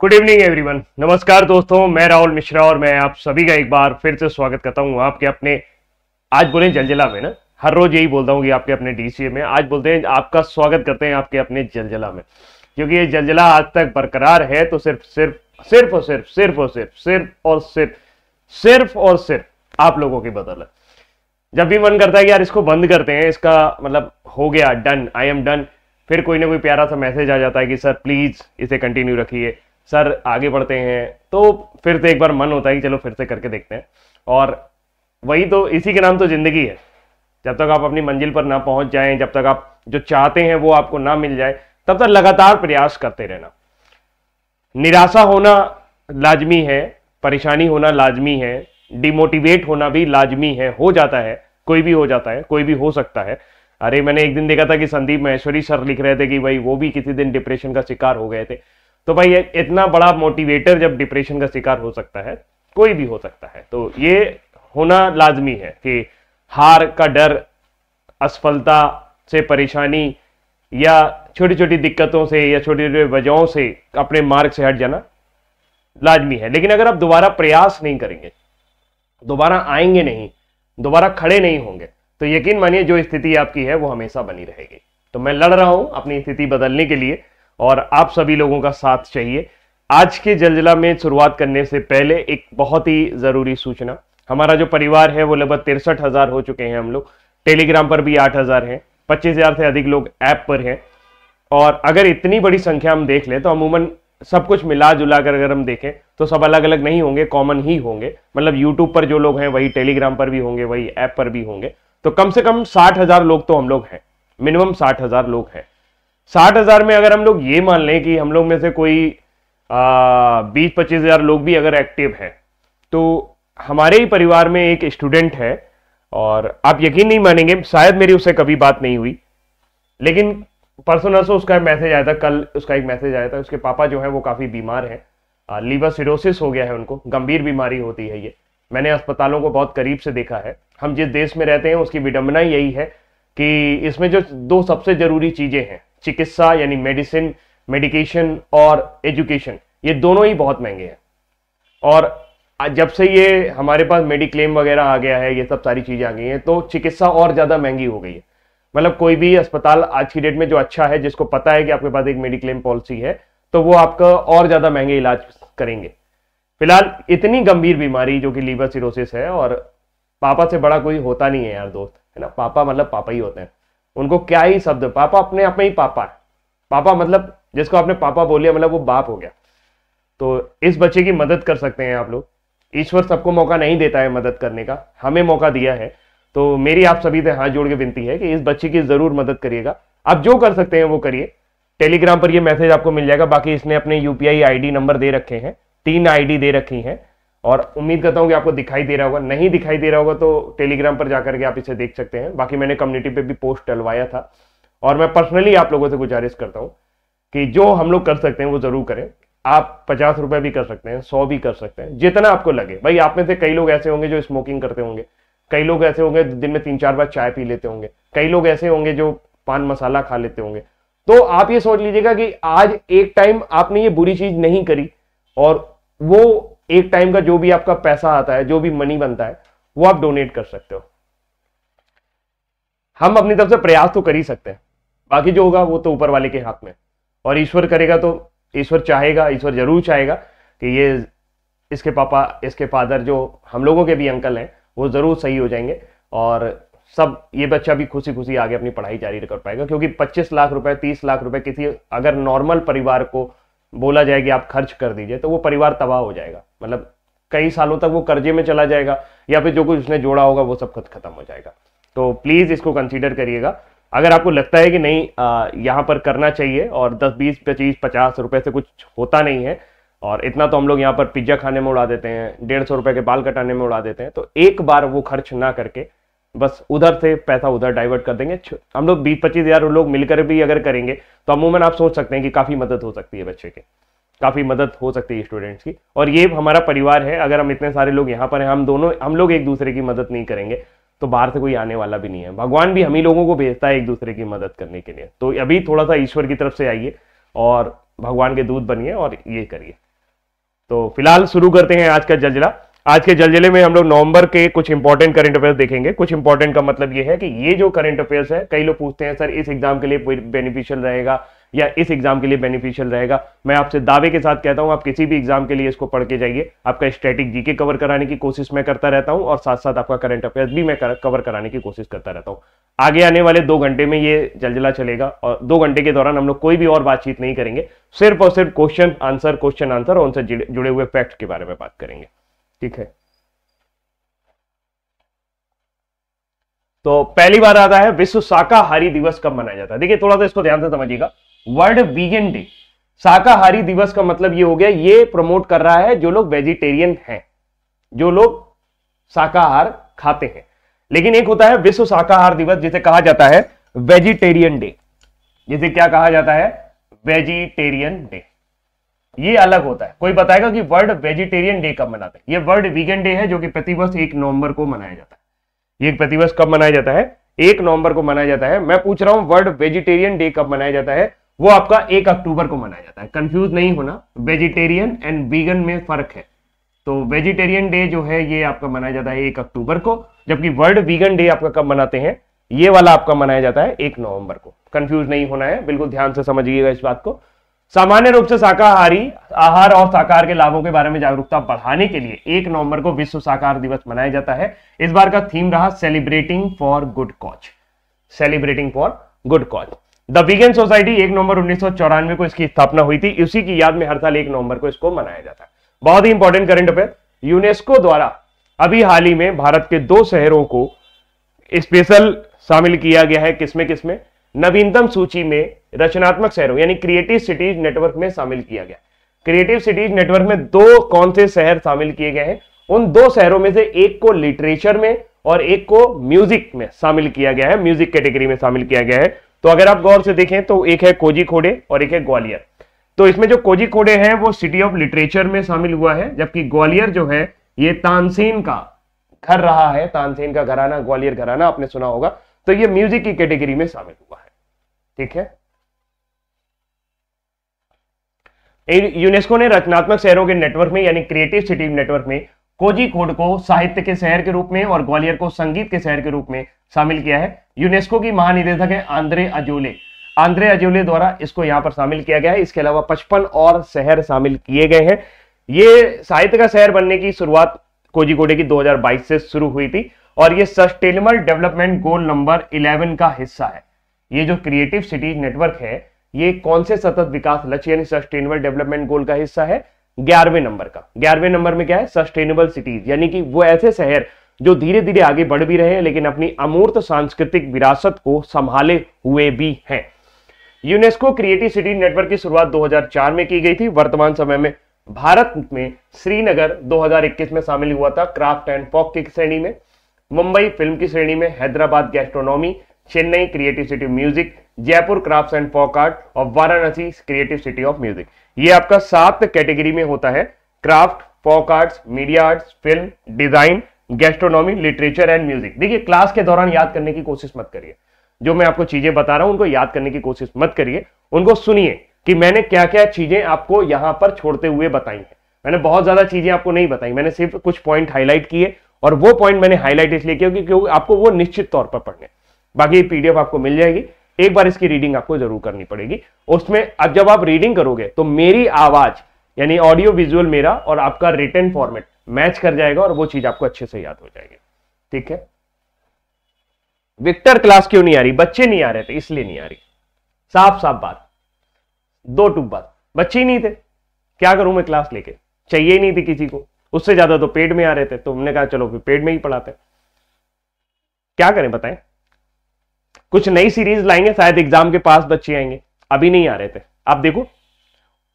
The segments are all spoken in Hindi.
गुड इवनिंग एवरीवन नमस्कार दोस्तों मैं राहुल मिश्रा और मैं आप सभी का एक बार फिर से स्वागत करता हूँ आपके अपने आज बोले जलजला में ना हर रोज यही बोलता हूँ कि आपके अपने डीसीए में आज बोलते हैं आपका स्वागत करते हैं आपके अपने जलजला में क्योंकि ये जलजला आज तक बरकरार है तो सिर्फ सिर्फ सिर्फ और सिर्फ सिर्फ और सिर्फ सिर्फ और सिर्फ सिर्फ और सिर्फ आप लोगों की बदौलत जब भी मन करता है कि यार इसको बंद करते हैं इसका मतलब हो गया डन आई एम डन फिर कोई ना कोई प्यारा सा मैसेज आ जाता है कि सर प्लीज इसे कंटिन्यू रखिए सर आगे बढ़ते हैं तो फिर से तो एक बार मन होता है कि चलो फिर से करके देखते हैं और वही तो इसी के नाम तो ज़िंदगी है जब तक आप अपनी मंजिल पर ना पहुंच जाएं जब तक आप जो चाहते हैं वो आपको ना मिल जाए तब तक लगातार प्रयास करते रहना निराशा होना लाजमी है परेशानी होना लाजमी है डिमोटिवेट होना भी लाजमी है हो जाता है कोई भी हो जाता है कोई भी हो सकता है अरे मैंने एक दिन देखा था कि संदीप महेश्वरी सर लिख रहे थे कि भाई वो भी किसी दिन डिप्रेशन का शिकार हो गए थे तो भाई इतना बड़ा मोटिवेटर जब डिप्रेशन का शिकार हो सकता है कोई भी हो सकता है तो ये होना लाजमी है कि हार का डर असफलता से परेशानी या छोटी छोटी दिक्कतों से या छोटी छोटी वजहों से अपने मार्ग से हट जाना लाजमी है लेकिन अगर आप दोबारा प्रयास नहीं करेंगे दोबारा आएंगे नहीं दोबारा खड़े नहीं होंगे तो यकीन मानिए जो स्थिति आपकी है वो हमेशा बनी रहेगी तो मैं लड़ रहा हूं अपनी स्थिति बदलने के लिए और आप सभी लोगों का साथ चाहिए आज के जलजला में शुरुआत करने से पहले एक बहुत ही ज़रूरी सूचना हमारा जो परिवार है वो लगभग तिरसठ हज़ार हो चुके हैं हम लोग टेलीग्राम पर भी आठ हज़ार हैं पच्चीस हज़ार से अधिक लोग ऐप पर हैं और अगर इतनी बड़ी संख्या हम देख लें तो अमूमन सब कुछ मिला जुला कर अगर हम देखें तो सब अलग अलग नहीं होंगे कॉमन ही होंगे मतलब यूट्यूब पर जो लोग हैं वही टेलीग्राम पर भी होंगे वही ऐप पर भी होंगे तो कम से कम साठ हज़ार लोग तो हम लोग हैं मिनिमम साठ हज़ार लोग हैं साठ हजार में अगर हम लोग ये मान लें कि हम लोग में से कोई बीस पच्चीस हजार लोग भी अगर एक्टिव है तो हमारे ही परिवार में एक स्टूडेंट है और आप यकीन नहीं मानेंगे शायद मेरी उससे कभी बात नहीं हुई लेकिन परसों नरसों उसका मैसेज आया था कल उसका एक मैसेज आया था उसके पापा जो है वो काफ़ी बीमार है लीवर सिरोसिस हो गया है उनको गंभीर बीमारी होती है ये मैंने अस्पतालों को बहुत करीब से देखा है हम जिस देश में रहते हैं उसकी विडम्बना यही है कि इसमें जो दो सबसे ज़रूरी चीज़ें हैं चिकित्सा यानी मेडिसिन मेडिकेशन और एजुकेशन ये दोनों ही बहुत महंगे हैं और जब से ये हमारे पास मेडिक्लेम वगैरह आ गया है ये सब सारी चीज़ें आ गई हैं तो चिकित्सा और ज़्यादा महंगी हो गई है मतलब कोई भी अस्पताल आज की डेट में जो अच्छा है जिसको पता है कि आपके पास एक मेडिक्लेम पॉलिसी है तो वो आपका और ज़्यादा महंगे इलाज करेंगे फिलहाल इतनी गंभीर बीमारी जो कि लीवर सिरोसिस है और पापा से बड़ा कोई होता नहीं है यार दोस्त है ना पापा मतलब पापा ही होते हैं उनको क्या ही शब्द पापा अपने आप में ही पापा है पापा मतलब जिसको आपने पापा बोल लिया मतलब वो बाप हो गया तो इस बच्चे की मदद कर सकते हैं आप लोग ईश्वर सबको मौका नहीं देता है मदद करने का हमें मौका दिया है तो मेरी आप सभी से हाथ जोड़ के विनती है कि इस बच्चे की ज़रूर मदद करिएगा आप जो कर सकते हैं वो करिए टेलीग्राम पर ये मैसेज आपको मिल जाएगा बाकी इसने अपने यूपीआई आईडी नंबर दे रखे हैं तीन आईडी दे रखी हैं और उम्मीद करता हूँ कि आपको दिखाई दे रहा होगा नहीं दिखाई दे रहा होगा तो टेलीग्राम पर जाकर के आप इसे देख सकते हैं बाकी मैंने कम्युनिटी पे भी पोस्ट डलवाया था और मैं पर्सनली आप लोगों से गुजारिश करता हूँ कि जो हम लोग कर सकते हैं वो जरूर करें आप पचास रुपए भी कर सकते हैं सौ भी कर सकते हैं जितना आपको लगे भाई आप में से कई लोग ऐसे होंगे जो स्मोकिंग करते होंगे कई लोग ऐसे होंगे दिन में तीन चार बार चाय पी लेते होंगे कई लोग ऐसे होंगे जो पान मसाला खा लेते होंगे तो आप ये सोच लीजिएगा कि आज एक टाइम आपने ये बुरी चीज नहीं करी और वो एक टाइम का जो भी आपका पैसा आता है जो भी मनी बनता है वो आप डोनेट कर सकते हो हम अपनी तरफ से प्रयास तो कर ही सकते हैं बाकी जो होगा वो तो ऊपर वाले के हाथ में और ईश्वर करेगा तो ईश्वर चाहेगा ईश्वर जरूर चाहेगा कि ये इसके पापा इसके फादर जो हम लोगों के भी अंकल हैं वो ज़रूर सही हो जाएंगे और सब ये बच्चा भी खुशी खुशी आगे अपनी पढ़ाई जारी कर पाएगा क्योंकि 25 लाख रुपए 30 लाख रुपए किसी अगर नॉर्मल परिवार को बोला जाए कि आप खर्च कर दीजिए तो वो परिवार तबाह हो जाएगा मतलब कई सालों तक वो कर्जे में चला जाएगा या फिर जो कुछ उसने जोड़ा होगा वो सब कुछ खत्म हो जाएगा तो प्लीज़ इसको कंसिडर करिएगा अगर आपको लगता है कि नहीं आ, यहाँ पर करना चाहिए और 10, 20, 25, 50 रुपए से कुछ होता नहीं है और इतना तो हम लोग यहाँ पर पिज्ज़ा खाने में उड़ा देते हैं डेढ़ सौ रुपए के बाल कटाने में उड़ा देते हैं तो एक बार वो खर्च ना करके बस उधर से पैसा उधर डाइवर्ट कर देंगे हम लोग बीस पच्चीस हजार लोग मिलकर भी अगर करेंगे तो अमूमन आप सोच सकते हैं कि काफ़ी मदद हो सकती है बच्चे के काफ़ी मदद हो सकती है स्टूडेंट्स की और ये हमारा परिवार है अगर हम इतने सारे लोग यहाँ पर हैं हम दोनों हम लोग एक दूसरे की मदद नहीं करेंगे तो बाहर से कोई आने वाला भी नहीं है भगवान भी हम ही लोगों को भेजता है एक दूसरे की मदद करने के लिए तो अभी थोड़ा सा ईश्वर की तरफ से आइए और भगवान के दूध बनिए और ये करिए तो फिलहाल शुरू करते हैं आज का जजरा आज के जलजले में हम लोग नवंबर के कुछ इंपॉर्टेंट करंट अफेयर्स देखेंगे कुछ इंपॉर्टेंट का मतलब ये है कि ये जो करंट अफेयर्स है कई लोग पूछते हैं सर इस एग्जाम के लिए बेनिफिशियल रहेगा या इस एग्जाम के लिए बेनिफिशियल रहेगा मैं आपसे दावे के साथ कहता हूं आप किसी भी एग्जाम के लिए इसको पढ़ के जाइए आपका स्टैटिक जीके कवर कराने की कोशिश मैं करता रहता हूं और साथ साथ आपका करंट अफेयर्स भी मैं कवर कराने की कोशिश करता रहता हूं आगे आने वाले दो घंटे में ये जलजला चलेगा और दो घंटे के दौरान हम लोग कोई भी और बातचीत नहीं करेंगे सिर्फ और सिर्फ क्वेश्चन आंसर क्वेश्चन आंसर और उनसे जुड़े हुए फैक्ट के बारे में बात करेंगे ठीक है तो पहली बार आता है विश्व शाकाहारी दिवस कब मनाया जाता है देखिए थोड़ा सा इसको ध्यान से समझिएगा वर्ल्ड वीगन डे शाकाहारी दिवस का मतलब ये हो गया ये प्रमोट कर रहा है जो लोग वेजिटेरियन हैं जो लोग शाकाहार खाते हैं लेकिन एक होता है विश्व शाकाहार दिवस जिसे कहा जाता है वेजिटेरियन डे जिसे क्या कहा जाता है वेजिटेरियन डे ये अलग होता है कोई बताएगा कि वर्ल्ड वेजिटेरियन डे कब मनाते हैं ये वर्ल्ड वीगन डे है जो कि प्रतिवर्ष एक नवंबर को मनाया जाता है ये प्रतिवर्ष कब मनाया जाता है एक नवंबर को मनाया जाता है मैं पूछ रहा हूं वर्ल्ड वेजिटेरियन डे कब मनाया जाता है वो आपका एक अक्टूबर को मनाया जाता है कंफ्यूज नहीं होना वेजिटेरियन एंड वीगन में फर्क है तो वेजिटेरियन डे जो है ये आपका मनाया जाता है एक अक्टूबर को जबकि वर्ल्ड वीगन डे आपका कब मनाते हैं ये वाला आपका मनाया जाता है एक नवंबर को कंफ्यूज नहीं होना है बिल्कुल ध्यान से समझिएगा इस बात को सामान्य रूप से शाकाहारी आहार और साकार के लाभों के बारे में जागरूकता बढ़ाने के लिए एक नवंबर को विश्व साकार दिवस मनाया जाता है इस बार का थीम रहा celebrating for good couch celebrating for good couch the vegan society एक नवंबर उन्नीस को इसकी स्थापना हुई थी उसी की याद में हर साल एक नवंबर को इसको मनाया जाता है बहुत ही इंपॉर्टेंट करंट अफेयर यूनेस्को द्वारा अभी हाल ही में भारत के दो शहरों को स्पेशल शामिल किया गया है किसमें किसमें नवीनतम सूची में रचनात्मक शहरों यानी क्रिएटिव सिटीज नेटवर्क में शामिल किया गया क्रिएटिव सिटीज नेटवर्क में दो कौन से शहर शामिल किए गए हैं उन दो शहरों में से एक को लिटरेचर में और एक को म्यूजिक में शामिल किया गया है म्यूजिक कैटेगरी में शामिल किया गया है तो अगर आप गौर से देखें तो एक है कोजी खोड़े और एक है ग्वालियर तो इसमें जो कोजी खोड़े हैं वो सिटी ऑफ लिटरेचर में शामिल हुआ है जबकि ग्वालियर जो है ये तानसेन का घर रहा है तानसेन का घराना ग्वालियर घराना आपने सुना होगा तो ये म्यूजिक की कैटेगरी में शामिल हुआ है ठीक है यूनेस्को ने रचनात्मक शहरों के नेटवर्क में यानी क्रिएटिव सिटी नेटवर्क में कोझीकोड को साहित्य के शहर के रूप में और ग्वालियर को संगीत के शहर के रूप में शामिल किया है यूनेस्को की महानिदेशक है आंद्रे अजोले आंद्रे अजोले द्वारा इसको यहां पर शामिल किया गया है इसके अलावा पचपन और शहर शामिल किए गए हैं ये साहित्य का शहर बनने की शुरुआत कोजिकोडे की दो से शुरू हुई थी और ये sustainable development goal number eleven का हिस्सा है ये जो क्रिएटिव सिटी नेटवर्क है ये कौन से सतत विकास लक्ष्य यानी सस्टेनेबल डेवलपमेंट गोल का हिस्सा है ग्यारहवें नंबर का ग्यारहवें नंबर में क्या है सस्टेनेबल सिटीज यानी कि वो ऐसे शहर जो धीरे धीरे आगे बढ़ भी रहे हैं लेकिन अपनी अमूर्त सांस्कृतिक विरासत को संभाले हुए भी हैं यूनेस्को क्रिएटिव सिटी नेटवर्क की शुरुआत 2004 में की गई थी वर्तमान समय में भारत में श्रीनगर 2021 में शामिल हुआ था क्राफ्ट एंड पॉक की श्रेणी में मुंबई फिल्म की श्रेणी में Hyderabad gastronomy Chennai creative city of music Jaipur craft and folk art और Varanasi creative city of music ये आपका सात कैटेगरी में होता है craft folk arts media arts film design gastronomy literature and music देखिए क्लास के दौरान याद करने की कोशिश मत करिए जो मैं आपको चीजें बता रहा हूं उनको याद करने की कोशिश मत करिए उनको सुनिए कि मैंने क्या क्या चीजें आपको यहां पर छोड़ते हुए बताई हैं मैंने बहुत ज्यादा चीजें आपको नहीं बताई मैंने सिर्फ कुछ पॉइंट हाईलाइट किए और वो पॉइंट मैंने हाईलाइट इसलिए किया क्योंकि आपको वो निश्चित तौर पर पढ़ने बाकी पीडीएफ आपको मिल जाएगी एक बार इसकी रीडिंग आपको जरूर करनी पड़ेगी उसमें अब जब आप रीडिंग करोगे तो मेरी आवाज यानी ऑडियो विजुअल मेरा और आपका रिटर्न फॉर्मेट मैच कर जाएगा और वो चीज आपको अच्छे से याद हो जाएगी ठीक है विक्टर क्लास क्यों नहीं आ रही बच्चे नहीं आ रहे थे इसलिए नहीं आ रही साफ साफ बात दो टूक बात बच्चे ही नहीं थे क्या करूं मैं क्लास लेके चाहिए नहीं थी किसी को उससे ज्यादा तो पेड में आ रहे थे तो हमने कहा चलो फिर पेड में ही पढ़ाते क्या करें बताएं कुछ नई सीरीज लाएंगे शायद एग्जाम के पास बच्चे आएंगे अभी नहीं आ रहे थे आप देखो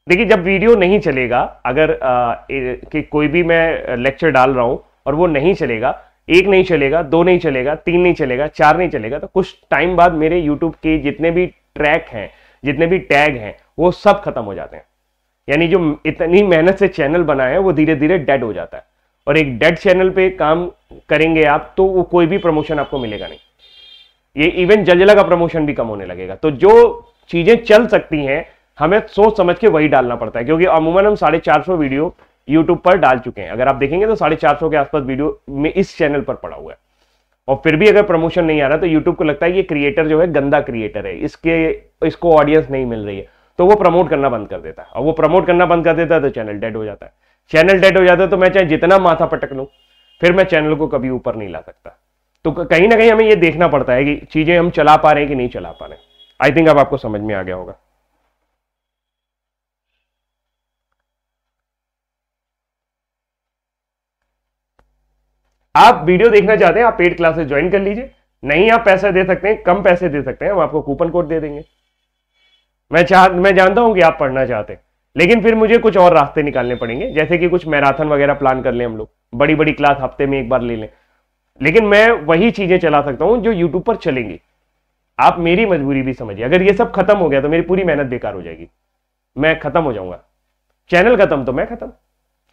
देखिए जब वीडियो नहीं चलेगा अगर आ, ए, कि कोई भी मैं लेक्चर डाल रहा हूं और वो नहीं चलेगा एक नहीं चलेगा दो नहीं चलेगा तीन नहीं चलेगा चार नहीं चलेगा तो कुछ टाइम बाद मेरे यूट्यूब के जितने भी ट्रैक हैं जितने भी टैग हैं वो सब खत्म हो जाते हैं यानी जो इतनी मेहनत से चैनल बनाए हैं वो धीरे धीरे डेड हो जाता है और एक डेड चैनल पे काम करेंगे आप तो वो कोई भी प्रमोशन आपको मिलेगा नहीं ये इवन जलजला का प्रमोशन भी कम होने लगेगा तो जो चीजें चल सकती हैं हमें सोच समझ के वही डालना पड़ता है क्योंकि अमूमन हम साढ़े चार सौ वीडियो यूट्यूब पर डाल चुके हैं अगर आप देखेंगे तो साढ़े चार सौ के आसपास वीडियो में इस चैनल पर पड़ा हुआ है और फिर भी अगर प्रमोशन नहीं आ रहा तो यूट्यूब को लगता है ये क्रिएटर जो है गंदा क्रिएटर है इसके इसको ऑडियंस नहीं मिल रही है तो वो प्रमोट करना बंद कर देता है और वो प्रमोट करना बंद कर देता है तो चैनल डेड हो जाता है चैनल डेड हो जाता है तो मैं चाहे जितना माथा पटक लूँ फिर मैं चैनल को कभी ऊपर नहीं ला सकता तो कहीं ना कहीं हमें यह देखना पड़ता है कि चीजें हम चला पा रहे हैं कि नहीं चला पा रहे आई थिंक अब आपको समझ में आ गया होगा आप वीडियो देखना चाहते हैं आप पेड क्लासेस ज्वाइन कर लीजिए नहीं आप पैसा दे सकते हैं कम पैसे दे सकते हैं हम आपको कूपन कोड दे देंगे मैं चाह मैं जानता हूं कि आप पढ़ना चाहते हैं लेकिन फिर मुझे कुछ और रास्ते निकालने पड़ेंगे जैसे कि कुछ मैराथन वगैरह प्लान कर लें हम लोग बड़ी बड़ी क्लास हफ्ते में एक बार ले लें लेकिन मैं वही चीजें चला सकता हूं जो यूट्यूब पर चलेंगी आप मेरी मजबूरी भी समझिए अगर ये सब खत्म हो गया तो मेरी पूरी मेहनत बेकार हो जाएगी मैं खत्म हो जाऊंगा चैनल खत्म तो मैं खत्म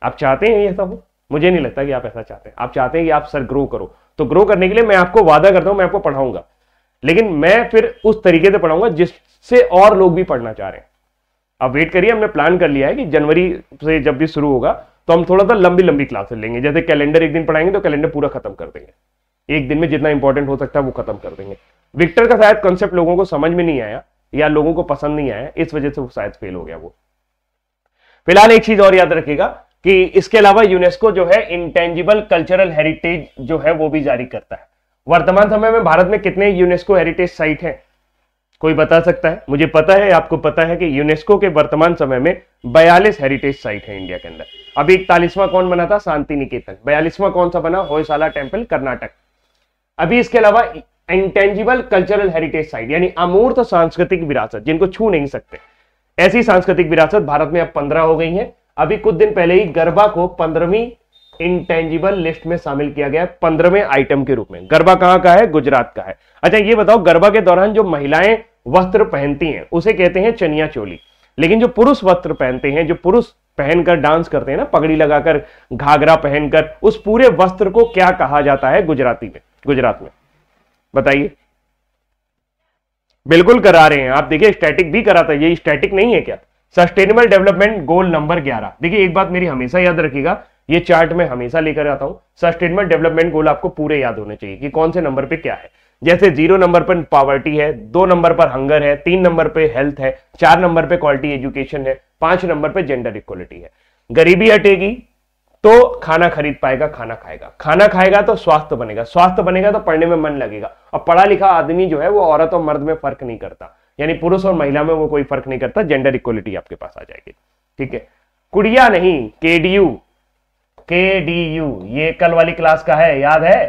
आप चाहते हैं ऐसा हो मुझे नहीं लगता कि आप ऐसा चाहते हैं आप चाहते हैं कि आप सर ग्रो करो तो ग्रो करने के लिए मैं आपको वादा करता हूं मैं आपको पढ़ाऊंगा लेकिन मैं फिर उस तरीके से पढ़ाऊंगा जिससे और लोग भी पढ़ना चाह रहे हैं अब वेट करिए हमने प्लान कर लिया है कि जनवरी से जब भी शुरू होगा तो हम थोड़ा सा लंबी लंबी क्लासेस लेंगे जैसे कैलेंडर एक दिन पढ़ाएंगे तो कैलेंडर पूरा खत्म कर देंगे एक दिन में जितना इंपॉर्टेंट हो सकता है वो खत्म कर देंगे विक्टर का शायद कंसेप्ट लोगों को समझ में नहीं आया या लोगों को पसंद नहीं आया इस वजह से वो शायद फेल हो गया वो फिलहाल एक चीज और याद रखेगा कि इसके अलावा यूनेस्को जो है इंटेंजिबल कल्चरल हेरिटेज जो है वो भी जारी करता है वर्तमान समय में भारत में कितने यूनेस्को हेरिटेज साइट है कोई बता सकता है मुझे पता है आपको पता है कि यूनेस्को के वर्तमान समय में बयालीस हेरिटेज साइट है इंडिया के अंदर अभी इकतालीसवां कौन बना था शांति निकेतन बयालीसवां कौन सा बना होयसाला टेम्पल कर्नाटक अभी इसके अलावा इंटेंजिबल कल्चरल हेरिटेज साइट यानी अमूर्त सांस्कृतिक विरासत जिनको छू नहीं सकते ऐसी सांस्कृतिक विरासत भारत में अब पंद्रह हो गई है अभी कुछ दिन पहले ही गरबा को पंद्रहवीं इंटेंजिबल लिस्ट में शामिल किया गया है पंद्रहवें आइटम के रूप में गरबा कहाँ का है गुजरात का है अच्छा ये बताओ गरबा के दौरान जो महिलाएं वस्त्र पहनती हैं उसे कहते हैं चनिया चोली लेकिन जो पुरुष वस्त्र पहनते हैं जो पुरुष पहनकर डांस करते हैं ना पगड़ी लगाकर घाघरा पहनकर उस पूरे वस्त्र को क्या कहा जाता है गुजराती में गुजरात में बताइए बिल्कुल करा रहे हैं आप देखिए स्टैटिक भी करा था ये स्टैटिक नहीं है क्या सस्टेनेबल डेवलपमेंट गोल नंबर ग्यारह देखिए एक बात मेरी हमेशा याद रखिएगा ये चार्ट में हमेशा लेकर आता हूं सस्टेनेबल डेवलपमेंट गोल आपको पूरे याद होने चाहिए कि कौन से नंबर पे क्या है जैसे जीरो नंबर पर पॉवर्टी है दो नंबर पर हंगर है तीन नंबर पे हेल्थ है चार नंबर पे क्वालिटी एजुकेशन है पांच नंबर पे जेंडर इक्वलिटी है गरीबी हटेगी तो खाना खरीद पाएगा खाना खाएगा खाना खाएगा तो स्वास्थ्य बनेगा स्वास्थ्य बनेगा तो पढ़ने में मन लगेगा और पढ़ा लिखा आदमी जो है वो औरत और मर्द में फर्क नहीं करता यानी पुरुष और महिला में वो कोई फर्क नहीं करता जेंडर इक्वलिटी आपके पास आ जाएगी ठीक है कुड़िया नहीं के डी यू ये कल वाली क्लास का है याद है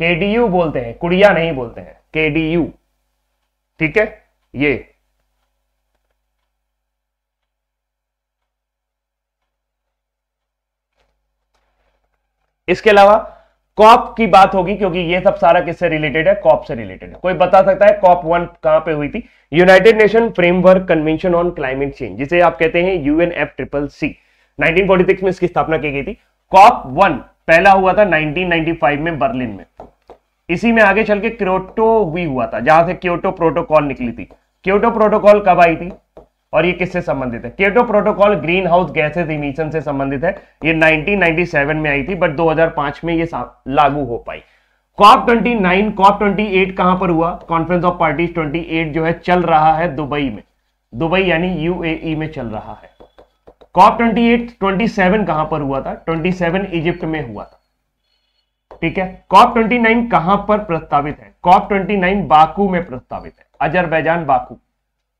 केडीयू बोलते हैं कुड़िया नहीं बोलते हैं केडीयू ठीक है ये इसके अलावा कॉप की बात होगी क्योंकि ये सब सारा किससे रिलेटेड है कॉप से रिलेटेड है कोई बता सकता है कॉप वन कहां पे हुई थी United Nation framework convention on climate change जिसे आप कहते हैं यूएनएफ ट्रिपल सी 1946 में इसकी स्थापना की गई थी कॉप वन पहला हुआ था 1995 में बर्लिन में इसी में आगे चल के क्योटो भी हुआ था जहां से क्योटो प्रोटोकॉल निकली थी क्योटो प्रोटोकॉल कब आई थी और ये किससे संबंधित है Kyoto protocol green house gases emission से संबंधित है ये 1997 में आई थी बट 2005 में ये लागू हो पाई कॉप 29 कॉप 28 कहां पर हुआ कॉन्फ्रेंस ऑफ पार्टीज 28 जो है चल रहा है दुबई में दुबई यानी यूएई e में चल रहा है COP twenty eight twenty seven कहां पर हुआ था ट्वेंटी सेवन इजिप्ट में हुआ था ठीक है कॉप ट्वेंटी नाइन कहां पर प्रस्तावित है कॉप ट्वेंटी नाइन बाकू में प्रस्तावित है Azerbaijan Baku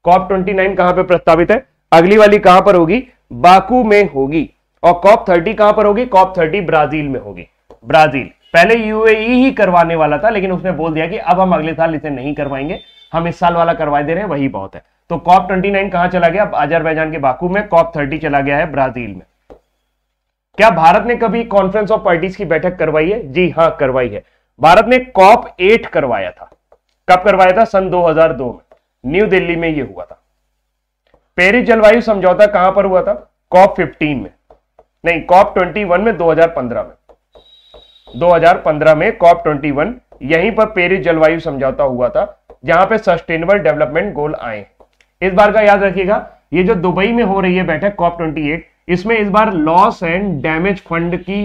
COP twenty nine कहां पर प्रस्तावित है अगली वाली कहां पर होगी बाकू में होगी और कॉप थर्टी कहां पर होगी कॉप थर्टी ब्राजील में होगी ब्राजील पहले यूएई ही करवाने वाला था लेकिन उसने बोल दिया कि अब हम अगले साल इसे नहीं करवाएंगे हम इस साल वाला करवा दे रहे हैं वही बहुत है तो कॉप ट्वेंटी नाइन कहां चला गया अजरबैजान के बाकू में कॉप थर्टी चला गया है ब्राजील में क्या भारत ने कभी कॉन्फ्रेंस ऑफ पार्टीज की बैठक करवाई है जी हां करवाई है भारत ने कॉप एट करवाया था कब करवाया था सन 2002 में न्यू दिल्ली में यह हुआ था पेरिस जलवायु समझौता कहां पर हुआ था कॉप फिफ्टीन में नहीं कॉप ट्वेंटी में दो में दो में कॉप ट्वेंटी यहीं पर पेरिस जलवायु समझौता हुआ था जहां पर सस्टेनेबल डेवलपमेंट गोल आए हैं इस बार का याद रखिएगा ये जो दुबई में हो रही है बैठक कॉप ट्वेंटी इसमें इस बार लॉस एंड डैमेज फंड की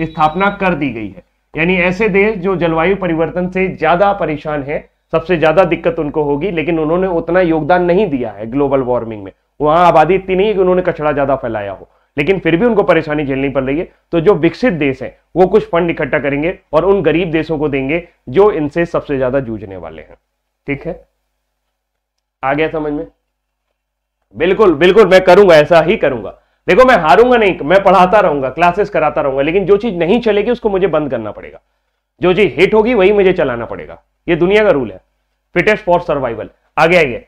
स्थापना कर दी गई है यानी ऐसे देश जो जलवायु परिवर्तन से ज्यादा परेशान है सबसे ज्यादा दिक्कत उनको होगी लेकिन उन्होंने उतना योगदान नहीं दिया है ग्लोबल वार्मिंग में वहां आबादी इतनी नहीं है कि उन्होंने कचरा ज्यादा फैलाया हो लेकिन फिर भी उनको परेशानी झेलनी पड़ रही है तो जो विकसित देश है वो कुछ फंड इकट्ठा करेंगे और उन गरीब देशों को देंगे जो इनसे सबसे ज्यादा जूझने वाले हैं ठीक है आ गया समझ में बिल्कुल बिल्कुल मैं करूंगा ऐसा ही करूंगा देखो मैं हारूंगा नहीं मैं पढ़ाता रहूंगा क्लासेस कराता रहूंगा लेकिन जो चीज नहीं चलेगी उसको मुझे बंद करना पड़ेगा जो चीज हिट होगी वही मुझे चलाना पड़ेगा ये दुनिया का रूल है फिटेस्ट फॉर सर्वाइवल आगे आइए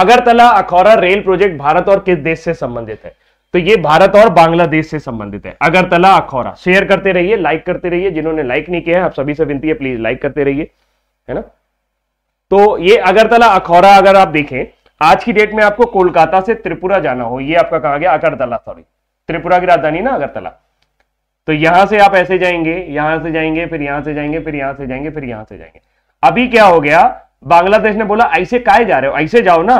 अगरतला अखौरा रेल प्रोजेक्ट भारत और किस देश से संबंधित है तो ये भारत और बांग्लादेश से संबंधित है अगरतला अखौरा शेयर करते रहिए लाइक करते रहिए जिन्होंने लाइक नहीं किया है आप सभी से विनती है प्लीज लाइक करते रहिए है ना तो ये अगरतला अखौरा अगर आप देखें आज की डेट में आपको कोलकाता से त्रिपुरा जाना हो ये आपका कहा गया अगरतला सॉरी त्रिपुरा की राजधानी ना अगरतला तो यहां से आप ऐसे जाएंगे यहां से जाएंगे फिर यहां से जाएंगे फिर यहां से जाएंगे फिर यहां से जाएंगे अभी क्या हो गया बांग्लादेश ने बोला ऐसे काय जा रहे हो ऐसे जाओ ना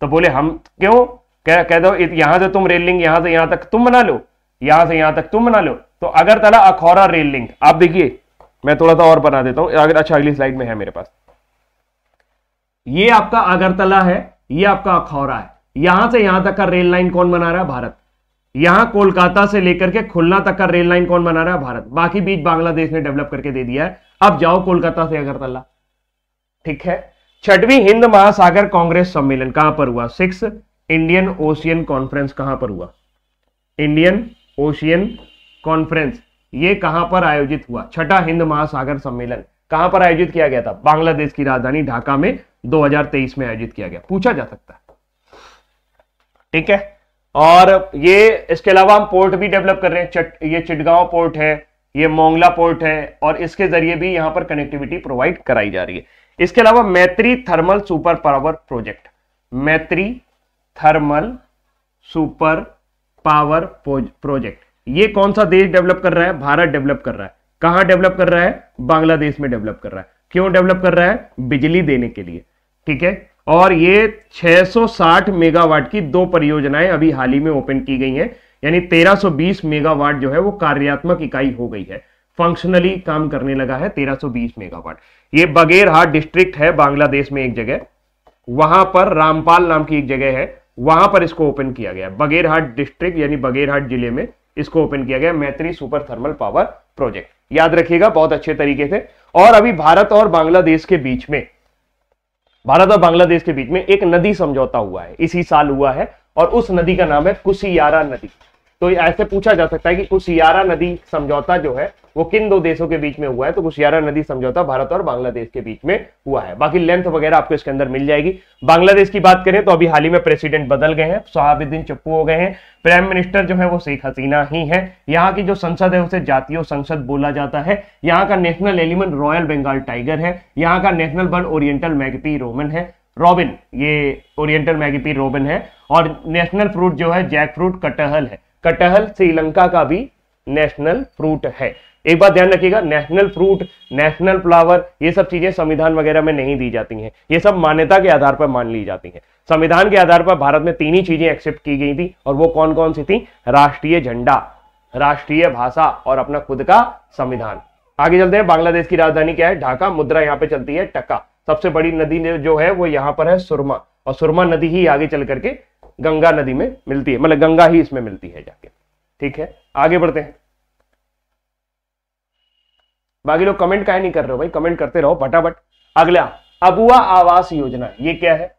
तो बोले हम क्यों कह कह दो यहां से तुम रेल लिंक यहां से यहां तक तुम बना लो यहां से यहां तक तुम बना लो तो अगरतला अखौरा रेल लिंक आप देखिए मैं थोड़ा सा और बना देता हूं अगर अच्छा अगली स्लाइड में है मेरे पास ये आपका अगरतला है ये आपका अखौरा है यहां से यहां तक का रेल लाइन कौन बना रहा है भारत यहां कोलकाता से लेकर के खुलना तक का रेल लाइन कौन बना रहा है भारत बाकी बीच बांग्लादेश ने डेवलप करके दे दिया है अब जाओ कोलकाता से अगरतला ठीक है छठवीं हिंद महासागर कांग्रेस सम्मेलन कहां पर हुआ सिक्स इंडियन ओशियन कॉन्फ्रेंस कहां पर हुआ इंडियन ओशियन कॉन्फ्रेंस ये कहां पर आयोजित हुआ छठा हिंद महासागर सम्मेलन कहां पर आयोजित किया गया था बांग्लादेश की राजधानी ढाका में 2023 में आयोजित किया गया पूछा जा सकता है ठीक है और ये इसके अलावा हम पोर्ट भी डेवलप कर रहे हैं चट, ये चिटगांव पोर्ट है ये मोंगला पोर्ट है और इसके जरिए भी यहां पर कनेक्टिविटी प्रोवाइड कराई जा रही है इसके अलावा Maitri thermal super power project Maitri thermal super power project ये कौन सा देश डेवलप कर रहा है भारत डेवलप कर रहा है कहां डेवलप कर रहा है बांग्लादेश में डेवलप कर रहा है क्यों डेवलप कर रहा है बिजली देने के लिए ठीक है और ये 660 मेगावाट की दो परियोजनाएं अभी हाल ही में ओपन की गई हैं यानी 1320 मेगावाट जो है वो कार्यात्मक इकाई हो गई है फंक्शनली काम करने लगा है 1320 मेगावाट ये बगेरहाट डिस्ट्रिक्ट है बांग्लादेश में एक जगह वहां पर रामपाल नाम की एक जगह है वहां पर इसको ओपन किया गया बगेरहाट डिस्ट्रिक्ट यानी बगेरहाट जिले में इसको ओपन किया गया मैत्री सुपर थर्मल पावर प्रोजेक्ट याद रखिएगा बहुत अच्छे तरीके से और अभी भारत और बांग्लादेश के बीच में भारत और बांग्लादेश के बीच में एक नदी समझौता हुआ है इसी साल हुआ है और उस नदी का नाम है कुशियारा नदी तो ऐसे पूछा जा सकता है कि कुशियारा नदी समझौता जो है वो किन दो देशों के बीच में हुआ है तो कुशियारा नदी समझौता भारत और बांग्लादेश के बीच में हुआ है बाकी लेंथ वगैरह आपको इसके अंदर मिल जाएगी बांग्लादेश की बात करें तो अभी हाल ही में प्रेसिडेंट बदल गए हैं सोहाबुद्दीन चप्पू हो गए हैं प्राइम मिनिस्टर जो है वो शेख हसीना ही है यहाँ की जो संसद है उसे जातीय संसद बोला जाता है यहाँ का national element royal Bengal tiger है यहाँ का national bird oriental magpie robin है रॉबिन ये ओरिएंटल मैगपी रोबिन है और नेशनल फ्रूट जो है जैक फ्रूट कटहल है कटहल श्रीलंका का भी नेशनल फ्रूट है एक बात ध्यान रखिएगा नेशनल फ्रूट नेशनल फ्लावर ये सब चीजें संविधान वगैरह में नहीं दी जाती हैं ये सब मान्यता के आधार पर मान ली जाती हैं संविधान के आधार पर भारत में तीन ही चीजें एक्सेप्ट की गई थी और वो कौन कौन सी थी राष्ट्रीय झंडा राष्ट्रीय भाषा और अपना खुद का संविधान आगे चलते हैं बांग्लादेश की राजधानी क्या है ढाका मुद्रा यहाँ पे चलती है टका सबसे बड़ी नदी जो है वो यहाँ पर है सुरमा और सुरमा नदी ही आगे चल करके गंगा नदी में मिलती है मतलब गंगा ही इसमें मिलती है जाके ठीक है आगे बढ़ते हैं बाकी लोग कमेंट का नहीं कर रहे हो भाई कमेंट करते रहो फटाफट अगला अबुआ आवास योजना ये क्या है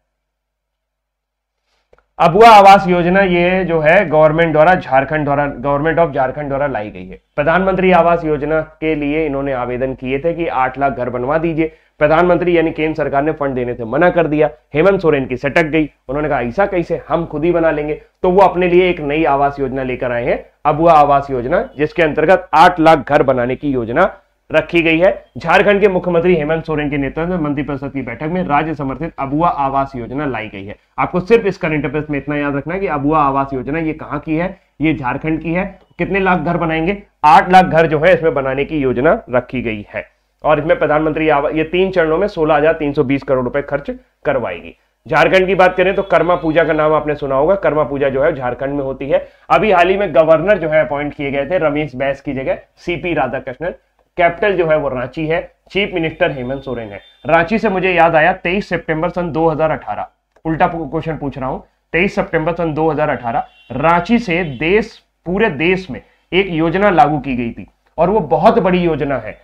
अबुआ आवास योजना ये जो है गवर्नमेंट द्वारा झारखंड द्वारा गवर्नमेंट ऑफ झारखंड द्वारा लाई गई है प्रधानमंत्री आवास योजना के लिए इन्होंने आवेदन किए थे कि आठ लाख घर बनवा दीजिए प्रधानमंत्री यानी केंद्र सरकार ने फंड देने से मना कर दिया हेमंत सोरेन की सटक गई उन्होंने कहा ऐसा कैसे हम खुद ही बना लेंगे तो वो अपने लिए एक नई आवास योजना लेकर आए हैं अबुआ आवास योजना जिसके अंतर्गत आठ लाख घर बनाने की योजना रखी गई है झारखंड के मुख्यमंत्री हेमंत सोरेन के नेतृत्व में मंत्रिपरिषद की बैठक में राज्य समर्थित अबुआ आवास योजना लाई गई है आपको सिर्फ इस करंट में इतना याद रखना है कि अबुआ आवास योजना ये कहां की है ये झारखंड की है कितने लाख घर बनाएंगे आठ लाख घर जो है इसमें बनाने की योजना रखी गई है और इसमें प्रधानमंत्री ये तीन चरणों में सोलह हजार तीन सौ बीस करोड़ रुपए खर्च करवाएगी झारखंड की बात करें तो कर्मा पूजा का नाम आपने सुना होगा कर्मा पूजा जो है झारखंड में होती है अभी हाल ही में गवर्नर जो है अपॉइंट किए गए थे रमेश बैस की जगह सीपी राधाकृष्णन कैपिटल जो है वो रांची है चीफ मिनिस्टर हेमंत सोरेन है रांची से मुझे याद आया 23 सितंबर सन 2018 उल्टा क्वेश्चन पूछ रहा हूं 23 सितंबर सन 2018 रांची से देश पूरे देश में एक योजना लागू की गई थी और वो बहुत बड़ी योजना है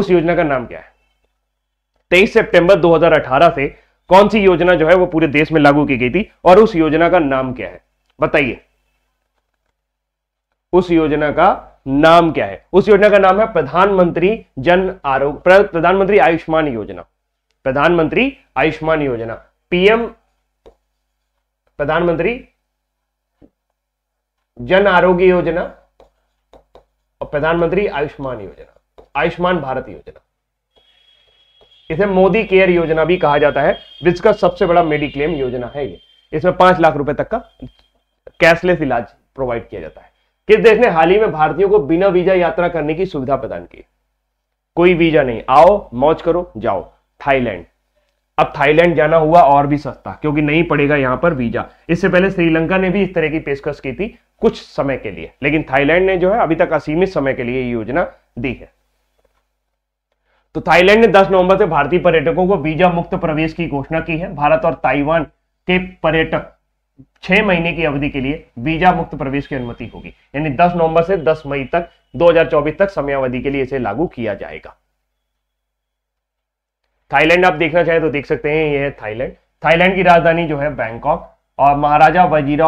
उस योजना का नाम क्या है तेईस सितंबर 2018 से कौन सी योजना जो है वो पूरे देश में लागू की गई थी और उस योजना का नाम क्या है बताइए उस योजना का नाम क्या है उस योजना का नाम है प्रधानमंत्री जन आरोग्य प्रधानमंत्री आयुष्मान योजना प्रधानमंत्री आयुष्मान योजना पीएम प्रधानमंत्री जन आरोग्य योजना और प्रधानमंत्री आयुष्मान योजना आयुष्मान भारत योजना इसे मोदी केयर योजना भी कहा जाता है जिसका सबसे बड़ा मेडिक्लेम योजना है ये इसमें पांच लाख रुपए तक का कैशलेस इलाज प्रोवाइड किया जाता है किस देश ने हाल ही में भारतीयों को बिना वीजा यात्रा करने की सुविधा प्रदान की कोई वीजा नहीं आओ मौज करो जाओ थाईलैंड अब थाईलैंड जाना हुआ और भी सस्ता क्योंकि नहीं पड़ेगा यहां पर वीजा इससे पहले श्रीलंका ने भी इस तरह की पेशकश की थी कुछ समय के लिए लेकिन थाईलैंड ने जो है अभी तक असीमित समय के लिए योजना दी है तो थाईलैंड ने 10 नवंबर से भारतीय पर्यटकों को वीजा मुक्त प्रवेश की घोषणा की है भारत और ताइवान के पर्यटक छह महीने की अवधि के लिए वीजा मुक्त प्रवेश की अनुमति होगी यानी 10 नवंबर से 10 मई तक 2024 तक समयावधि के लिए इसे लागू किया जाएगा थाईलैंड आप देखना चाहें तो देख सकते हैं यह है थाईलैंड थाईलैंड की राजधानी जो है बैंकॉक और महाराजा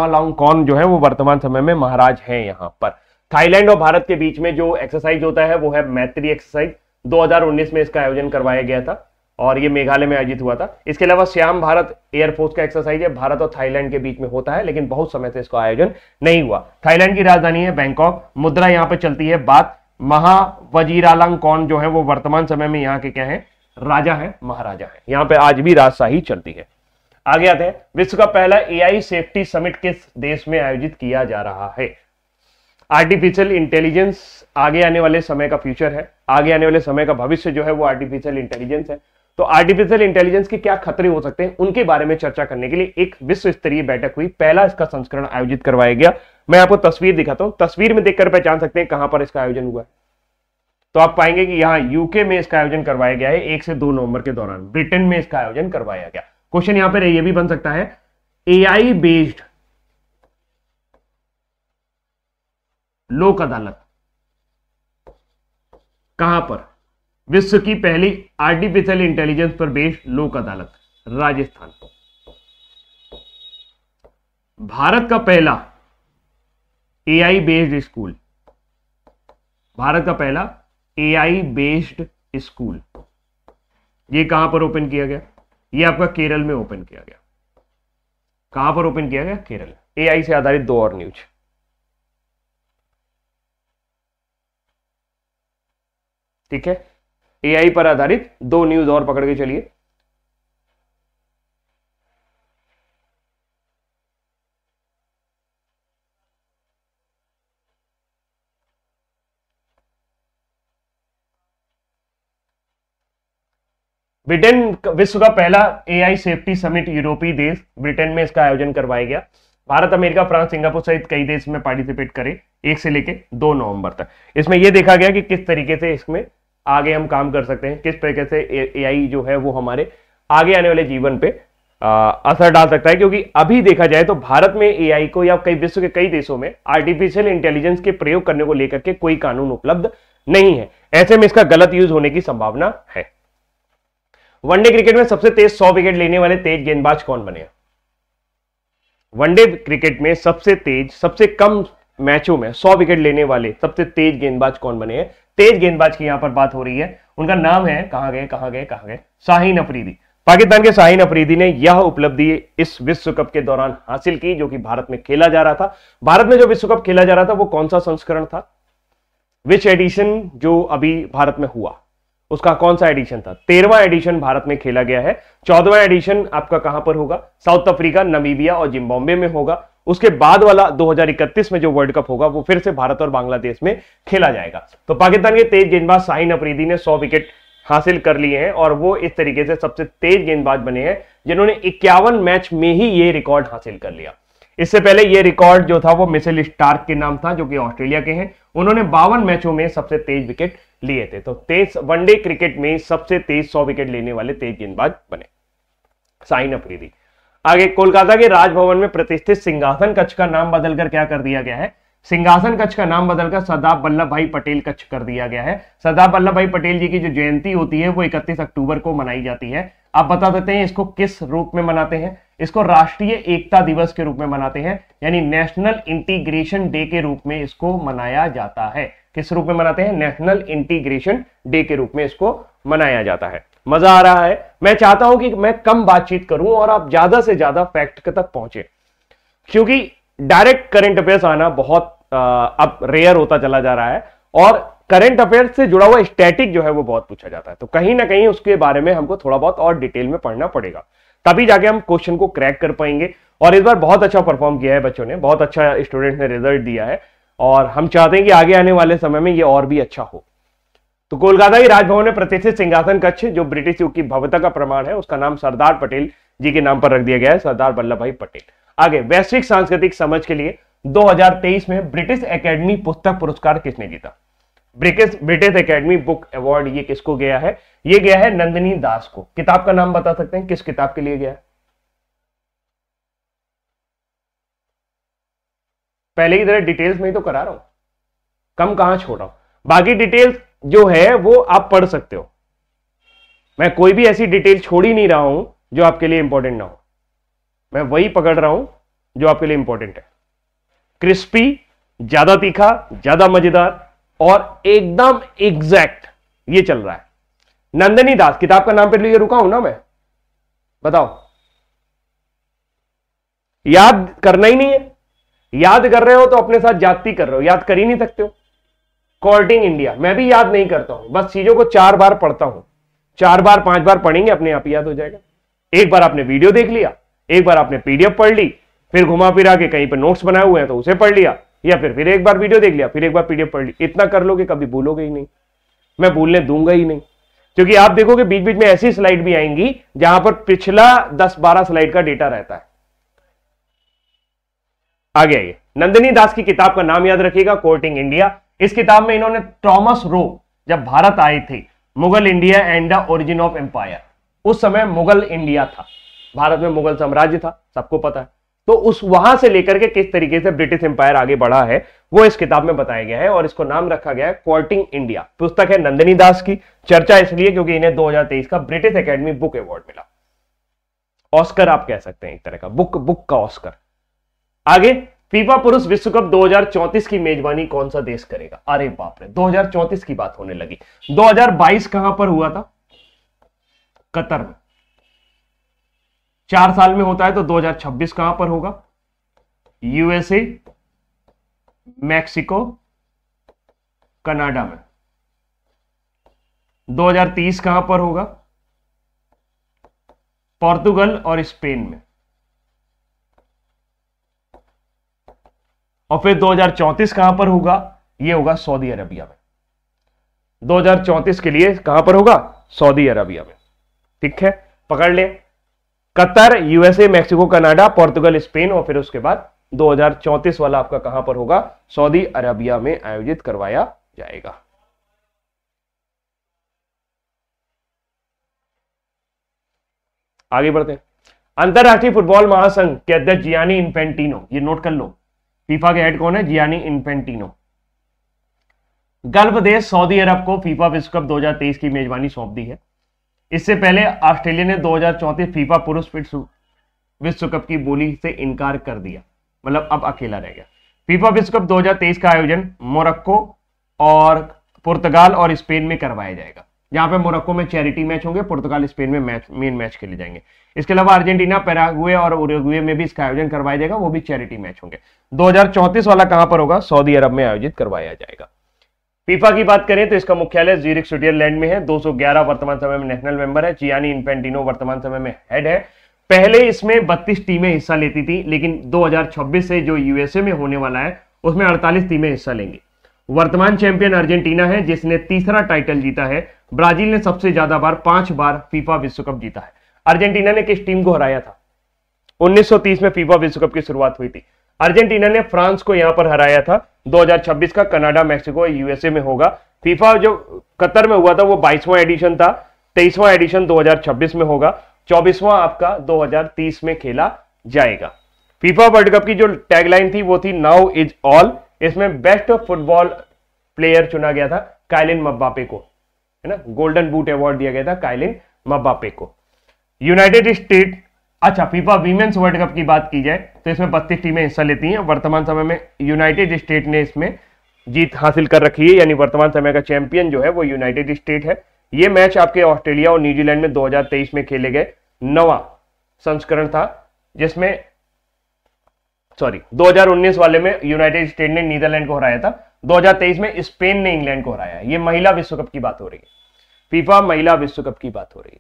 लॉन्ग कौन जो है वो वर्तमान समय में महाराज है यहां पर थाईलैंड और भारत के बीच में जो एक्सरसाइज होता है वो है मैत्री एक्सरसाइज 2019 में इसका आयोजन करवाया गया था और ये मेघालय में आयोजित हुआ था इसके अलावा श्याम भारत एयरफोर्स का एक्सरसाइज है भारत और थाईलैंड के बीच में होता है लेकिन बहुत समय से इसका आयोजन नहीं हुआ थाईलैंड की राजधानी है बैंकॉक मुद्रा यहाँ पे चलती है बात महा वजीरालांग कौन जो है वो वर्तमान समय में यहाँ के क्या है राजा है महाराजा है यहाँ पे आज भी राजशाही चलती है आगे आते हैं विश्व का पहला ए सेफ्टी समिट किस देश में आयोजित किया जा रहा है आर्टिफिशियल इंटेलिजेंस आगे आने वाले समय का फ्यूचर है आगे आने वाले समय का भविष्य जो है वो आर्टिफिशियल इंटेलिजेंस है तो आर्टिफिशियल इंटेलिजेंस के क्या खतरे हो सकते हैं उनके बारे में चर्चा करने के लिए एक विश्व स्तरीय बैठक हुई पहला इसका संस्करण आयोजित करवाया गया मैं आपको तस्वीर दिखाता हूं तस्वीर में देखकर पहचान सकते हैं कहां पर इसका आयोजन हुआ तो आप पाएंगे कि यहां यूके में इसका आयोजन करवाया गया है एक से दो नवंबर के दौरान ब्रिटेन में इसका आयोजन करवाया गया क्वेश्चन यहां पर यह भी बन सकता है ए बेस्ड लोक अदालत कहां पर विश्व की पहली आर्टिफिशियल इंटेलिजेंस पर बेस्ड लोक अदालत राजस्थान भारत का पहला एआई बेस्ड स्कूल भारत का पहला एआई बेस्ड स्कूल ये कहां पर ओपन किया गया ये आपका केरल में ओपन किया गया कहां पर ओपन किया गया केरल एआई से आधारित दो और न्यूज ठीक है एआई पर आधारित दो न्यूज और पकड़ के चलिए ब्रिटेन विश्व का पहला एआई सेफ्टी समिट यूरोपीय देश ब्रिटेन में इसका आयोजन करवाया गया भारत अमेरिका फ्रांस सिंगापुर सहित कई देश में पार्टिसिपेट करे एक से लेकर दो नवंबर तक इसमें यह देखा गया कि किस तरीके से इसमें आगे हम काम कर सकते हैं किस तरीके से एआई जो है वो हमारे आगे आने वाले जीवन पे आ, असर डाल सकता है क्योंकि अभी देखा जाए तो भारत में एआई को या कई विश्व के कई देशों में आर्टिफिशियल इंटेलिजेंस के प्रयोग करने को लेकर के कोई कानून उपलब्ध नहीं है ऐसे में इसका गलत यूज होने की संभावना है वनडे क्रिकेट में सबसे तेज सौ विकेट लेने वाले तेज गेंदबाज कौन बने वनडे क्रिकेट में सबसे तेज सबसे कम मैचों में सौ विकेट लेने वाले सबसे तेज गेंदबाज कौन बने हैं तेज गेंदबाज की यहां पर बात हो रही है उनका नाम है कहां गए कहां गए कहां गए शाहीन अफरीदी पाकिस्तान के शाहीन अफरीदी ने यह उपलब्धि इस विश्व कप के दौरान हासिल की जो कि भारत में खेला जा रहा था भारत में जो विश्व कप खेला जा रहा था वो कौन सा संस्करण था विच एडिशन जो अभी भारत में हुआ उसका कौन सा एडिशन था तेरवा एडिशन भारत में खेला गया है चौदवा एडिशन आपका कहां पर होगा साउथ अफ्रीका नमीबिया और जिम्बाब्वे में होगा उसके बाद वाला 2031 में जो वर्ल्ड कप होगा वो फिर से भारत और बांग्लादेश में खेला जाएगा तो पाकिस्तान के तेज गेंदबाज साहिन अफरीदी ने 100 विकेट हासिल कर लिए हैं और वो इस तरीके से सबसे तेज गेंदबाज बने हैं जिन्होंने इक्यावन मैच में ही ये रिकॉर्ड हासिल कर लिया इससे पहले ये रिकॉर्ड जो था वो मिसेल स्टार्क के नाम था जो कि ऑस्ट्रेलिया के हैं उन्होंने बावन मैचों में सबसे तेज विकेट लिए थे तो तेज वनडे क्रिकेट में सबसे तेज सौ विकेट लेने वाले तेज गेंदबाज बने साइन अफरीदी आगे कोलकाता के राजभवन में प्रतिष्ठित सिंहासन कच्छ का नाम बदलकर क्या कर दिया गया है सिंहासन कच्छ का नाम बदलकर सरदार वल्लभ भाई पटेल कच्छ कर दिया गया है सरदार वल्लभ भाई पटेल जी की जो जयंती होती है वो 31 अक्टूबर को मनाई जाती है आप बता देते हैं इसको किस रूप में मनाते हैं इसको राष्ट्रीय एकता दिवस के रूप में मनाते हैं यानी नेशनल इंटीग्रेशन डे के रूप में इसको मनाया जाता है किस रूप में मनाते हैं नेशनल इंटीग्रेशन डे के रूप में इसको मनाया जाता है मजा आ रहा है मैं चाहता हूं कि मैं कम बातचीत करूं और आप ज्यादा से ज्यादा फैक्ट तक पहुंचे क्योंकि डायरेक्ट करंट अफेयर्स आना बहुत आ, अब रेयर होता चला जा रहा है और करंट अफेयर से जुड़ा हुआ स्टैटिक जो है वो बहुत पूछा जाता है तो कहीं ना कहीं उसके बारे में हमको थोड़ा बहुत और डिटेल में पढ़ना पड़ेगा तभी जाके हम क्वेश्चन को क्रैक कर पाएंगे और इस बार बहुत अच्छा परफॉर्म किया है बच्चों ने बहुत अच्छा स्टूडेंट ने रिजल्ट दिया है और हम चाहते हैं कि आगे आने वाले समय में ये और भी अच्छा हो तो कोलकाता के राजभवन में प्रतिष्ठित सिंहासन कक्ष जो ब्रिटिश युग की भव्यता का प्रमाण है उसका नाम सरदार पटेल जी के नाम पर रख दिया गया है सरदार वल्लभ भाई पटेल आगे वैश्विक सांस्कृतिक समझ के लिए 2023 में ब्रिटिश एकेडमी पुस्तक पुरस्कार किसने जीता British British academy book award ये किसको गया है ये गया है नंदिनी दास को किताब का नाम बता सकते हैं किस किताब के लिए गया है पहले की तरह डिटेल्स में ही तो करा रहा हूं कम कहां छोड़ रहा हूं बाकी डिटेल्स जो है वो आप पढ़ सकते हो मैं कोई भी ऐसी डिटेल छोड़ ही नहीं रहा हूं जो आपके लिए इंपॉर्टेंट ना हो मैं वही पकड़ रहा हूं जो आपके लिए इंपॉर्टेंट है क्रिस्पी ज्यादा तीखा ज्यादा मजेदार और एकदम एग्जैक्ट ये चल रहा है नंदनी दास किताब का नाम पे लिए रुका हूं ना मैं बताओ याद करना ही नहीं है याद कर रहे हो तो अपने साथ जाति कर रहे हो याद कर ही नहीं सकते हो कॉर्टिंग इंडिया मैं भी याद नहीं करता हूं बस चीजों को चार बार पढ़ता हूं चार बार पांच बार पढ़ेंगे अपने आप याद हो जाएगा एक बार आपने वीडियो देख लिया एक बार आपने पीडीएफ पढ़ ली फिर घुमा फिरा के कहीं पर नोट्स बनाए हुए हैं तो उसे पढ़ लिया या फिर फिर एक बार वीडियो देख लिया फिर एक बार पीडीएफ पढ़ ली इतना कर लोगे कभी भूलोगे ही नहीं मैं भूलने दूंगा ही नहीं क्योंकि आप देखोगे बीच बीच में ऐसी स्लाइड भी आएंगी जहां पर पिछला दस बारह स्लाइड का डेटा रहता है आगे आइए नंदिनी दास की किताब का नाम याद रखिएगा कोर्टिंग इंडिया इस किताब में इन्होंने थॉमस रो जब भारत आए थे Mughal India and the origin of empire उस समय मुगल इंडिया था भारत में मुगल साम्राज्य था सबको पता है तो उस वहां से लेकर के किस तरीके से ब्रिटिश एम्पायर आगे बढ़ा है वो इस किताब में बताया गया है और इसको नाम रखा गया है कोर्टिंग इंडिया पुस्तक है नंदिनी दास की चर्चा इसलिए क्योंकि इन्हें 2023 का ब्रिटिश एकेडमी बुक अवार्ड मिला ऑस्कर आप कह सकते हैं एक तरह का बुक बुक का ऑस्कर आगे फीफा पुरुष विश्व कप 2034 की मेजबानी कौन सा देश करेगा अरे बाप रे 2034 की बात होने लगी 2022 कहां पर हुआ था कतर में चार साल में होता है तो 2026 कहां पर होगा यूएसए मैक्सिको कनाडा में 2030 कहां पर होगा पोर्तुगल और स्पेन में और फिर 2034 कहां पर होगा ये होगा सऊदी अरबिया में 2034 के लिए कहां पर होगा सऊदी अरबिया में ठीक है पकड़ ले Qatar USA Mexico Canada Portugal Spain और फिर उसके बाद 2034 वाला आपका कहां पर होगा सऊदी अरबिया में आयोजित करवाया जाएगा आगे बढ़ते हैं अंतरराष्ट्रीय फुटबॉल महासंघ के अध्यक्ष जियानी इन्फेंटिनो ये नोट कर लो फीफा के हेड कौन है जियानी इन्फेंटिनो गल्फ देश सऊदी अरब को फीफा विश्व कप 2023 की मेजबानी सौंप दी है इससे पहले ऑस्ट्रेलिया ने दो फीफा पुरुष विश्व कप की बोली से इनकार कर दिया मतलब अब अकेला रह गया फीफा विश्व कप 2023 का आयोजन मोरक्को और पुर्तगाल और स्पेन में करवाया जाएगा जहां पे मोरक्को में चैरिटी मैच होंगे पुर्तगाल स्पेन में मैच मेन मैच खेले जाएंगे इसके अलावा अर्जेंटीना पैरागुए और उरुग्वे में भी इसका आयोजन करवाया जाएगा वो भी चैरिटी मैच होंगे दो वाला कहां पर होगा सऊदी अरब में आयोजित करवाया जाएगा फीफा की बात करें तो इसका मुख्यालय जीरिक स्विटरलैंड में है दो वर्तमान समय में नेशनल मेंबर है चियानी इनपेंटिनो वर्तमान समय में हेड है पहले इसमें 32 टीमें हिस्सा लेती थी लेकिन 2026 से जो यूएसए में होने वाला है उसमें 48 टीमें हिस्सा लेंगी वर्तमान चैंपियन अर्जेंटीना है जिसने तीसरा टाइटल जीता है ब्राजील ने सबसे ज्यादा बार पांच बार फीफा विश्व कप जीता है अर्जेंटीना ने किस टीम को हराया था 1930 में फीफा विश्व कप की शुरुआत हुई थी अर्जेंटीना ने फ्रांस को यहां पर हराया था 2026 का कनाडा मैक्सिको यूएसए में होगा फीफा जो कतर में हुआ था वो 22वां एडिशन था 23वां एडिशन 2026 में होगा 24वां आपका 2030 में खेला जाएगा फीफा वर्ल्ड कप की जो टैगलाइन थी वो थी नाउ इज ऑल इसमें बेस्ट फुटबॉल प्लेयर चुना गया था कायलिन मब्बापे को है ना गोल्डन बूट अवार्ड दिया गया था काइलिन मबापे को यूनाइटेड स्टेट अच्छा फीफा वीमेंस वर्ल्ड कप की बात की जाए तो इसमें बत्तीस टीमें हिस्सा लेती हैं वर्तमान समय में यूनाइटेड स्टेट ने इसमें जीत हासिल कर रखी है यानी वर्तमान समय का चैंपियन जो है वो यूनाइटेड स्टेट है ये मैच आपके ऑस्ट्रेलिया और न्यूजीलैंड में 2023 में खेले गए नवा संस्करण था जिसमें सॉरी 2019 वाले में यूनाइटेड स्टेट ने नीदरलैंड को हराया था 2023 में स्पेन ने इंग्लैंड को हराया है ये महिला विश्व कप की बात हो रही है फीफा महिला विश्व कप की बात हो रही है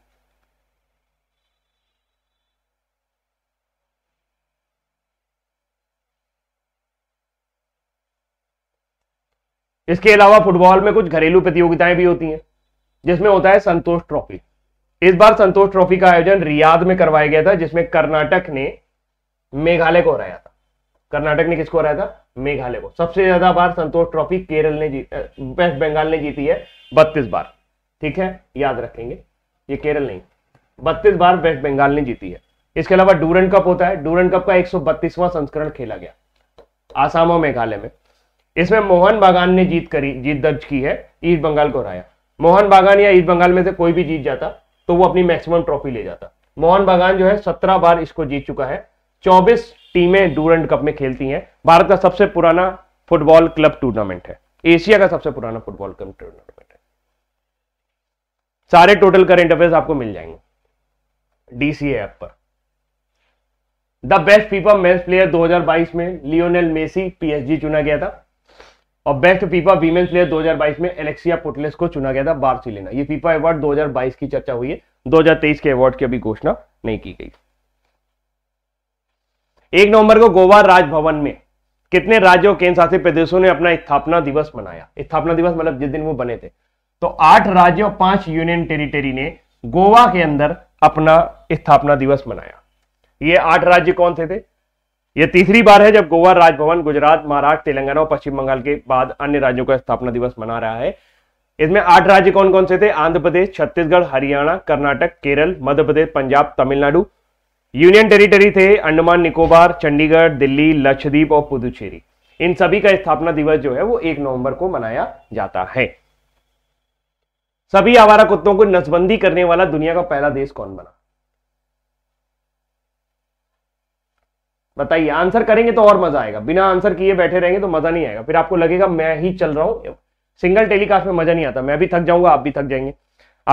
इसके अलावा फुटबॉल में कुछ घरेलू प्रतियोगिताएं भी होती हैं जिसमें होता है संतोष ट्रॉफी इस बार संतोष ट्रॉफी का आयोजन रियाद में करवाया गया था जिसमें कर्नाटक ने मेघालय को हराया था कर्नाटक ने किसको हराया था मेघालय को सबसे ज्यादा बार संतोष ट्रॉफी केरल ने वेस्ट बंगाल ने जीती है बत्तीस बार ठीक है याद रखेंगे ये केरल नहीं बत्तीस बार वेस्ट बंगाल ने जीती है इसके अलावा डूरन कप होता है डूरन कप का एक संस्करण खेला गया आसाम और मेघालय में इसमें मोहन बागान ने जीत करी जीत दर्ज की है ईस्ट बंगाल को हराया मोहन बागान या ईस्ट बंगाल में से कोई भी जीत जाता तो वो अपनी मैक्सिमम ट्रॉफी ले जाता मोहन बागान जो है सत्रह बार इसको जीत चुका है चौबीस टीमें डूर कप में खेलती हैं भारत का सबसे पुराना फुटबॉल क्लब टूर्नामेंट है एशिया का सबसे पुराना फुटबॉल क्लब टूर्नामेंट है सारे टोटल करेंट अफेयर्स आपको मिल जाएंगे डीसीए ऐप पर the best FIFA men's player 2022 में लियोनेल मेसी पीएसजी चुना गया था और बेस्ट फीफा वीमेंस प्लेयर 2022 में एलेक्सिया पुटलेस को चुना गया था बार्सिलिना ये फीफा अवार्ड 2022 की चर्चा हुई है 2023 के अवार्ड की अभी घोषणा नहीं की गई एक नवंबर को गोवा राजभवन में कितने राज्यों केंद्र शासित प्रदेशों ने अपना स्थापना दिवस मनाया स्थापना दिवस मतलब जिस दिन वो बने थे तो आठ राज्यों पांच यूनियन टेरिटरी ने गोवा के अंदर अपना स्थापना दिवस मनाया ये आठ राज्य कौन से थे यह तीसरी बार है जब गोवा राजभवन गुजरात महाराष्ट्र तेलंगाना और पश्चिम बंगाल के बाद अन्य राज्यों का स्थापना दिवस मना रहा है इसमें आठ राज्य कौन कौन से थे आंध्र प्रदेश छत्तीसगढ़ हरियाणा कर्नाटक केरल मध्य प्रदेश पंजाब तमिलनाडु यूनियन टेरिटरी थे अंडमान निकोबार चंडीगढ़ दिल्ली लक्षद्वीप और पुदुचेरी इन सभी का स्थापना दिवस जो है वो एक नवंबर को मनाया जाता है सभी आवारा कुत्तों को नसबंदी करने वाला दुनिया का पहला देश कौन बना बताइए आंसर करेंगे तो और मजा आएगा बिना आंसर किए बैठे रहेंगे तो मजा नहीं आएगा फिर आपको लगेगा मैं ही चल रहा हूं सिंगल टेलीकास्ट में मजा नहीं आता मैं भी थक जाऊंगा आप भी थक जाएंगे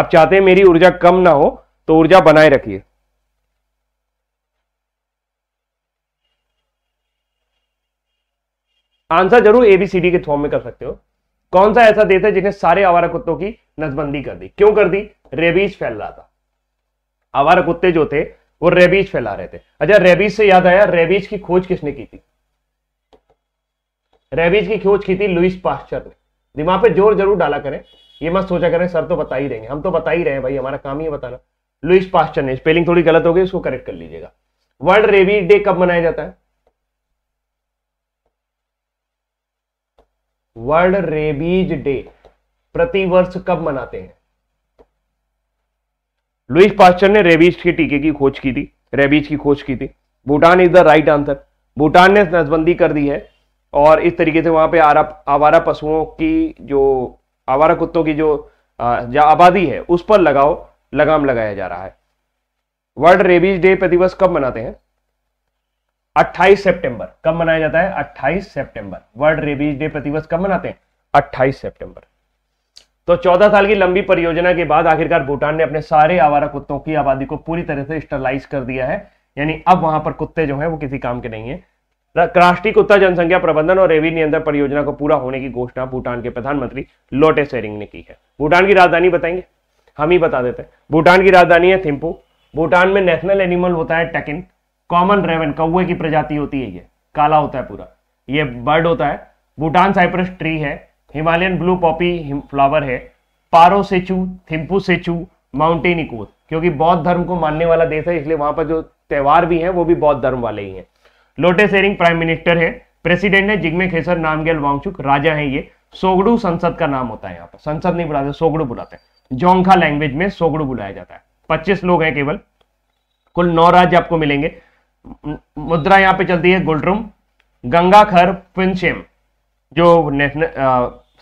आप चाहते हैं मेरी ऊर्जा कम ना हो तो ऊर्जा बनाए रखिए आंसर जरूर एबीसीडी के फॉर्म में कर सकते हो कौन सा ऐसा देश है जिसने सारे आवारा कुत्तों की नजबंदी कर दी क्यों कर दी रेबीज फैल रहा था आवारा कुत्ते जो थे वो रेबीज फैला रहे थे अच्छा रेबीज से याद आया रेबीज की खोज किसने की थी रेबीज की खोज की थी लुइस पास्चर ने दिमाग पे जोर जरूर डाला करें ये मत सोचा करें सर तो बता ही देंगे हम तो बता ही रहे हैं भाई हमारा काम ही है बताना लुइस पास्चर ने स्पेलिंग थोड़ी गलत हो गई उसको करेक्ट कर लीजिएगा वर्ल्ड रेबीज डे कब मनाया जाता है वर्ल्ड रेबीज डे प्रतिवर्ष कब मनाते हैं लुइस पास्टर ने रेबीज के टीके की खोज की थी रेबीज की खोज की थी Bhutan is the right answer Bhutan ने नजबंदी कर दी है और इस तरीके से वहां पे आरा आवारा पशुओं की जो आवारा कुत्तों की जो आबादी है उस पर लगाओ लगाम लगाया जा रहा है वर्ल्ड रेबीज डे प्रतिवर्ष कब मनाते हैं 28 सितंबर कब मनाया जाता है 28 सितंबर वर्ल्ड रेबीज डे प्रतिवर्ष कब मनाते हैं 28 सितंबर तो 14 साल की लंबी परियोजना के बाद आखिरकार भूटान ने अपने सारे आवारा कुत्तों की आबादी को पूरी तरह से स्टरलाइज कर दिया है यानी अब वहां पर कुत्ते जो है वो किसी काम के नहीं है राष्ट्रीय कुत्ता जनसंख्या प्रबंधन और रेवी नियंत्रण परियोजना को पूरा होने की घोषणा भूटान के प्रधानमंत्री लोटे सेरिंग ने की है भूटान की राजधानी बताएंगे हम ही बता देते हैं भूटान की राजधानी है थिम्पू भूटान में नेशनल एनिमल होता है टेकिन कॉमन रेवन कौए की प्रजाति होती है ये काला होता है पूरा ये बर्ड होता है भूटान साइप्रस ट्री है हिमालयन ब्लू पॉपी फ्लावर है पारो सेचू थिम्पू सेचू माउंटेन इकोत क्योंकि बौद्ध धर्म को मानने वाला देश है इसलिए वहां पर जो त्यौहार भी है वो भी बौद्ध धर्म वाले ही हैं लोटे सेरिंग प्राइम मिनिस्टर है प्रेसिडेंट है जिग्मे खेसर नामगेल वांगचुक राजा है ये सोगड़ू संसद का नाम होता है यहाँ पर संसद नहीं बुलाते सोगड़ू बुलाते हैं जोंखा लैंग्वेज में सोगड़ू बुलाया जाता है पच्चीस लोग हैं केवल कुल नौ राज्य आपको मिलेंगे मुद्रा यहां पे चलती है गुलटुम गंगाखर पिनशेम जो नेशनल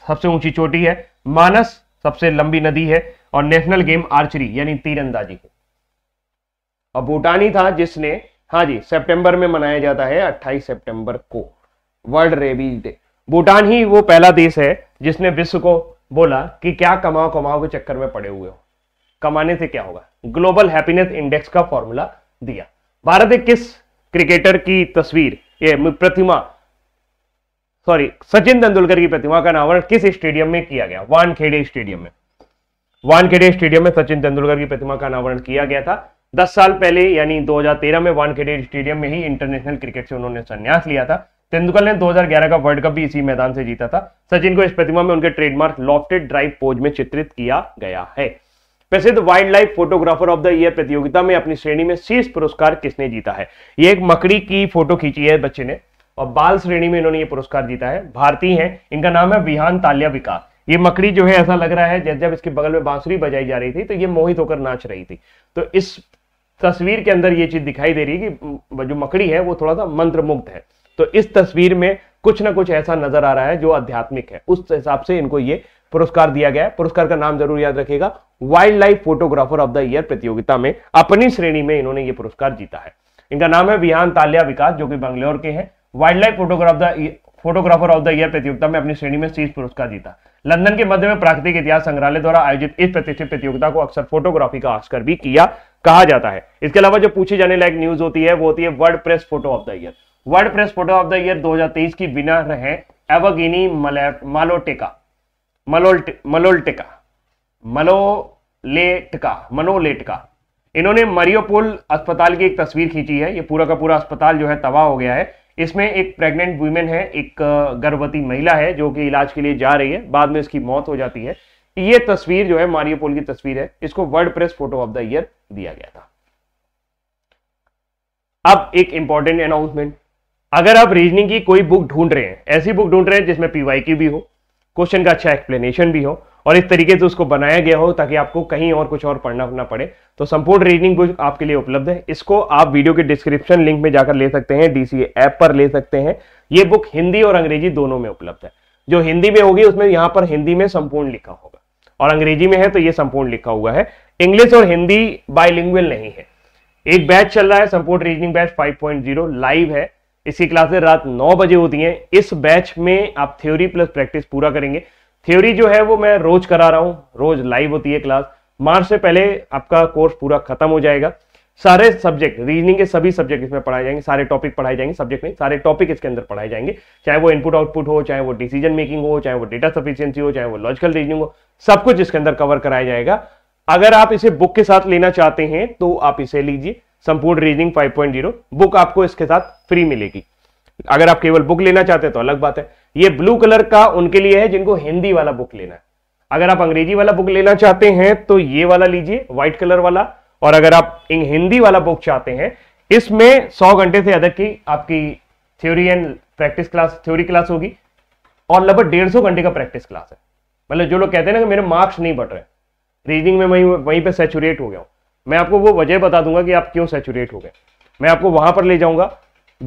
सबसे ऊंची चोटी है मानस सबसे लंबी नदी है और नेशनल गेम आर्चरी यानी तीरंदाजी की और भूटानी था जिसने हाँ जी सितंबर में मनाया जाता है 28 सितंबर को वर्ल्ड रेबीज डे भूटान ही वो पहला देश है जिसने विश्व को बोला कि क्या कमाओ कमाओ के चक्कर में पड़े हुए हो कमाने से क्या होगा ग्लोबल हैप्पीनेस इंडेक्स का फॉर्मूला दिया भारत के किस क्रिकेटर की तस्वीर ये प्रतिमा सॉरी सचिन तेंदुलकर की प्रतिमा का अनावरण किस स्टेडियम में किया गया वानखेड़े स्टेडियम में वानखेड़े स्टेडियम में सचिन तेंदुलकर की प्रतिमा का अनावरण किया गया था दस साल पहले यानी 2013 में वानखेड़े स्टेडियम में ही इंटरनेशनल क्रिकेट से उन्होंने संन्यास लिया था तेंदुलकर ने 2011 का वर्ल्ड कप भी इसी मैदान से जीता था सचिन को इस प्रतिमा में उनके ट्रेडमार्क लॉफ्टेड ड्राइव पोज में चित्रित किया गया है प्रसिद्ध wild life photographer of the year प्रतियोगिता में अपनी श्रेणी में शीर्ष पुरस्कार किसने जीता है ये एक मकड़ी की फोटो खींची है बच्चे ने और बाल श्रेणी में इन्होंने ये पुरस्कार जीता है भारतीय हैं इनका नाम है विहान तालिया विकास ये मकड़ी जो है ऐसा लग रहा है जब जब इसके बगल में बांसुरी बजाई जा रही थी तो ये मोहित होकर नाच रही थी तो इस तस्वीर के अंदर ये चीज दिखाई दे रही है कि जो मकड़ी है वो थोड़ा सा मंत्रमुग्ध है तो इस तस्वीर में कुछ ना कुछ ऐसा नजर आ रहा है जो आध्यात्मिक है उस हिसाब से इनको ये पुरस्कार दिया गया है पुरस्कार का नाम जरूर याद रखेगा wild life photographer of the year प्रतियोगिता में अपनी श्रेणी में इन्होंने ये पुरस्कार जीता है इनका नाम है विहान तालिया विकास जो कि बंगलोर के हैं wild life photograph the photographer of the year प्रतियोगिता में अपनी श्रेणी में शीर्ष पुरस्कार जीता लंदन के मध्य में प्राकृतिक इतिहास संग्रहालय द्वारा आयोजित इस प्रतिष्ठित प्रतियोगिता को अक्सर फोटोग्राफी का आस्कर भी किया कहा जाता है इसके अलावा जो पूछे जाने लायक न्यूज होती है वो होती है world press photo of the year world press photo of the year दो की बिना है एवगिनी मालोटेका मलोल्ट मलोल्टिका मलोलेटका मनोलेटका इन्होंने मरियोपोल अस्पताल की एक तस्वीर खींची है ये पूरा का पूरा अस्पताल जो है तबाह हो गया है इसमें एक प्रेग्नेंट वुमेन है एक गर्भवती महिला है जो कि इलाज के लिए जा रही है बाद में इसकी मौत हो जाती है ये तस्वीर जो है मारियोपोल की तस्वीर है इसको world press photo of the year दिया गया था अब एक इंपॉर्टेंट अनाउंसमेंट अगर आप रीजनिंग की कोई बुक ढूंढ रहे हैं ऐसी बुक ढूंढ रहे हैं जिसमें पीवाई की भी हो क्वेश्चन का अच्छा एक्सप्लेनेशन भी हो और इस तरीके से उसको बनाया गया हो ताकि आपको कहीं और कुछ और पढ़ना ना पड़े तो संपूर्ण रीडिंग बुक आपके लिए उपलब्ध है इसको आप वीडियो के डिस्क्रिप्शन लिंक में जाकर ले सकते हैं डीसीए ऐप पर ले सकते हैं ये बुक हिंदी और अंग्रेजी दोनों में उपलब्ध है जो हिंदी में होगी उसमें यहाँ पर हिंदी में संपूर्ण लिखा होगा और अंग्रेजी में है तो ये संपूर्ण लिखा हुआ है इंग्लिश और हिंदी बायलिंग्वेल नहीं है एक बैच चल रहा है संपूर्ण रीजनिंग बैच 5.0 लाइव है इसकी क्लासेस रात नौ बजे होती हैं इस बैच में आप थ्योरी प्लस प्रैक्टिस पूरा करेंगे थ्योरी जो है वो मैं रोज करा रहा हूँ रोज लाइव होती है क्लास मार्च से पहले आपका कोर्स पूरा खत्म हो जाएगा सारे सब्जेक्ट रीजनिंग के सभी सब्जेक्ट इसमें पढ़ाए जाएंगे सारे टॉपिक पढ़ाए जाएंगे सब्जेक्ट नहीं सारे टॉपिक इसके अंदर पढ़ाए जाएंगे चाहे वो इनपुट आउटपुट हो चाहे वो डिसीजन मेकिंग हो चाहे वो डेटा सफिशियंसी हो चाहे वो लॉजिकल रीजनिंग हो सब कुछ इसके अंदर कवर कराया जाएगा अगर आप इसे बुक के साथ लेना चाहते हैं तो आप इसे लीजिए संपूर्ण रीजनिंग 5.0 बुक आपको इसके साथ फ्री मिलेगी अगर आप केवल बुक लेना चाहते हैं तो अलग बात है ये ब्लू कलर का उनके लिए है जिनको हिंदी वाला बुक लेना है अगर आप अंग्रेजी वाला बुक लेना चाहते हैं तो ये वाला लीजिए व्हाइट कलर वाला और अगर आप इन हिंदी वाला बुक चाहते हैं इसमें 100 घंटे से अधिक की आपकी theory and practice class theory class होगी और लगभग डेढ़ सौ घंटे का प्रैक्टिस क्लास है मतलब जो लोग कहते हैं ना कि मेरे मार्क्स नहीं बढ़ रहे रीजनिंग में वहीं वहीं पे सेचुरेट हो गया हूँ मैं आपको वो वजह बता दूंगा कि आप क्यों सेचुरेट हो गए मैं आपको वहां पर ले जाऊंगा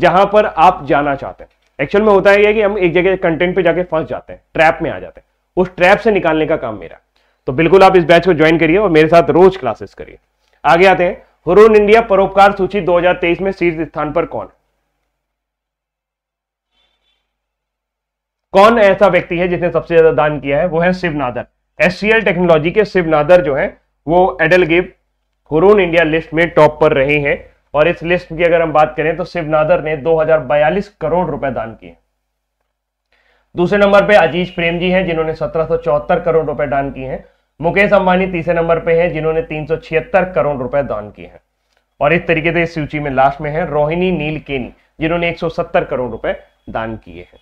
जहां पर आप जाना चाहते हैं एक्चुअल में होता है कि हम एक जगह कंटेंट पे जाके फंस जाते हैं ट्रैप में आ जाते हैं उस ट्रैप से निकालने का काम मेरा तो बिल्कुल आप इस बैच को ज्वाइन करिए और मेरे साथ रोज क्लासेस करिए आगे आते हैं हुरून इंडिया परोपकार सूची 2023 में शीर्ष स्थान पर कौन कौन ऐसा व्यक्ति है जिसने सबसे ज्यादा दान किया है वो है शिव नादर एस टेक्नोलॉजी के शिव नादर जो है वो EdelGive Hurun India list में टॉप पर रहे हैं और इस लिस्ट की अगर हम बात करें तो शिवनादर ने दो करोड़ रुपए दान किए दूसरे नंबर पे अजीज प्रेम जी हैं जिन्होंने 1774 करोड़ रुपए दान किए हैं मुकेश अंबानी तीसरे नंबर पे हैं जिन्होंने 376 करोड़ रुपए दान किए हैं और इस तरीके से इस सूची में लास्ट में है रोहिणी नील केनी जिन्होंने 170 करोड़ रुपए दान किए हैं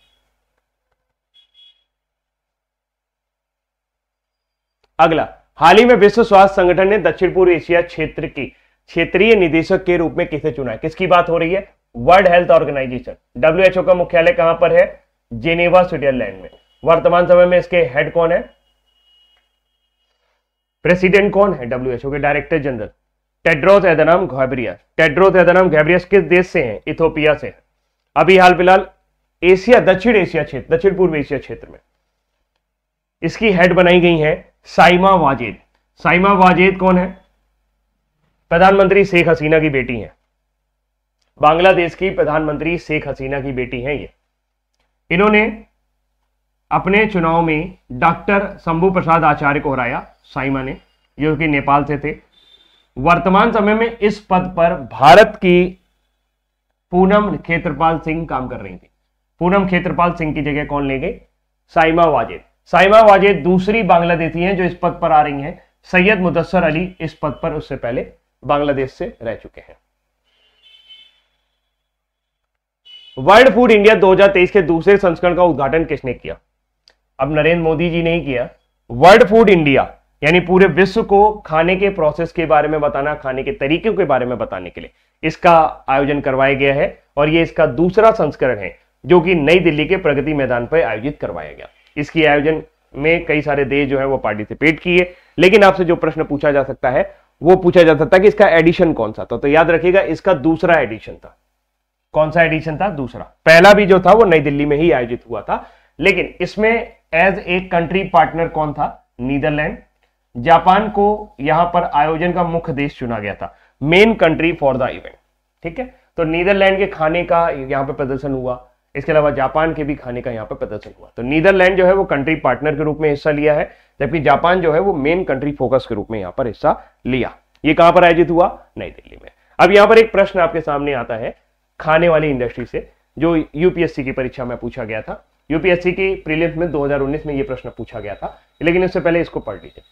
अगला हाल ही में विश्व स्वास्थ्य संगठन ने दक्षिण पूर्व एशिया क्षेत्र की क्षेत्रीय निदेशक के रूप में किसे चुना है किसकी बात हो रही है वर्ल्ड हेल्थ ऑर्गेनाइजेशन ओ का मुख्यालय कहां पर है जेनेवा स्विट्जरलैंड में वर्तमान समय में इसके हेड कौन है प्रेसिडेंट कौन है ओ के director general Tedros Adhanom Ghebreyesus Tedros Adhanom Ghebreyesus किस देश से है इथोपिया से है अभी हाल फिलहाल एशिया दक्षिण एशिया क्षेत्र दक्षिण पूर्व एशिया क्षेत्र में इसकी हेड बनाई गई है साइमा वाजेद साइमा वाजेद कौन है प्रधानमंत्री शेख हसीना की बेटी है बांग्लादेश की प्रधानमंत्री शेख हसीना की बेटी है ये इन्होंने अपने चुनाव में डॉक्टर शंभू प्रसाद आचार्य को हराया साइमा ने जो कि नेपाल से थे वर्तमान समय में इस पद पर भारत की पूनम खेत्रपाल सिंह काम कर रही थी पूनम खेत्रपाल सिंह की जगह कौन लेंगे साइमा वाजेद साइमा वाजे दूसरी बांग्लादेशी हैं जो इस पद पर आ रही हैं सैयद मुदस्सर अली इस पद पर उससे पहले बांग्लादेश से रह चुके हैं वर्ल्ड फूड इंडिया 2023 के दूसरे संस्करण का उद्घाटन किसने किया अब नरेंद्र मोदी जी ने ही किया वर्ल्ड फूड इंडिया यानी पूरे विश्व को खाने के प्रोसेस के बारे में बताना खाने के तरीकों के बारे में बताने के लिए इसका आयोजन करवाया गया है और ये इसका दूसरा संस्करण है जो कि नई दिल्ली के प्रगति मैदान पर आयोजित करवाया गया इसकी आयोजन में कई सारे देश जो है वो पार्टिसिपेट किए लेकिन आपसे जो प्रश्न पूछा जा सकता है वो पूछा जा सकता है कि इसका एडिशन कौन सा था तो याद रखिएगा इसका दूसरा एडिशन था कौन सा एडिशन था दूसरा पहला भी जो था वो नई दिल्ली में ही आयोजित हुआ था लेकिन इसमें एज ए कंट्री पार्टनर कौन था नीदरलैंड जापान को यहां पर आयोजन का मुख्य देश चुना गया था main country for the event ठीक है तो नीदरलैंड के खाने का यहां पर प्रदर्शन हुआ इसके अलावा जापान के भी खाने का यहाँ पर प्रदर्शन हुआ तो नीदरलैंड जो है वो कंट्री पार्टनर के रूप में हिस्सा लिया है जबकि जापान जो है वो मेन कंट्री फोकस के रूप में यहाँ पर हिस्सा लिया ये कहां पर आयोजित हुआ नई दिल्ली में अब यहां पर एक प्रश्न आपके सामने आता है खाने वाली इंडस्ट्री से जो यूपीएससी की परीक्षा में पूछा गया था यूपीएससी की प्रीलिम्स में 2019 में ये प्रश्न पूछा गया था लेकिन इससे पहले इसको पढ़ लीजिए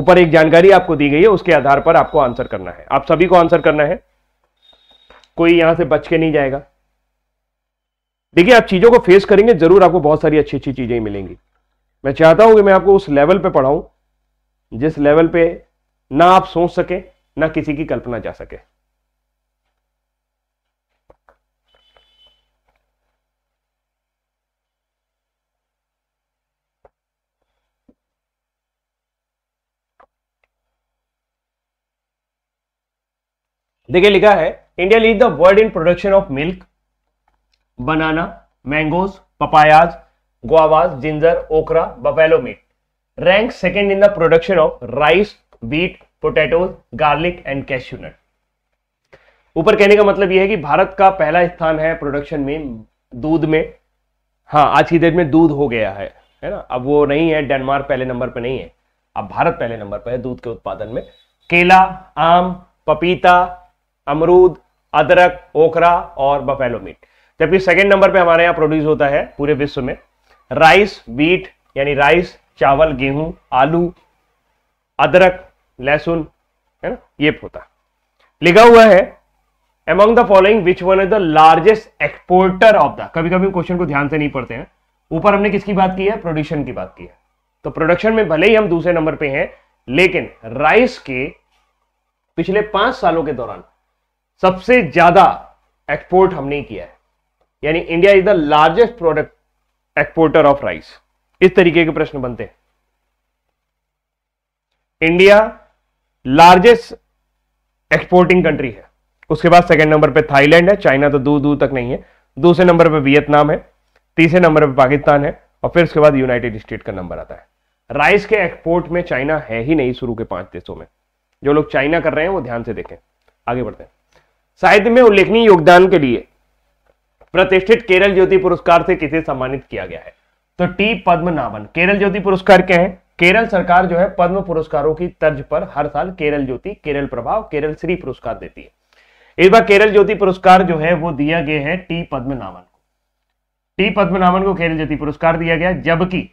ऊपर एक जानकारी आपको दी गई है उसके आधार पर आपको आंसर करना है आप सभी को आंसर करना है कोई यहां से बच के नहीं जाएगा देखिए आप चीज़ों को फेस करेंगे जरूर आपको बहुत सारी अच्छी अच्छी चीज़ें मिलेंगी मैं चाहता हूं कि मैं आपको उस लेवल पे पढ़ाऊं जिस लेवल पे ना आप सोच सके ना किसी की कल्पना जा सके देखिए लिखा है India lead the world in production of milk banana mangoes papayas guavas ginger okra buffalo meat rank second in the production of rice wheat potato garlic and cashew nut ऊपर कहने का मतलब यह है कि भारत का पहला स्थान है प्रोडक्शन में दूध में हाँ आज की डेट में दूध हो गया है है ना अब वो नहीं है डेनमार्क पहले नंबर पर नहीं है अब भारत पहले नंबर पर है दूध के उत्पादन में केला आम पपीता अमरूद अदरक ओकरा और बफेलो मीट जबकि सेकेंड नंबर पर हमारे यहाँ प्रोड्यूस होता है पूरे विश्व में राइस वीट यानी राइस चावल गेहूं आलू अदरक लहसुन है ना ये होता लिखा हुआ है among the following which one is the largest exporter of the कभी कभी क्वेश्चन को ध्यान से नहीं पढ़ते हैं ऊपर हमने किसकी बात की है प्रोडक्शन की बात की है तो प्रोडक्शन में भले ही हम दूसरे नंबर पे हैं लेकिन राइस के पिछले पांच सालों के दौरान सबसे ज्यादा एक्सपोर्ट हमने किया है यानी India is the largest product exporter of rice इस तरीके के प्रश्न बनते हैं इंडिया लार्जेस्ट एक्सपोर्टिंग कंट्री है उसके बाद सेकंड नंबर पे थाईलैंड है चाइना तो दूर दूर तक नहीं है दूसरे नंबर पे वियतनाम है तीसरे नंबर पे पाकिस्तान है और फिर उसके बाद यूनाइटेड स्टेट का नंबर आता है राइस के एक्सपोर्ट में चाइना है ही नहीं शुरू के पांच देशों में जो लोग चाइना कर रहे हैं वो ध्यान से देखें आगे बढ़ते हैं साहित्य में उल्लेखनीय योगदान के लिए प्रतिष्ठित केरल ज्योति पुरस्कार से किसे सम्मानित किया गया है तो टी पद्मनाभन केरल ज्योति पुरस्कार क्या है केरल सरकार जो है पद्म पुरस्कारों की तर्ज पर हर साल केरल ज्योति केरल प्रभाव केरल श्री पुरस्कार देती है इस बार केरल ज्योति पुरस्कार जो है वो दिया गया है टी पद्मनाभन को टी पद्मनाभन को केरल ज्योति पुरस्कार दिया गया जबकि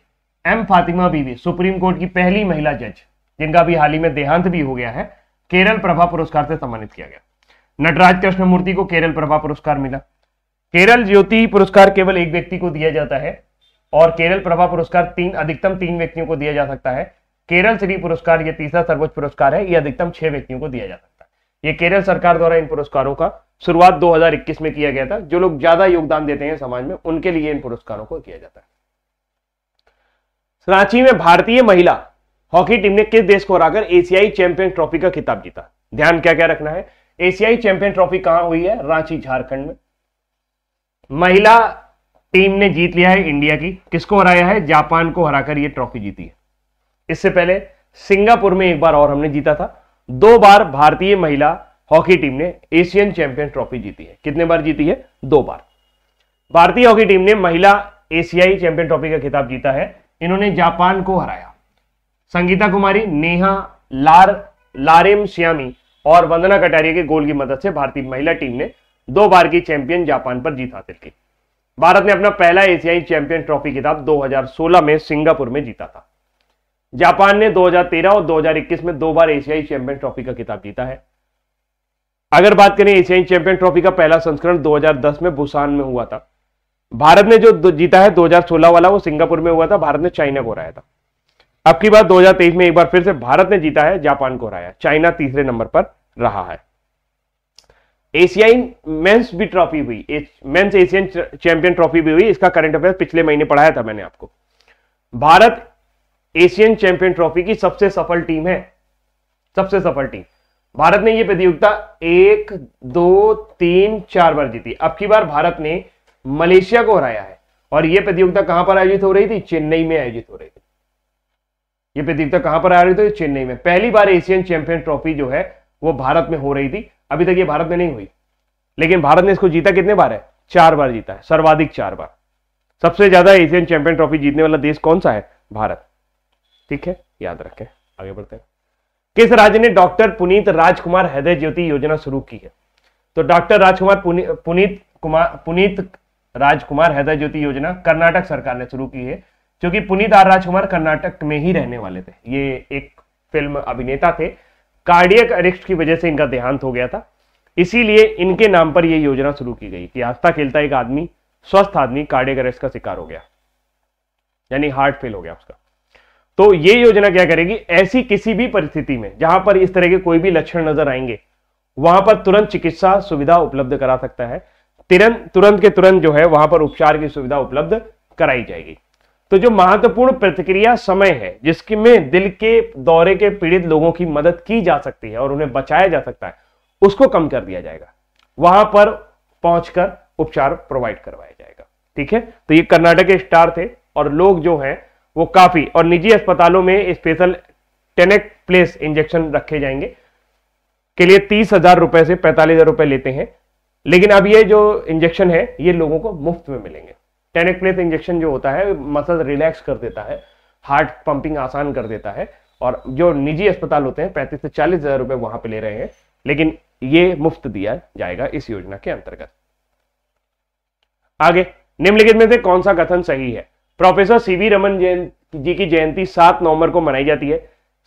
एम फातिमा बीवी सुप्रीम कोर्ट की पहली महिला जज जिनका भी हाल ही में देहांत भी हो गया है केरल प्रभा पुरस्कार से सम्मानित किया गया नटराज कृष्णमूर्ति को केरल प्रभा पुरस्कार मिला केरल ज्योति पुरस्कार केवल एक व्यक्ति को दिया जाता है और केरल प्रभा पुरस्कार तीन अधिकतम तीन व्यक्तियों को दिया जा सकता है केरल श्री पुरस्कार यह तीसरा सर्वोच्च पुरस्कार है यह अधिकतम छह व्यक्तियों को दिया जा सकता है ये केरल सरकार द्वारा इन पुरस्कारों का शुरुआत 2021 में किया गया था जो लोग ज्यादा योगदान देते हैं समाज में उनके लिए इन पुरस्कारों को किया जाता है रांची में भारतीय महिला हॉकी टीम ने किस देश को हराकर एशियाई चैंपियन ट्रॉफी का खिताब जीता ध्यान क्या क्या रखना है एशियाई चैंपियन ट्रॉफी कहां हुई है रांची झारखंड में महिला टीम ने जीत लिया है इंडिया की किसको हराया है जापान को हराकर यह ट्रॉफी जीती है इससे पहले सिंगापुर में एक बार और हमने जीता था दो बार भारतीय महिला हॉकी टीम ने एशियन चैंपियन ट्रॉफी जीती है कितने बार जीती है दो बार भारतीय हॉकी टीम ने महिला एशियाई चैंपियन ट्रॉफी का खिताब जीता है इन्होंने जापान को हराया संगीता कुमारी नेहा लार लारेम श्यामी और वंदना कटारिया के गोल की मदद से भारतीय महिला टीम ने दो बार की चैंपियन जापान पर जीत हासिल की भारत ने अपना पहला एशियाई चैंपियन ट्रॉफी खिताब 2016 में सिंगापुर में जीता था जापान ने 2013 और 2021 में दो बार एशियाई चैंपियन ट्रॉफी का खिताब जीता है अगर बात करें एशियाई चैंपियन ट्रॉफी का पहला संस्करण 2010 में भूसान में हुआ था भारत ने जो जीता है 2016 वाला वो सिंगापुर में हुआ था भारत ने चाइना को हराया था अब की बात दो में एक बार फिर से भारत ने जीता है जापान को हराया चाइना तीसरे नंबर पर रहा है एशियाई मेंस भी ट्रॉफी हुई मेंस एशियन चैंपियन ट्रॉफी भी हुई इसका करंट अफेयर पिछले महीने पढ़ाया था मैंने आपको भारत एशियन चैंपियन ट्रॉफी की सबसे सफल टीम है सबसे सफल टीम भारत ने यह प्रतियोगिता एक दो तीन चार बार जीती अब की बार भारत ने मलेशिया को हराया है और यह प्रतियोगिता कहां पर आयोजित हो रही थी चेन्नई में आयोजित हो रही थी यह प्रतियोगिता कहां पर आयोजित हो रही थी चेन्नई में पहली बार एशियन चैंपियन ट्रॉफी जो है वो भारत में हो रही थी अभी तक ये भारत में नहीं हुई लेकिन भारत ने इसको जीता कितने बार है चार बार जीता है सर्वाधिक चार बार सबसे ज्यादा एशियन चैंपियन ट्रॉफी जीतने वाला देश कौन सा है भारत ठीक है याद रखें आगे बढ़ते हैं किस राज्य ने डॉक्टर पुनीत राजकुमार हृदय ज्योति योजना शुरू की है तो डॉक्टर राजकुमार पुनीत कुमार पुनीत राजकुमार हृदय ज्योति योजना कर्नाटक सरकार ने शुरू की है क्योंकि पुनीत आर राजकुमार कर्नाटक में ही रहने वाले थे ये एक फिल्म अभिनेता थे कार्डियक अरेस्ट की वजह से इनका देहांत हो गया था इसीलिए इनके नाम पर यह योजना शुरू की गई कि आस्था खेलता एक आदमी स्वस्थ आदमी कार्डियक अरेस्ट का शिकार हो गया यानी हार्ट फेल हो गया उसका तो ये योजना क्या करेगी ऐसी किसी भी परिस्थिति में जहां पर इस तरह के कोई भी लक्षण नजर आएंगे वहां पर तुरंत चिकित्सा सुविधा उपलब्ध करा सकता है तुरंत तुरंत के तुरंत जो है वहां पर उपचार की सुविधा उपलब्ध कराई जाएगी तो जो महत्वपूर्ण प्रतिक्रिया समय है जिसमें में दिल के दौरे के पीड़ित लोगों की मदद की जा सकती है और उन्हें बचाया जा सकता है उसको कम कर दिया जाएगा वहां पर पहुंचकर उपचार प्रोवाइड करवाया जाएगा ठीक है तो ये कर्नाटक के स्टार थे और लोग जो हैं वो काफी और निजी अस्पतालों में स्पेशल टेनेक प्लेस इंजेक्शन रखे जाएंगे के लिए तीस हजार रुपए से पैंतालीस हजार रुपए लेते हैं लेकिन अब ये जो इंजेक्शन है ये लोगों को मुफ्त में मिलेंगे टेनेक्लेथ इंजेक्शन जो होता है मसल रिलैक्स कर देता है हार्ट पंपिंग आसान कर देता है और जो निजी अस्पताल होते हैं पैंतीस से चालीस हजार रुपए वहां पे ले रहे हैं लेकिन ये मुफ्त दिया जाएगा इस योजना के अंतर्गत आगे निम्नलिखित में से कौन सा कथन सही है प्रोफेसर सीवी रमन जी की जयंती सात नवंबर को मनाई जाती है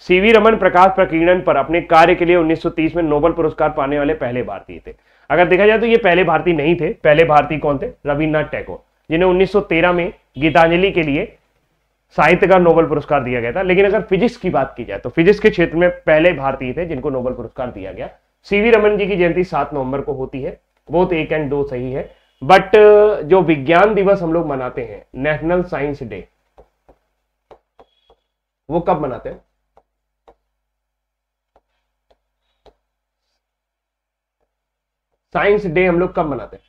सीवी रमन प्रकाश प्रकीर्णन पर अपने कार्य के लिए 1930 में नोबल पुरस्कार पाने वाले पहले भारतीय थे अगर देखा जाए तो ये पहले भारतीय नहीं थे पहले भारतीय कौन थे रविन्द्रनाथ टैगोर जिन्हें 1913 में गीतांजलि के लिए साहित्य का नोबल पुरस्कार दिया गया था लेकिन अगर फिजिक्स की बात की जाए तो फिजिक्स के क्षेत्र में पहले भारतीय थे जिनको नोबल पुरस्कार दिया गया सीवी रमन जी की जयंती सात नवंबर को होती है बहुत एक एंड दो सही है बट जो विज्ञान दिवस हम लोग मनाते हैं नेशनल साइंस डे वो कब मनाते हैं साइंस डे हम लोग कब मनाते हैं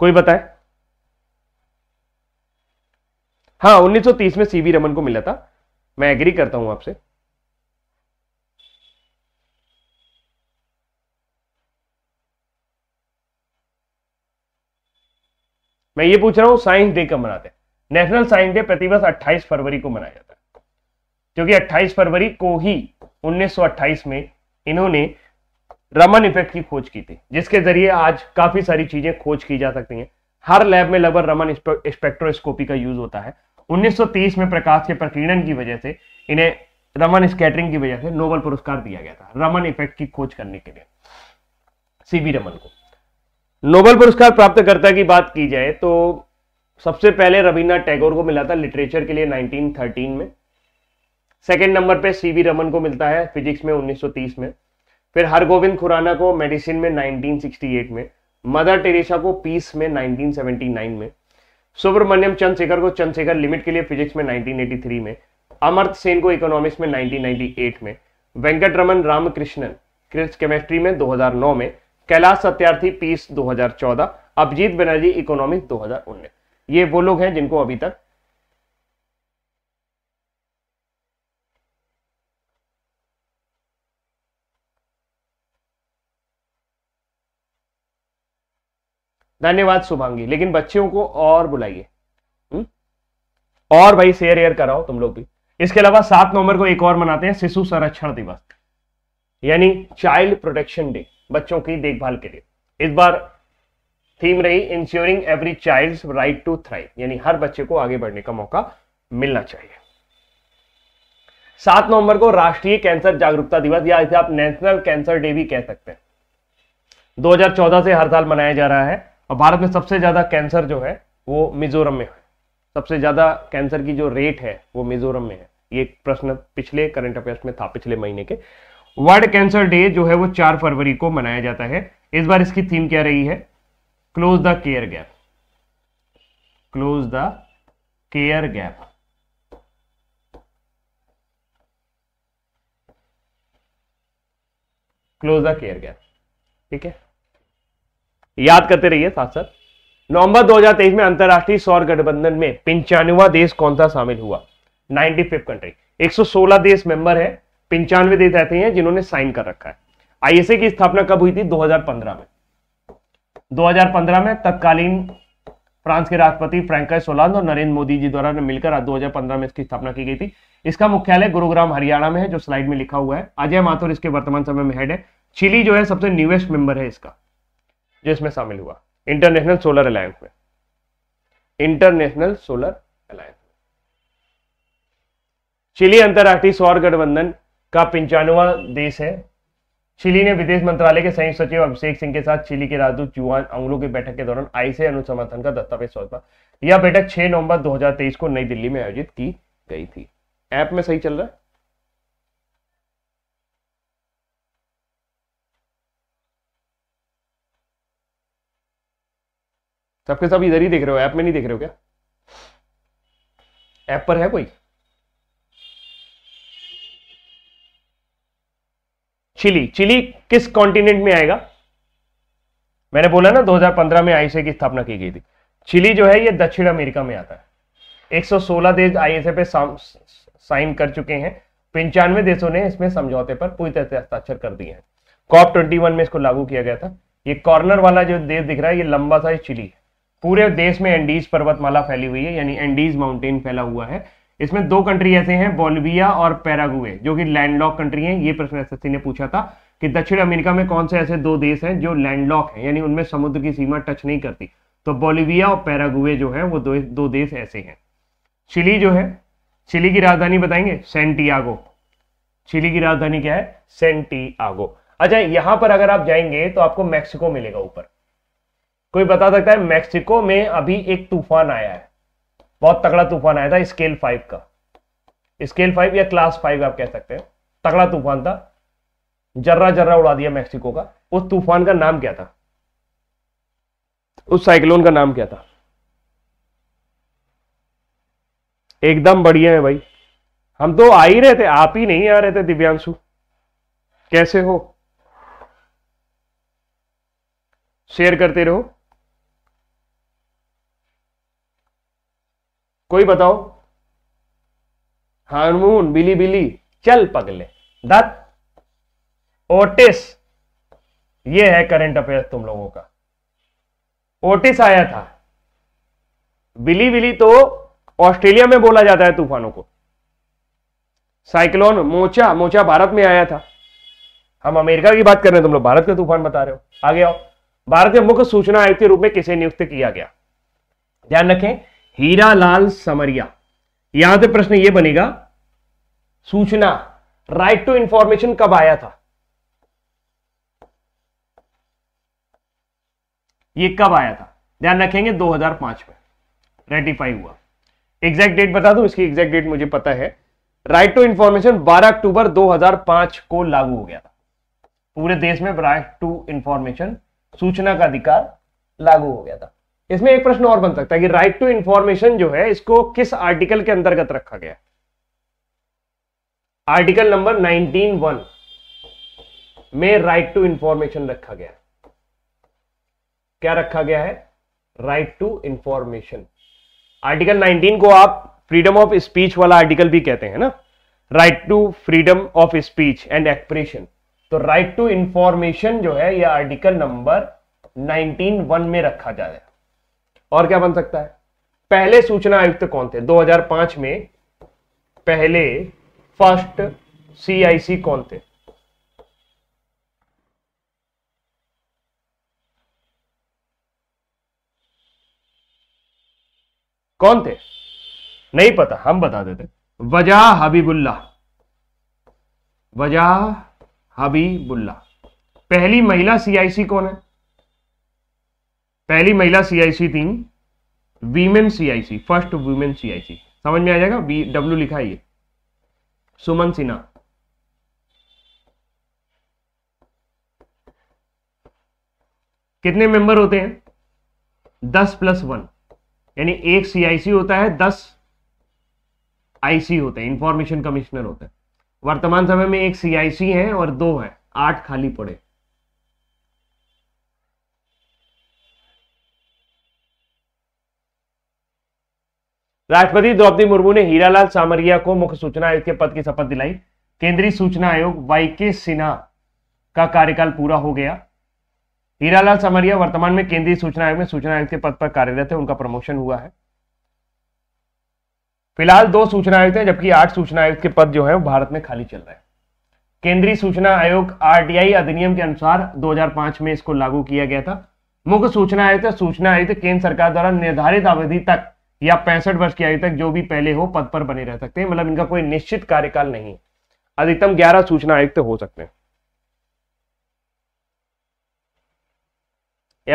कोई बताए हाँ 1930 में सीवी रमन को मिला था मैं एग्री करता हूं आपसे मैं ये पूछ रहा हूं साइंस डे कब मनाते हैं नेशनल साइंस डे प्रतिवर्ष 28 फरवरी को मनाया जाता है क्योंकि 28 फरवरी को ही 1928 में इन्होंने रमन इफेक्ट की खोज की थी जिसके जरिए आज काफी सारी चीजें खोज की जा सकती हैं हर लैब में लगभग रमन स्पेक्ट्रोस्कोपी का यूज होता है 1930 में प्रकाश के प्रकीर्णन की वजह से इन्हें रमन स्कैटरिंग की वजह से नोबल पुरस्कार दिया गया था रमन इफेक्ट की खोज करने के लिए सीवी रमन को नोबल पुरस्कार प्राप्तकर्ता की बात की जाए तो सबसे पहले रविन्द्रनाथ टैगोर को मिला था लिटरेचर के लिए 1913 में सेकेंड नंबर पे सीवी रमन को मिलता है फिजिक्स में 1930 में फिर हरगोविंद खुराना को मेडिसिन में 1968 में मदर टेरेसा को पीस में 1979 में सुब्रमण्यम चंद्रशेखर को चंद्रशेखर लिमिट के लिए फिजिक्स में 1983 में अमर्त सेन को इकोनॉमिक्स में 1998 में वेंकट रमन रामकृष्णन केमिस्ट्री में 2009 में कैलाश सत्यार्थी पीस 2014 अभिजीत बनर्जी इकोनॉमिक्स 2019 ये वो लोग हैं जिनको अभी तक धन्यवाद शुभांगी लेकिन बच्चों को और बुलाइए हम्म? और भाई शेयर एयर कराओ तुम लोग भी इसके अलावा सात नवंबर को एक और मनाते हैं शिशु संरक्षण दिवस यानी चाइल्ड प्रोटेक्शन डे बच्चों की देखभाल के लिए इस बार थीम रही ensuring every child right to thrive यानी हर बच्चे को आगे बढ़ने का मौका मिलना चाहिए सात नवंबर को राष्ट्रीय कैंसर जागरूकता दिवस या इसे आप नेशनल कैंसर डे भी कह सकते हैं 2014 से हर साल मनाया जा रहा है और भारत में सबसे ज़्यादा कैंसर जो है वो मिजोरम में है सबसे ज़्यादा कैंसर की जो रेट है वो मिजोरम में है ये प्रश्न पिछले करंट अफेयर्स में था पिछले महीने के वर्ल्ड कैंसर डे जो है वो चार फरवरी को मनाया जाता है इस बार इसकी थीम क्या रही है close the care gap close the care gap close the care gap ठीक है याद करते रहिए साथ साथ नवंबर 2023 में अंतरराष्ट्रीय सौर गठबंधन में पंचानवा देश कौन सा शामिल हुआ 95 कंट्री 116 देश मेंबर है पंचानवे देश ऐसे हैं जिन्होंने साइन कर रखा है आईएसए की स्थापना कब हुई थी 2015 में 2015 में तत्कालीन फ्रांस के राष्ट्रपति फ्रेंक सोलान और नरेंद्र मोदी जी द्वारा मिलकर दो हजार में इसकी स्थापना की गई थी इसका मुख्यालय गुरुग्राम हरियाणा में है जो स्लाइड में लिखा हुआ है अजय माथुर इसके वर्तमान समय में हेड है चिली जो है सबसे न्यूएस्ट मेंबर है इसका जो इसमें शामिल हुआ इंटरनेशनल सोलर अलायंस में इंटरनेशनल सोलर अलायंस चिली अंतरराष्ट्रीय सौर गठबंधन का पंचानवा देश है चिली ने विदेश मंत्रालय के संयुक्त सचिव अभिषेक सिंह के साथ चिली के राजदूत जुआन अंगलो की बैठक के दौरान आई से अनुसमर्थन का दस्तावेज सौंपा यह बैठक 6 नवंबर 2023 को नई दिल्ली में आयोजित की गई थी ऐप में सही चल रहा है सबके तो सब इधर ही देख रहे हो ऐप में नहीं देख रहे हो क्या ऐप पर है कोई चिली चिली किस कॉन्टिनेंट में आएगा मैंने बोला ना 2015 में आईएसए की स्थापना की गई थी चिली जो है ये दक्षिण अमेरिका में आता है 116 देश आईएसए पे साइन कर चुके हैं पंचानवे देशों ने इसमें समझौते पर पूरी तरह से हस्ताक्षर कर दिए हैं कॉप 21 में इसको लागू किया गया था ये कॉर्नर वाला जो देश दिख रहा है ये लंबा सा चिली है पूरे देश में एंडीज पर्वतमाला फैली हुई है यानी एंडीज माउंटेन फैला हुआ है इसमें दो कंट्री ऐसे हैं बोलविया और पैरागुए जो कि लैंडलॉक कंट्री हैं ये प्रश्न एस ने पूछा था कि दक्षिण अमेरिका में कौन से ऐसे दो देश हैं जो लैंडलॉक हैं यानी उनमें समुद्र की सीमा टच नहीं करती तो बोलिविया और पैरागुए जो है वो दो, दो देश ऐसे हैं चिली जो है चिली की राजधानी बताएंगे सेंटियागो चिली की राजधानी क्या है सेंटियागो अच्छा यहां पर अगर आप जाएंगे तो आपको मैक्सिको मिलेगा ऊपर कोई बता सकता है मैक्सिको में अभी एक तूफान आया है बहुत तगड़ा तूफान आया था स्केल फाइव का स्केल फाइव या क्लास फाइव आप कह सकते हैं तगड़ा तूफान था जर्रा जर्रा उड़ा दिया मैक्सिको का उस तूफान का नाम क्या था उस साइक्लोन का नाम क्या था एकदम बढ़िया है भाई हम तो आ ही रहे थे आप ही नहीं आ रहे थे दिव्यांशु कैसे हो शेयर करते रहो कोई बताओ हारमून बिली बिली चल पगले दत्त ओटिस ये है करंट अफेयर तुम लोगों का ओटिस आया था बिली बिली तो ऑस्ट्रेलिया में बोला जाता है तूफानों को साइक्लोन मोचा मोचा भारत में आया था हम अमेरिका की बात कर रहे हैं तुम लोग भारत का तूफान बता रहे हो आगे आओ भारत के मुख्य सूचना आयुक्त के रूप में किसे नियुक्त किया गया ध्यान रखें हीरा लाल समरिया यहां से प्रश्न यह बनेगा सूचना राइट टू इंफॉर्मेशन कब आया था ये कब आया था ध्यान रखेंगे 2005 में रेटिफाई हुआ एग्जैक्ट डेट बता दूं इसकी एग्जैक्ट डेट मुझे पता है राइट टू इंफॉर्मेशन 12 अक्टूबर 2005 को लागू हो गया था पूरे देश में राइट टू इंफॉर्मेशन सूचना का अधिकार लागू हो गया था इसमें एक प्रश्न और बन सकता है कि राइट टू इंफॉर्मेशन जो है इसको किस आर्टिकल के अंतर्गत रखा गया आर्टिकल नंबर 191 में राइट टू इंफॉर्मेशन रखा गया क्या रखा गया है राइट टू इंफॉर्मेशन आर्टिकल 19 को आप फ्रीडम ऑफ स्पीच वाला आर्टिकल भी कहते हैं ना right to freedom of speech and expression तो राइट टू इंफॉर्मेशन जो है यह आर्टिकल नंबर वन में रखा जाएगा और क्या बन सकता है पहले सूचना आयुक्त कौन थे 2005 में पहले फर्स्ट सीआईसी कौन थे कौन थे नहीं पता हम बता देते वजह हबीबुल्ला वजह हबीबुल्ला पहली महिला सीआईसी कौन है पहली महिला सीआईसी थी women CIC first women CIC समझ में आ जाएगा बी डब्ल्यू लिखा ये सुमन सिन्हा कितने मेंबर होते हैं दस प्लस वन यानी एक सीआईसी होता है दस आईसी होते हैं इंफॉर्मेशन कमिश्नर होते हैं वर्तमान समय में एक सीआईसी है और दो है आठ खाली पड़े राष्ट्रपति द्रौपदी मुर्मू ने हीरालाल सामरिया को मुख्य सूचना आयोग के पद की शपथ दिलाई केंद्रीय सूचना आयोग वाई के सिन्हा का कार्यकाल पूरा हो गया हीरालाल सामरिया वर्तमान में केंद्रीय सूचना आयोग में सूचना आयुक्त के पद पर कार्यरत है उनका प्रमोशन हुआ है फिलहाल दो सूचना आयुक्त हैं जबकि आठ सूचना आयुक्त के पद जो है वो भारत में खाली चल रहे हैं केंद्रीय सूचना आयोग आरटीआई अधिनियम के अनुसार 2005 में इसको लागू किया गया था मुख्य सूचना आयुक्त सूचना आयुक्त केंद्र सरकार द्वारा निर्धारित अवधि तक या पैंसठ वर्ष की आयु तक जो भी पहले हो पद पर बने रह सकते हैं मतलब इनका कोई निश्चित कार्यकाल नहीं है अधिकतम ग्यारह सूचना आयुक्त हो सकते हैं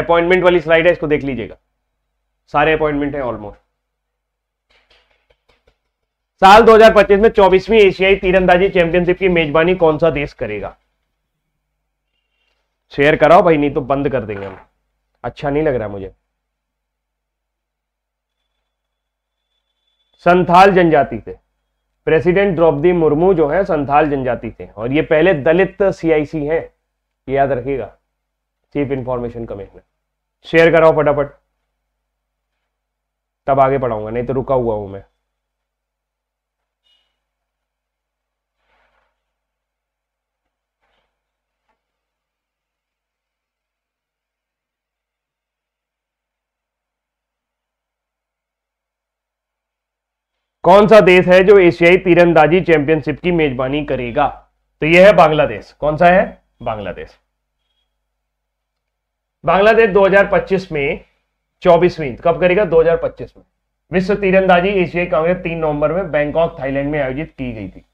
अपॉइंटमेंट वाली स्लाइड है इसको देख लीजिएगा सारे अपॉइंटमेंट है ऑलमोस्ट साल 2025 में 24वीं एशियाई तीरंदाजी चैंपियनशिप की मेजबानी कौन सा देश करेगा शेयर कराओ भाई नहीं तो बंद कर देंगे हम अच्छा नहीं लग रहा मुझे संथाल जनजाति थे प्रेसिडेंट द्रौपदी मुर्मू जो है संथाल जनजाति थे और ये पहले दलित सीआईसी हैं ये याद रखिएगा चीफ इंफॉर्मेशन कमिश्नर शेयर कराओ फटाफट तब आगे पढ़ाऊंगा नहीं तो रुका हुआ हूं मैं कौन सा देश है जो एशियाई तीरंदाजी चैंपियनशिप की मेजबानी करेगा तो यह है बांग्लादेश कौन सा है बांग्लादेश बांग्लादेश 2025 में चौबीसवीं कब करेगा 2025 में विश्व तीरंदाजी एशियाई कांग्रेस तीन नवंबर में बैंकॉक थाईलैंड में आयोजित की गई थी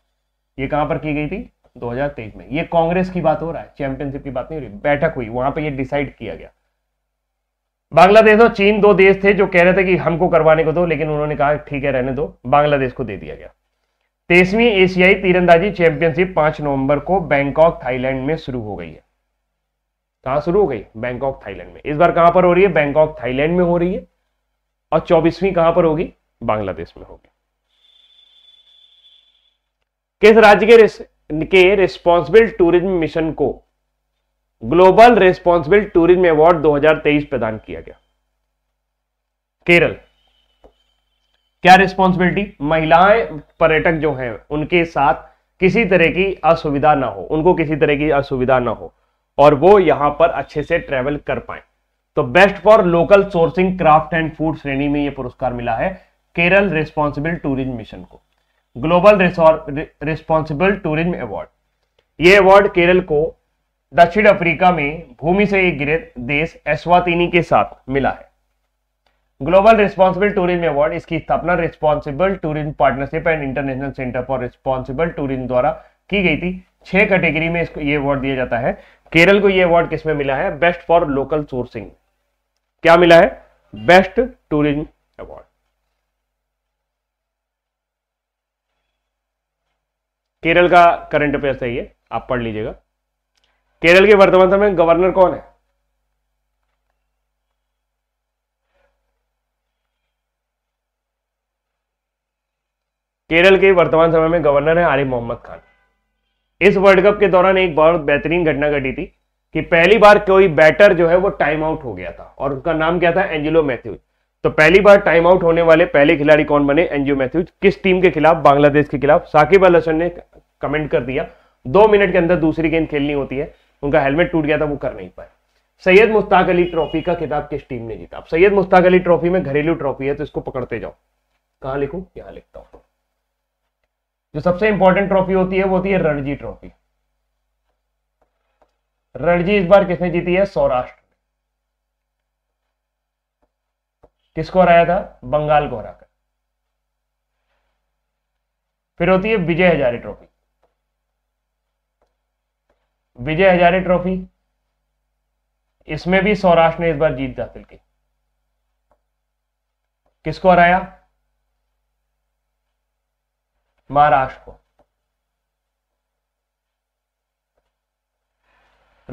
ये कहां पर की गई थी 2023 में ये कांग्रेस की बात हो रहा है चैंपियनशिप की बात नहीं हो रही बैठक हुई वहां पर यह डिसाइड किया गया बांग्लादेश और चीन दो देश थे जो कह रहे थे कि हमको करवाने को दो लेकिन उन्होंने कहा ठीक है रहने दो बांग्लादेश को दे दिया गया तेईसवीं एशियाई तीरंदाजी चैंपियनशिप पांच नवंबर को बैंकॉक थाईलैंड में शुरू हो गई है कहा शुरू हो गई बैंकॉक थाईलैंड में इस बार कहां पर हो रही है बैंकॉक थाईलैंड में हो रही है और चौबीसवीं कहां पर होगी बांग्लादेश में होगी किस राज्य के के रिस्पॉन्सिबल टूरिज्म मिशन को ग्लोबल रेस्पॉन्सिबल टूरिज्म अवार्ड 2023 प्रदान किया गया केरल क्या रिस्पॉन्सिबिलिटी महिलाएं पर्यटक जो हैं उनके साथ किसी तरह की असुविधा ना हो उनको किसी तरह की असुविधा ना हो और वो यहां पर अच्छे से ट्रेवल कर पाए तो best for local sourcing craft and food श्रेणी में ये पुरस्कार मिला है केरल रिस्पॉन्सिबल टूरिज्म मिशन को ग्लोबल रिस्पॉन्सिबल टूरिज्म अवार्ड ये अवार्ड केरल को दक्षिण अफ्रीका में भूमि से एक गिरे देश एस्वातिनी के साथ मिला है ग्लोबल रिस्पॉन्सिबल टूरिज्म अवार्ड इसकी स्थापना responsible tourism partnership and international centre for responsible tourism द्वारा की गई थी छह कैटेगरी में इसको ये अवार्ड दिया जाता है केरल को ये अवार्ड किसमें मिला है बेस्ट फॉर लोकल सोर्सिंग क्या मिला है बेस्ट टूरिज्म अवार्ड केरल का करंट अफेयर है आप पढ़ लीजिएगा केरल के वर्तमान समय में गवर्नर कौन है केरल के वर्तमान समय में गवर्नर है आरिफ मोहम्मद खान इस वर्ल्ड कप के दौरान एक बहुत बेहतरीन घटना घटी थी कि पहली बार कोई बैटर जो है वो टाइम आउट हो गया था और उनका नाम क्या था एंजिलो मैथ्यूज तो पहली बार टाइम आउट होने वाले पहले खिलाड़ी कौन बने एंजिलो मैथ्यूज किस टीम के खिलाफ बांग्लादेश के खिलाफ साकिब अल हसन ने कमेंट कर दिया दो मिनट के अंदर दूसरी गेंद खेलनी होती है उनका हेलमेट टूट गया था वो कर नहीं पाए सैयद मुश्ताक अली ट्रॉफी का खिताब किस टीम ने जीता सैयद मुश्ताक अली ट्रॉफी में घरेलू ट्रॉफी है तो इसको पकड़ते जाओ कहा लिखू यहां लिखता हूं जो सबसे इंपॉर्टेंट ट्रॉफी होती है वो होती है रणजी ट्रॉफी रणजी इस बार किसने जीती है सौराष्ट्र किसको हराया था बंगाल को हराकर फिर होती है विजय हजारी ट्रॉफी विजय हजारे ट्रॉफी इसमें भी सौराष्ट्र ने इस बार जीत दाखिल की किसको हराया महाराष्ट्र को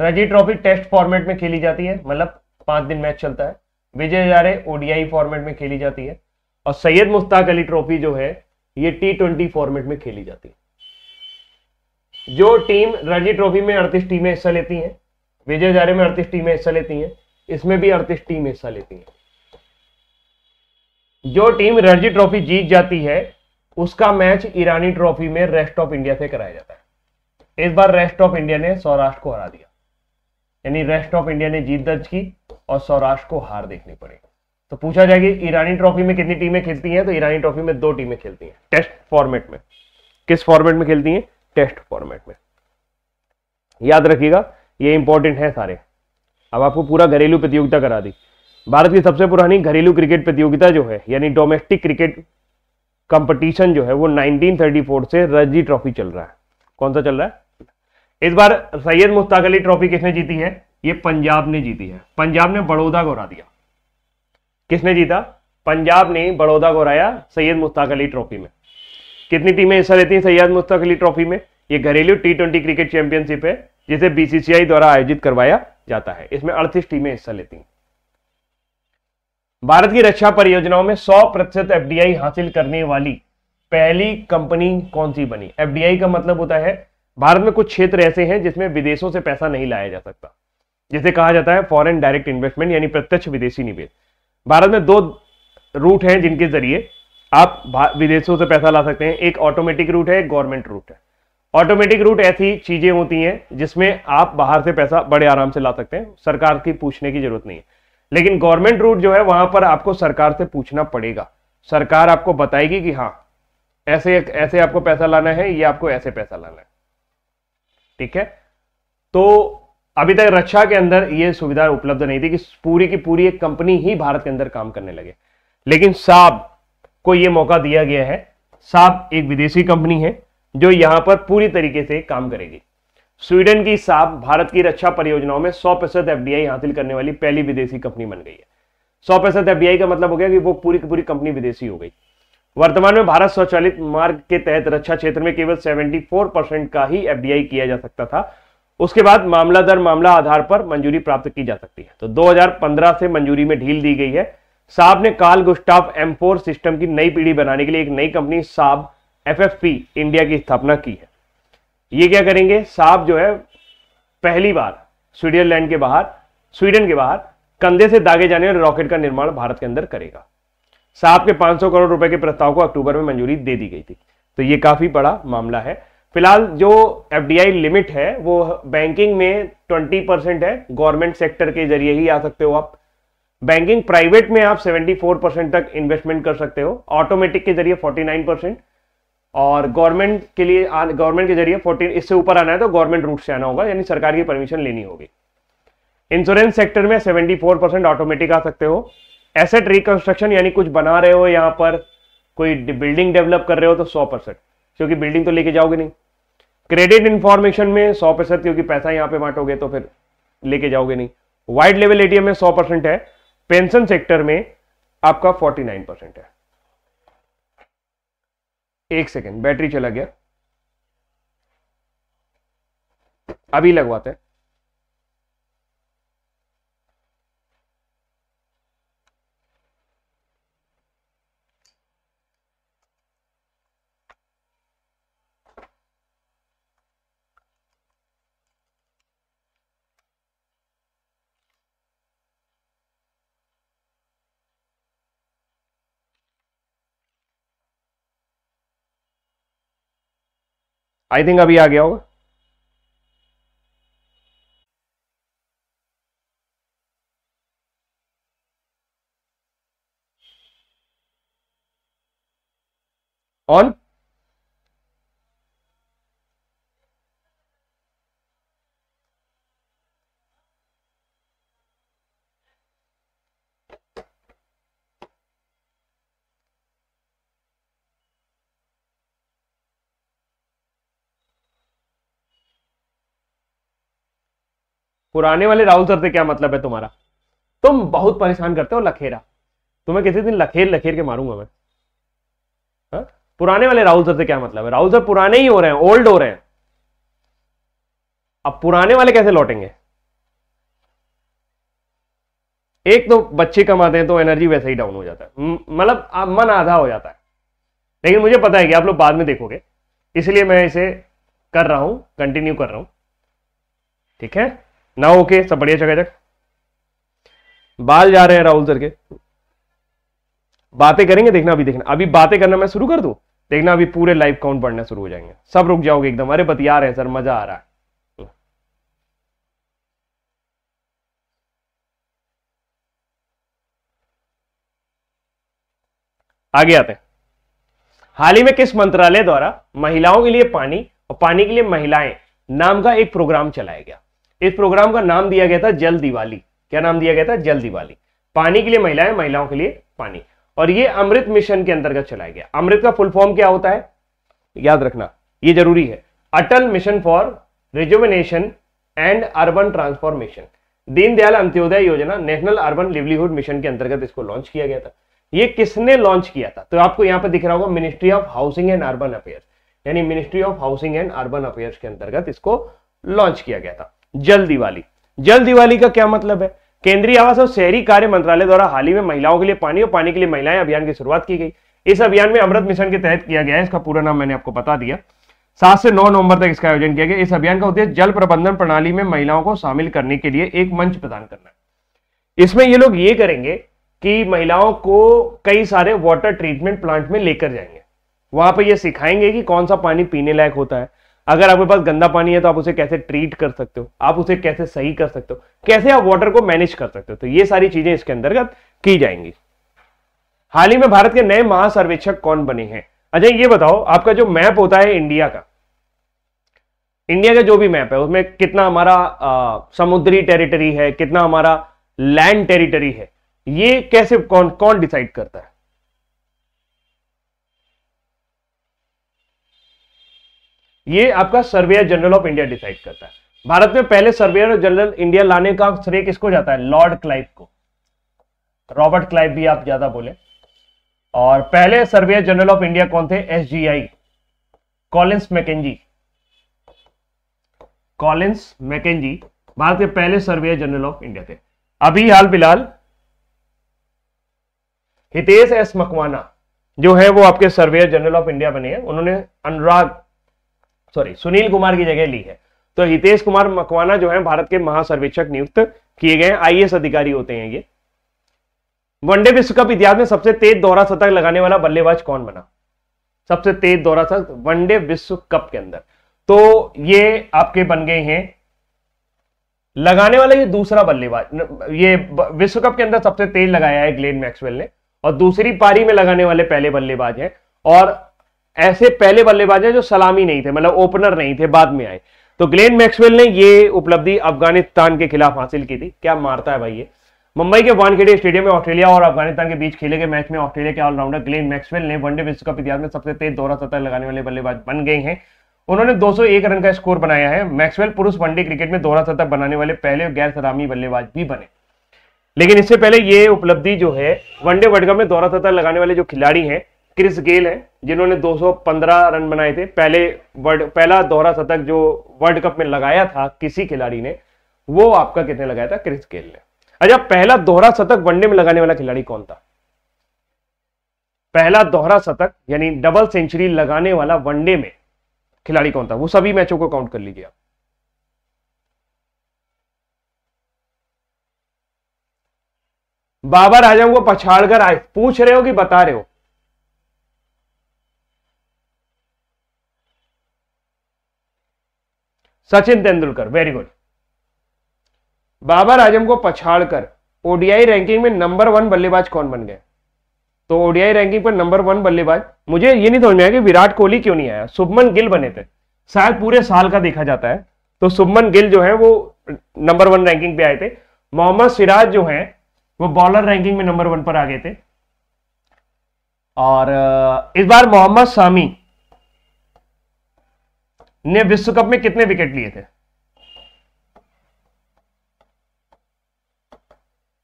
रजी ट्रॉफी टेस्ट फॉर्मेट में खेली जाती है मतलब पांच दिन मैच चलता है विजय हजारे ओडीआई फॉर्मेट में खेली जाती है और सैयद मुश्ताक अली ट्रॉफी जो है ये टी ट्वेंटी फॉर्मेट में खेली जाती है जो टीम रणजी ट्रॉफी में अड़तीस टीमें हिस्सा लेती हैं विजय हजारे में अड़तीस टीमें हिस्सा लेती हैं इसमें भी अड़तीस टीम हिस्सा लेती हैं जो टीम रणजी ट्रॉफी जीत जाती है उसका मैच ईरानी ट्रॉफी में रेस्ट ऑफ इंडिया से कराया जाता है इस बार रेस्ट ऑफ इंडिया ने सौराष्ट्र को हरा दिया यानी रेस्ट ऑफ इंडिया ने जीत दर्ज की और सौराष्ट्र को हार देखनी पड़ेगी तो पूछा जाएगी ईरानी ट्रॉफी में कितनी टीमें खेलती हैं तो ईरानी ट्रॉफी में दो टीमें खेलती हैं टेस्ट फॉर्मेट में किस फॉर्मेट में खेलती हैं टेस्ट फॉर्मेट में याद रखिएगा ये इंपॉर्टेंट है सारे अब आपको पूरा घरेलू प्रतियोगिता करा दी भारत की सबसे पुरानी घरेलू क्रिकेट प्रतियोगिता जो है यानी डोमेस्टिक क्रिकेट कंपटीशन जो है वो 1934 से रणजी ट्रॉफी चल रहा है कौन सा चल रहा है इस बार सैयद मुश्ताक अली ट्रॉफी किसने जीती है ये पंजाब ने जीती है पंजाब ने बड़ौदा को हरा दिया किसने जीता पंजाब ने बड़ौदा को हराया सैयद मुश्ताक अली ट्रॉफी में कितनी टीमें हिस्सा लेती हैं सैयद मुस्तक अली ट्रॉफी में ये घरेलू टी ट्वेंटी क्रिकेट चैंपियनशिप है जिसे बीसीसीआई द्वारा आयोजित करवाया जाता है इसमें अड़तीस टीमें हिस्सा लेती हैं भारत की रक्षा परियोजनाओं में 100 प्रतिशत एफडीआई हासिल करने वाली पहली कंपनी कौन सी बनी एफडीआई का मतलब होता है भारत में कुछ क्षेत्र ऐसे हैं जिसमें विदेशों से पैसा नहीं लाया जा सकता जिसे कहा जाता है फॉरेन डायरेक्ट इन्वेस्टमेंट यानी प्रत्यक्ष विदेशी निवेश भारत में दो रूट हैं जिनके जरिए आप विदेशों से पैसा ला सकते हैं एक ऑटोमेटिक रूट है एक गवर्नमेंट रूट है ऑटोमेटिक रूट ऐसी चीजें होती हैं जिसमें आप बाहर से पैसा बड़े आराम से ला सकते हैं सरकार की पूछने की जरूरत नहीं है लेकिन गवर्नमेंट रूट जो है वहां पर आपको सरकार से पूछना पड़ेगा सरकार आपको बताएगी कि हाँ ऐसे ऐसे आपको पैसा लाना है या आपको ऐसे पैसा लाना है ठीक है तो अभी तक रक्षा के अंदर ये सुविधा उपलब्ध नहीं थी कि पूरी की पूरी एक कंपनी ही भारत के अंदर काम करने लगे लेकिन साब को यह मौका दिया गया है साप एक विदेशी कंपनी है जो यहां पर पूरी तरीके से काम करेगी स्वीडन की साप भारत की रक्षा परियोजनाओं में सौ प्रतिशत एफडीआई हासिल करने वाली पहली विदेशी कंपनी बन गई है सौ प्रतिशत एफडीआई का मतलब हो गया कि वो पूरी की पूरी कंपनी विदेशी हो गई वर्तमान में भारत स्वचालित मार्ग के तहत रक्षा क्षेत्र में केवल 74 परसेंट का ही एफडीआई किया जा सकता था उसके बाद मामला दर मामला आधार पर मंजूरी प्राप्त की जा सकती है तो 2015 से मंजूरी में ढील दी गई है साब ने कार्ल गुस्टाफ एम सिस्टम की नई पीढ़ी बनाने के लिए एक नई कंपनी साब एफ इंडिया की स्थापना की है ये क्या करेंगे साब जो है पहली बार स्विट्जरलैंड के बाहर स्वीडन के बाहर कंधे से दागे जाने वाले रॉकेट का निर्माण भारत के अंदर करेगा साहब के 500 करोड़ रुपए के प्रस्ताव को अक्टूबर में मंजूरी दे दी गई थी तो ये काफी बड़ा मामला है फिलहाल जो एफ लिमिट है वो बैंकिंग में ट्वेंटी परसेंट है गवर्नमेंट सेक्टर के जरिए ही आ सकते हो आप बैंकिंग प्राइवेट में आप 74 परसेंट तक इन्वेस्टमेंट कर सकते हो ऑटोमेटिक के जरिए 49 परसेंट और गवर्नमेंट के लिए गवर्नमेंट के जरिए 14 इससे ऊपर आना है तो गवर्नमेंट रूट से आना होगा यानी सरकार की परमिशन लेनी होगी इंश्योरेंस सेक्टर में 74 परसेंट ऑटोमेटिक आ सकते हो एसेट रिकंस्ट्रक्शन यानी कुछ बना रहे हो यहाँ पर कोई बिल्डिंग डेवलप कर रहे हो तो सौ परसेंट क्योंकि बिल्डिंग तो लेके जाओगे नहीं क्रेडिट इन्फॉर्मेशन में सौ परसेंट क्योंकि पैसा यहाँ पे बांटोगे तो फिर लेके जाओगे नहीं वाइड लेवल एटीएम में सौ परसेंट है पेंशन सेक्टर में आपका 49 परसेंट है एक सेकेंड बैटरी चला गया अभी लगवाते हैं आई थिंक अभी आ गया होगा ऑन पुराने वाले राहुल सर से क्या मतलब है तुम्हारा तुम बहुत परेशान करते हो लखेरा तुम्हें किसी दिन लखेर लखेर के मारूंगा मैं हा? पुराने वाले राहुल सर से क्या मतलब है राहुल सर पुराने ही हो रहे हैं ओल्ड हो रहे हैं अब पुराने वाले कैसे लौटेंगे एक तो बच्चे कमाते हैं तो एनर्जी वैसे ही डाउन हो जाता है मतलब मन आधा हो जाता है लेकिन मुझे पता है कि आप लोग बाद में देखोगे इसलिए मैं इसे कर रहा हूं कंटिन्यू कर रहा हूं ठीक है ना ओके सब बढ़िया जगह चक बाल जा रहे हैं राहुल सर के बातें करेंगे देखना अभी देखना अभी बातें करना मैं शुरू कर दू देखना अभी पूरे लाइव काउंट बढ़ना शुरू हो जाएंगे सब रुक जाओगे एकदम अरे बतिया रहे सर मजा आ रहा है आगे आते हैं हाल ही में किस मंत्रालय द्वारा महिलाओं के लिए पानी और पानी के लिए महिलाएं नाम का एक प्रोग्राम चलाया गया इस प्रोग्राम का नाम दिया गया था जल दिवाली क्या नाम दिया गया था जल दिवाली पानी के लिए महिलाएं महिलाओं के लिए पानी और ये अमृत मिशन के अंतर्गत चलाया गया अमृत का फुल फॉर्म क्या होता है याद रखना ये जरूरी है Atal mission for rejuvenation and urban transformation Deendayal Antyodaya Yojana national urban livelihood mission के अंतर्गत इसको लॉन्च किया गया था ये किसने लॉन्च किया था तो आपको यहां पर दिख रहा होगा ministry of housing and urban affairs यानी ministry of housing and urban affairs के अंतर्गत इसको लॉन्च किया गया था जल दिवाली जल दिवाली का क्या मतलब है केंद्रीय आवास और शहरी कार्य मंत्रालय द्वारा हाल ही में महिलाओं के लिए पानी और पानी के लिए महिलाएं अभियान की शुरुआत की गई इस अभियान में अमृत मिशन के तहत किया गया है इसका पूरा नाम मैंने आपको बता दिया सात से नौ नवंबर तक इसका आयोजन किया गया इस अभियान का उद्देश्य जल प्रबंधन प्रणाली में महिलाओं को शामिल करने के लिए एक मंच प्रदान करना है इसमें ये लोग ये करेंगे कि महिलाओं को कई सारे वाटर ट्रीटमेंट प्लांट में लेकर जाएंगे वहां पर ये सिखाएंगे कि कौन सा पानी पीने लायक होता है अगर आपके पास गंदा पानी है तो आप उसे कैसे ट्रीट कर सकते हो आप उसे कैसे सही कर सकते हो कैसे आप वाटर को मैनेज कर सकते हो तो ये सारी चीजें इसके अंतर्गत की जाएंगी हाल ही में भारत के नए महासर्वेक्षक कौन बने हैं अच्छा ये बताओ आपका जो मैप होता है इंडिया का इंडिया का जो भी मैप है उसमें कितना हमारा आ, समुद्री टेरिटरी है कितना हमारा लैंड टेरिटरी है ये कैसे कौन कौन डिसाइड करता है ये आपका surveyor general of India decide करता है भारत में पहले सर्वेयर जनरल इंडिया लाने का श्रेय किसको जाता है लॉर्ड क्लाइव को रॉबर्ट क्लाइव भी आप ज्यादा बोले और पहले सर्वेयर जनरल ऑफ इंडिया कौन थे S G I Collins Mackenzie Collins Mackenzie Bharat के पहले सर्वेयर जनरल ऑफ इंडिया थे अभी हाल फिलहाल हितेश एस मकवाना जो है वो आपके सर्वेयर जनरल ऑफ इंडिया बने हैं उन्होंने अनुराग सॉरी सुनील कुमार की जगह ली है तो हितेश कुमार मकवाना जो है भारत के महासर्वेक्षक नियुक्त किए गए आईएएस अधिकारी होते हैं ये वनडे विश्व कप इतिहास में सबसे तेज दोहरा शतक लगाने वाला बल्लेबाज कौन बना सबसे तेज दोहरा शतक वनडे विश्व कप के अंदर तो ये आपके बन गए हैं लगाने वाला ये दूसरा बल्लेबाज ये विश्व कप के अंदर सबसे तेज लगाया है ग्लेन मैक्सवेल ने और दूसरी पारी में लगाने वाले पहले बल्लेबाज हैं और ऐसे पहले बल्लेबाज हैं जो सलामी नहीं थे मतलब ओपनर नहीं थे बाद में आए तो ग्लेन मैक्सवेल ने ये उपलब्धि अफगानिस्तान के खिलाफ हासिल की थी क्या मारता है भाई ये मुंबई के वानखेड़े स्टेडियम में ऑस्ट्रेलिया और अफगानिस्तान के बीच खेले गए मैच में ऑस्ट्रेलिया के ऑलराउंडर ग्लेन मैक्सवेल ने वनडे विश्व कप इतिहास में सबसे तेज दौरा सतह लगाने वाले बल्लेबाज बन गए हैं उन्होंने 201 रन का स्कोर बनाया है मैक्सवेल पुरुष वनडे क्रिकेट में दोहरा सतह बनाने वाले पहले गैर सलामी बल्लेबाज भी बने लेकिन इससे पहले ये उपलब्धि जो है वनडे वर्ल्ड कप में दोहरा सतह लगाने वाले जो खिलाड़ी हैं क्रिस गेल है जिन्होंने 215 रन बनाए थे पहले वर्ल्ड पहला दोहरा शतक जो वर्ल्ड कप में लगाया था किसी खिलाड़ी ने वो आपका कितने लगाया था क्रिस गेल ने अच्छा पहला दोहरा शतक वनडे में लगाने वाला खिलाड़ी कौन था पहला दोहरा शतक यानी डबल सेंचुरी लगाने वाला वनडे में खिलाड़ी कौन था वो सभी मैचों को काउंट कर लीजिए बाबर आजम को पछाड़कर आए पूछ रहे हो कि बता रहे हो सचिन तेंदुलकर वेरी गुड बाबर आजम को पछाड़कर ओडीआई रैंकिंग में नंबर वन बल्लेबाज कौन बन गए तो ओडीआई रैंकिंग पर नंबर वन बल्लेबाज मुझे ये नहीं समझ में आया कि विराट कोहली क्यों नहीं आया सुभमन गिल बने थे शायद पूरे साल का देखा जाता है तो सुभमन गिल जो है वो नंबर वन रैंकिंग पे आए थे मोहम्मद सिराज जो है वो बॉलर रैंकिंग में नंबर वन पर आ गए थे और इस बार मोहम्मद शामी ने विश्व कप में कितने विकेट लिए थे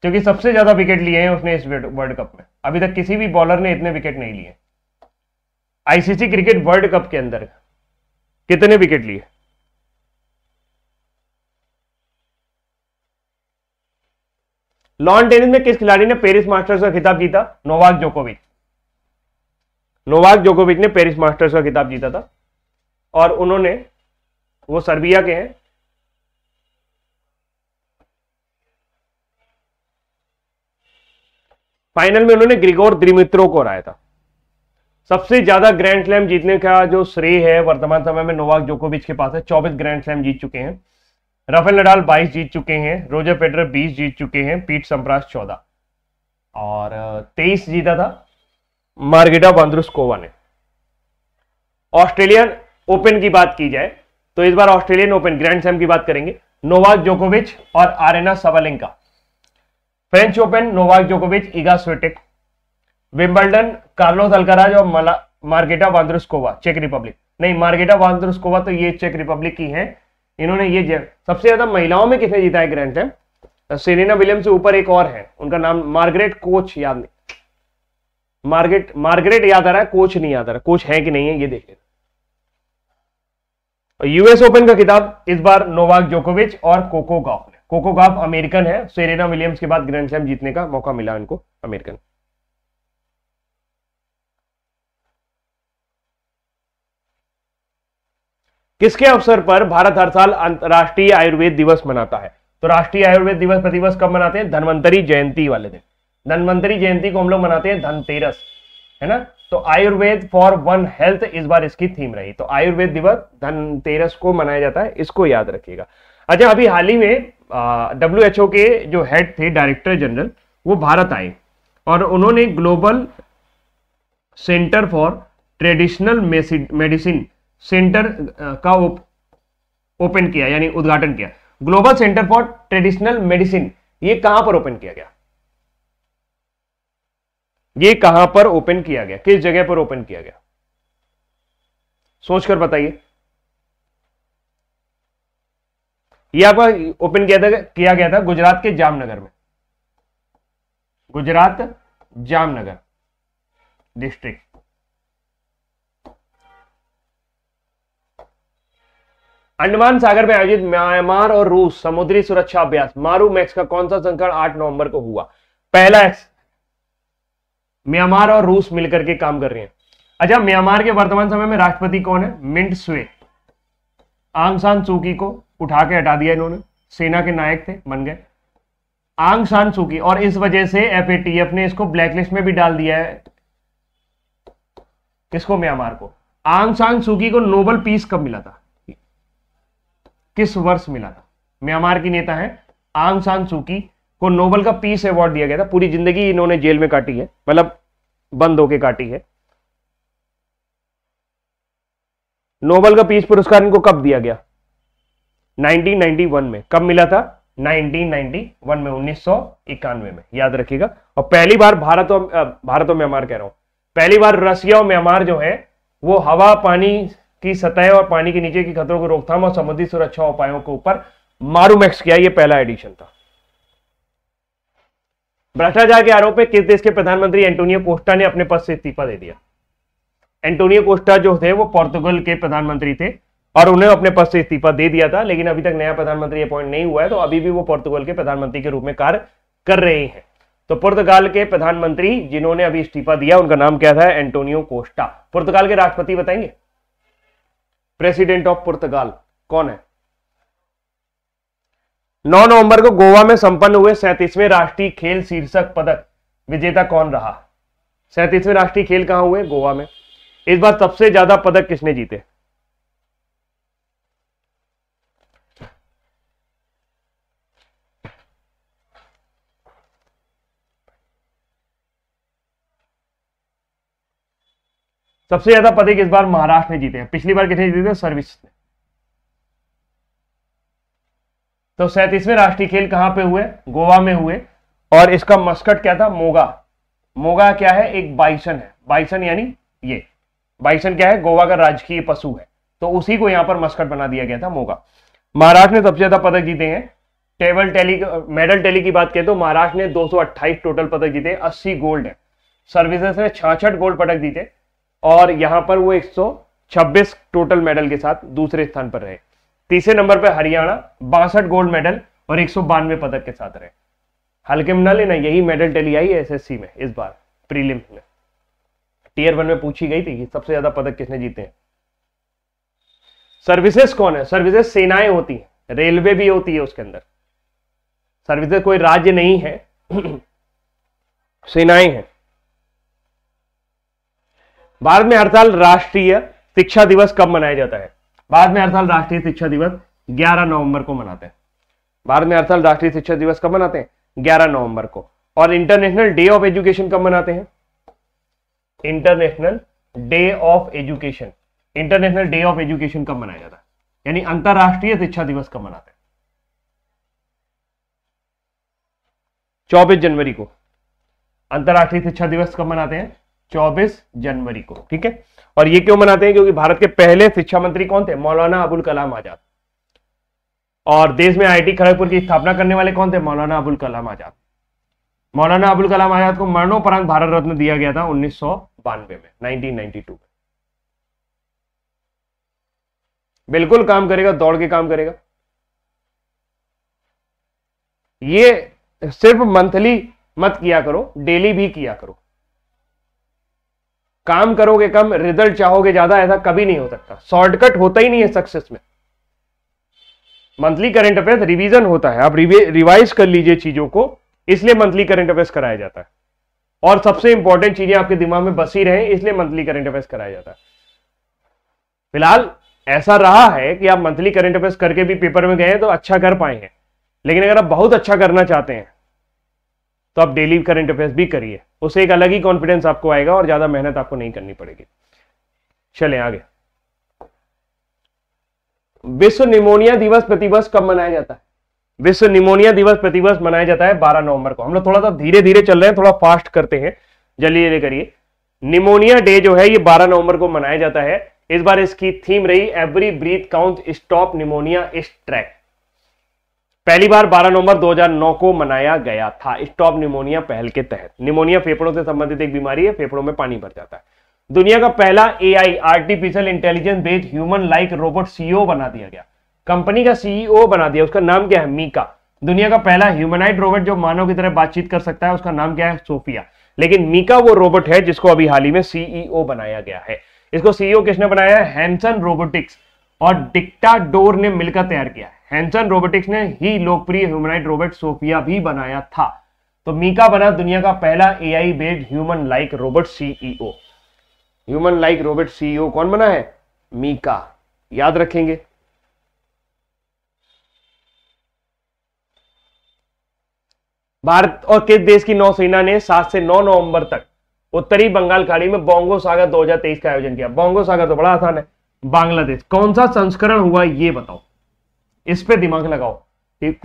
क्योंकि सबसे ज्यादा विकेट लिए हैं उसने इस वर्ल्ड कप में अभी तक किसी भी बॉलर ने इतने विकेट नहीं लिए आईसीसी क्रिकेट वर्ल्ड कप के अंदर कितने विकेट लिए लॉन टेनिस में किस खिलाड़ी ने पेरिस मास्टर्स का खिताब जीता नोवाक जोकोविच नोवाक जोकोविच ने पेरिस मास्टर्स का खिताब जीता था और उन्होंने वो सर्बिया के हैं फाइनल में उन्होंने ग्रिगोर द्रिमित्रो को हराया था सबसे ज्यादा ग्रैंड स्लैम जीतने का जो श्रेय है वर्तमान समय में नोवाक जोकोविच के पास है 24 ग्रैंड स्लैम जीत चुके हैं राफेल नडाल 22 जीत चुके हैं रोजर फेडर 20 जीत चुके हैं पीट सम्राज 14 और 23 जीता था मार्गेटा बंद्रुस्कोवा ने ऑस्ट्रेलियन ओपन की बात की जाए तो इस बार ऑस्ट्रेलियन ओपन ग्रैंड स्लैम की बात करेंगे नोवाक जोकोविच और Aryna Sabalenka French open Novak जोकोविच Iga Swiatek Wimbledon Carlos Alcaraz और मार्गेटा वांद्रुस्कोवा चेक रिपब्लिक नहीं मार्गेटा वांद्रुस्कोवा तो ये चेक रिपब्लिक की है इन्होंने ये सबसे ज्यादा महिलाओं में किसने जीता है ग्रैंड स्लैम सेरेना विलियम से ऊपर एक और है उनका नाम मार्गरेट कोच याद नहीं मार्गरेट मार्गरेट याद आ रहा है कोच नहीं याद आ रहा कोच है कि नहीं है ये देख लेते यूएस ओपन का खिताब इस बार नोवाक जोकोविच और कोको गॉफ ने कोको गॉफ अमेरिकन है सेरेना विलियम्स के बाद ग्रैंड स्लैम जीतने का मौका मिला इनको अमेरिकन किसके अवसर पर भारत हर साल अंतर्राष्ट्रीय आयुर्वेद दिवस मनाता है तो राष्ट्रीय आयुर्वेद दिवस प्रतिवर्ष कब मनाते हैं धनवंतरी जयंती वाले दिन धनवंतरी जयंती को हम लोग मनाते हैं धनतेरस है ना तो आयुर्वेद फॉर वन हेल्थ इस बार इसकी थीम रही तो आयुर्वेद दिवस धनतेरस को मनाया जाता है इसको याद रखिएगा अच्छा अभी हाल ही में डब्ल्यू एच ओ के जो हेड थे डायरेक्टर जनरल वो भारत आए और उन्होंने global centre for traditional medicine centre का ओप, ओपन किया यानी उद्घाटन किया global centre for traditional medicine ये कहां पर ओपन किया गया ये कहां पर ओपन किया गया किस जगह पर ओपन किया गया सोचकर बताइए ये आपका ओपन किया था किया गया था गुजरात के जामनगर में गुजरात जामनगर डिस्ट्रिक्ट अंडमान सागर में आयोजित म्यांमार और रूस समुद्री सुरक्षा अभ्यास मारू मैक्स का कौन सा संकट 8 नवंबर को हुआ पहला म्यांमार और रूस मिलकर के काम कर रहे हैं अच्छा म्यांमार के वर्तमान समय में राष्ट्रपति कौन है मिंट स्वे आंग सान चूकी को उठा के हटा दिया इन्होंने सेना के नायक थे बन गए आंग सान चूकी और इस वजह से एफ ने इसको ब्लैकलिस्ट में भी डाल दिया है किसको म्यांमार को आंग सान चूकी को नोबल पीस कब मिला था किस वर्ष मिला था म्यांमार की नेता है आंग सान सूकी को नोबल का पीस अवार्ड दिया गया था पूरी जिंदगी इन्होंने जेल में काटी है मतलब बंद होके काटी है नोबल का पीस पुरस्कार इनको कब दिया गया 1991 में कब मिला था 1991 में उन्नीस में याद रखिएगा और पहली बार भारत और भारत और म्यांमार कह रहा हूं पहली बार रसिया और म्यांमार जो है वो हवा पानी की सतह और पानी के नीचे के खतरों को रोकथाम और समुद्री सुरक्षा उपायों के ऊपर मारूमैक्स किया ये पहला एडिशन था भ्रष्टाचार के आरोप में किस देश के प्रधानमंत्री एंटोनियो कोस्टा ने अपने पद से इस्तीफा दे दिया एंटोनियो कोस्टा जो थे वो पोर्तुगल के प्रधानमंत्री थे और उन्हें अपने पद से इस्तीफा दे दिया था लेकिन अभी तक नया प्रधानमंत्री अपॉइंट नहीं हुआ है तो अभी भी वो पोर्तुगल के प्रधानमंत्री के रूप में कार्य कर रहे हैं तो पुर्तगाल के प्रधानमंत्री जिन्होंने अभी इस्तीफा दिया उनका नाम क्या था एंटोनियो कोस्टा पुर्तगाल के राष्ट्रपति बताएंगे प्रेसिडेंट ऑफ पुर्तगाल कौन है 9 नवंबर को गोवा में संपन्न हुए सैंतीसवें राष्ट्रीय खेल शीर्षक पदक विजेता कौन रहा सैंतीसवें राष्ट्रीय खेल कहां हुए गोवा में इस बार सबसे ज्यादा पदक किसने जीते सबसे ज्यादा पदक इस बार महाराष्ट्र ने जीते हैं पिछली बार किसने जीते थे सर्विस ने तो सैंतीसवें राष्ट्रीय खेल कहाँ पे हुए गोवा में हुए और इसका मस्कट क्या था मोगा मोगा क्या है एक बाइसन है बाइसन यानी ये बाइसन क्या है गोवा का राजकीय पशु है तो उसी को यहाँ पर मस्कट बना दिया गया था मोगा महाराष्ट्र ने सबसे ज्यादा पदक जीते हैं टेबल टैली मेडल टैली की बात करें तो महाराष्ट्र ने 228 टोटल पदक जीते 80 गोल्ड है सर्विसेस ने छाछठ गोल्ड पदक जीते और यहाँ पर वो 126 टोटल मेडल के साथ दूसरे स्थान पर रहे तीसरे नंबर पर हरियाणा बासठ गोल्ड मेडल और एक पदक के साथ रहे हल्के में ना लेना यही मेडल टेली आई है एसएससी में इस बार प्रीलिम में टीयर वन में पूछी गई थी कि सबसे ज्यादा पदक किसने जीते हैं सर्विसेज कौन है सर्विसेज सेनाएं होती हैं रेलवे भी होती है उसके अंदर सर्विसेज कोई राज्य नहीं है सेनाएं हैं भारत में हर साल राष्ट्रीय शिक्षा दिवस कब मनाया जाता है बाद में हर साल राष्ट्रीय शिक्षा दिवस 11 नवंबर को मनाते हैं भारत में हर साल राष्ट्रीय शिक्षा दिवस कब मनाते हैं 11 नवंबर को और इंटरनेशनल डे ऑफ एजुकेशन कब मनाते हैं international day of education international day of education कब मनाया जाता है यानी अंतरराष्ट्रीय शिक्षा दिवस कब मनाते हैं चौबीस जनवरी को अंतरराष्ट्रीय शिक्षा दिवस कब मनाते हैं चौबीस जनवरी को ठीक है और ये क्यों मनाते हैं क्योंकि भारत के पहले शिक्षा मंत्री कौन थे मौलाना अबुल कलाम आजाद और देश में आईटी खड़गपुर की स्थापना करने वाले कौन थे मौलाना अबुल कलाम आजाद मौलाना अबुल कलाम आजाद को मरणोपरांत भारत रत्न दिया गया था उन्नीस में नाइनटीन में बिल्कुल काम करेगा दौड़ के काम करेगा ये सिर्फ मंथली मत किया करो डेली भी किया करो काम करोगे कम रिजल्ट चाहोगे ज्यादा ऐसा कभी नहीं हो सकता शॉर्टकट होता ही नहीं है सक्सेस में मंथली करंट अफेयर्स रिवीजन होता है आप रिवाइज कर लीजिए चीजों को इसलिए मंथली करंट अफेयर्स कराया जाता है और सबसे इंपॉर्टेंट चीजें आपके दिमाग में बसी रहे इसलिए मंथली करंट अफेयर्स कराया जाता है फिलहाल ऐसा रहा है कि आप मंथली करंट अफेयर्स करके भी पेपर में गए तो अच्छा कर पाए हैं लेकिन अगर आप बहुत अच्छा करना चाहते हैं तो आप डेली करंट अफेयर्स भी करिए उससे एक अलग ही कॉन्फिडेंस आपको आएगा और ज़्यादा मेहनत आपको नहीं करनी पड़ेगी चले आगे विश्व निमोनिया दिवस प्रतिवर्ष कब मनाया जाता है विश्व निमोनिया दिवस प्रतिवर्ष मनाया जाता है 12 नवंबर को हम लोग थोड़ा सा धीरे धीरे चल रहे हैं थोड़ा फास्ट करते हैं जल्दी जल्दी करिए निमोनिया डे जो है ये 12 नवंबर को मनाया जाता है इस बार इसकी थीम रही every breath count stop pneumonia इस ट्रैक पहली बार 12 नवंबर 2009 को मनाया गया था स्टॉप निमोनिया पहल के तहत निमोनिया फेफड़ों से संबंधित एक बीमारी है फेफड़ों में पानी भर जाता है दुनिया का पहला I artificial intelligence based human like robot CEO बना दिया गया कंपनी का सीईओ e बना दिया उसका नाम क्या है मीका दुनिया का पहला ह्यूमनाइड रोबोट जो मानव की तरह बातचीत कर सकता है उसका नाम क्या है सोफिया लेकिन मीका वो रोबोट है जिसको अभी हाल ही में सीईओ e बनाया गया है इसको सीईओ e किसने बनाया है हैंसन रोबोटिक्स और डिक्टा डोर ने मिलकर तैयार किया है हैंसन रोबोटिक्स ने ही लोकप्रिय ह्यूमनाइट रोबोट सोफिया भी बनाया था तो मीका बना दुनिया का पहला AI based human like robot CEO human like robot CEO कौन बना है मीका याद रखेंगे भारत और किस देश की नौसेना ने सात से नौ नवंबर तक उत्तरी बंगाल खाड़ी में बोंगो सागर 2023 का आयोजन किया बोंगो सागर तो बड़ा आसान है बांग्लादेश कौन सा संस्करण हुआ ये बताओ इस पे दिमाग लगाओ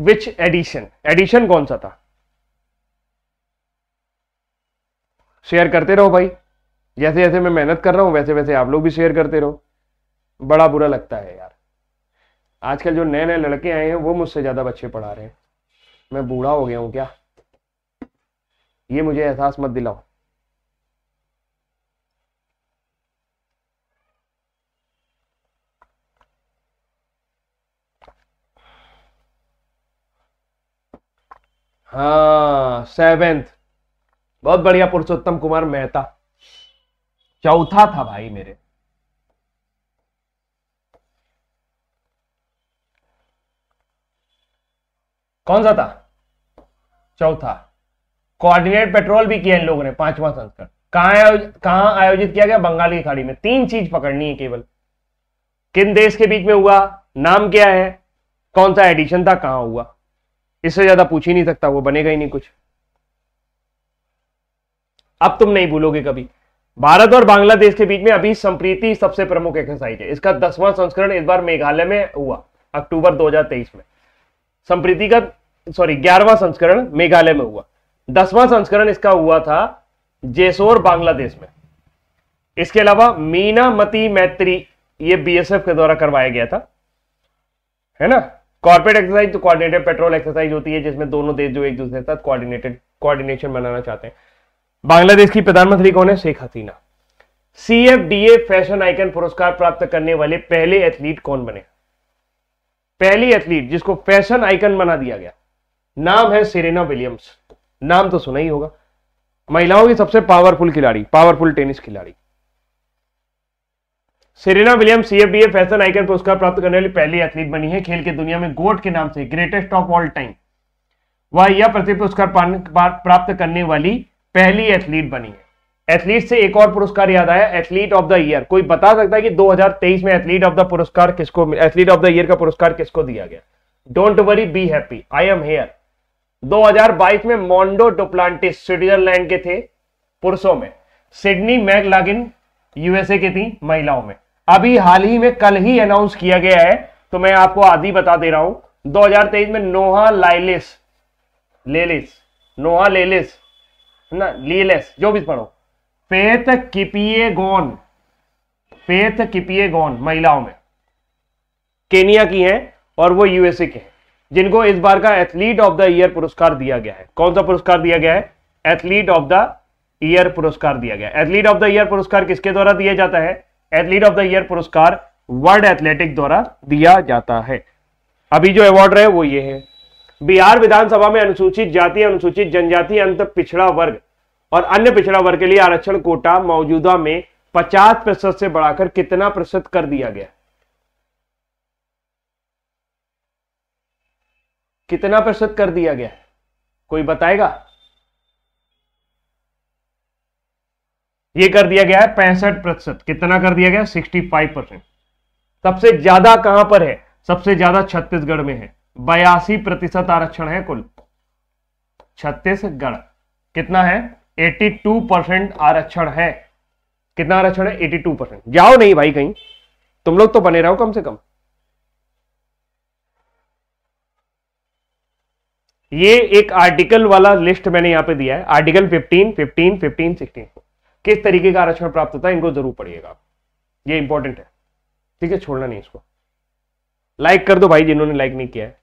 विच एडिशन एडिशन कौन सा था शेयर करते रहो भाई जैसे जैसे मैं मेहनत कर रहा हूं वैसे वैसे आप लोग भी शेयर करते रहो बड़ा बुरा लगता है यार आजकल जो नए नए लड़के आए हैं वो मुझसे ज्यादा बच्चे पढ़ा रहे हैं मैं बूढ़ा हो गया हूं क्या ये मुझे एहसास मत दिलाओ हाँ सेवेंथ बहुत बढ़िया पुरुषोत्तम कुमार मेहता चौथा था भाई मेरे कौन सा था चौथा कोऑर्डिनेट पेट्रोल भी किया इन लोगों ने पांचवा संस्करण कहा आयोजित किया गया बंगाल की खाड़ी में तीन चीज पकड़नी है केवल किन देश के बीच में हुआ नाम क्या है कौन सा एडिशन था कहां हुआ इससे ज्यादा पूछ ही नहीं सकता वो बनेगा ही नहीं कुछ अब तुम नहीं भूलोगे कभी भारत और बांग्लादेश के बीच में अभी संप्रीति सबसे प्रमुख एक्सरसाइज है इसका दसवां संस्करण इस बार मेघालय में हुआ अक्टूबर 2023 में संप्रीति का सॉरी ग्यारहवां संस्करण मेघालय में हुआ दसवां संस्करण इसका हुआ था जेसोर बांग्लादेश में इसके अलावा मीना मती मैत्री ये बीएसएफ के द्वारा करवाया गया था है ना कॉर्पोरेट एक्सरसाइज तो कोऑर्डिनेटेड पेट्रोल एक्सरसाइज होती है जिसमें दोनों देश जो एक दूसरे के साथ कोऑर्डिनेटेड कोऑर्डिनेशन बनाना चाहते हैं बांग्लादेश की प्रधानमंत्री कौन है Sheikh Hasina CFDA fashion icon पुरस्कार प्राप्त करने वाले पहले एथलीट कौन बने पहली एथलीट जिसको फैशन आइकन बना दिया गया नाम है सेरेना विलियम्स नाम तो सुना ही होगा महिलाओं की सबसे पावरफुल खिलाड़ी पावरफुल टेनिस खिलाड़ी Serena William CFBA fashion icon पुरस्कार प्राप्त करने वाली पहली एथलीट बनी है खेल के दुनिया में गोट के नाम से ग्रेटेस्ट ऑफ ऑल टाइम वह यह प्रति पुरस्कार प्राप्त करने वाली पहली एथलीट बनी है एथलीट से एक और पुरस्कार याद आया एथलीट ऑफ द ईयर कोई बता सकता है कि 2023 में एथलीट ऑफ द पुरस्कार किसको एथलीट ऑफ द ईयर का पुरस्कार किसको दिया गया don't worry be happy I am here 2022 में मोन्डो डोप्लांटिस स्विट्जरलैंड के थे पुरुषों में सिडनी मैग यूएसए की थी महिलाओं में अभी हाल ही में कल ही अनाउंस किया गया है तो मैं आपको आदि बता दे रहा हूं 2023 में नोहा लाइलिस लेलिस नोहा लेलिस ना लीलेस जो भी पढ़ो फेथ किपिए गोन फेथ किपिए गोन महिलाओं में केनिया की हैं और वो यूएसए के हैं जिनको इस बार का एथलीट ऑफ द ईयर पुरस्कार दिया गया है कौन सा पुरस्कार दिया गया है एथलीट ऑफ द ईयर पुरस्कार दिया गया एथलीट ऑफ द ईयर पुरस्कार किसके द्वारा दिया जाता है एथलीट ऑफ द ईयर पुरस्कार वर्ल्ड एथलेटिक द्वारा दिया जाता है अभी जो अवार्ड रहे वो ये है बिहार विधानसभा में अनुसूचित जाति अनुसूचित जनजाति अंत पिछड़ा वर्ग और अन्य पिछड़ा वर्ग के लिए आरक्षण कोटा मौजूदा में 50 प्रतिशत से बढ़ाकर कितना प्रतिशत कर दिया गया कितना प्रतिशत कर दिया गया कोई बताएगा ये कर दिया गया है पैंसठ प्रतिशत कितना कर दिया गया सिक्सटी फाइव परसेंट सबसे ज्यादा कहां पर है सबसे ज्यादा छत्तीसगढ़ में है बयासी प्रतिशत आरक्षण है कुल छत्तीसगढ़ कितना है 82 परसेंट आरक्षण है कितना आरक्षण है 82 परसेंट जाओ नहीं भाई कहीं तुम लोग तो बने रहो कम से कम ये एक आर्टिकल वाला लिस्ट मैंने यहां पे दिया है आर्टिकल 15, 15, 15, 16 किस तरीके का आरक्षण प्राप्त होता है इनको जरूर पढ़िएगा ये इंपॉर्टेंट है ठीक है छोड़ना नहीं इसको लाइक कर दो भाई जिन्होंने लाइक नहीं किया है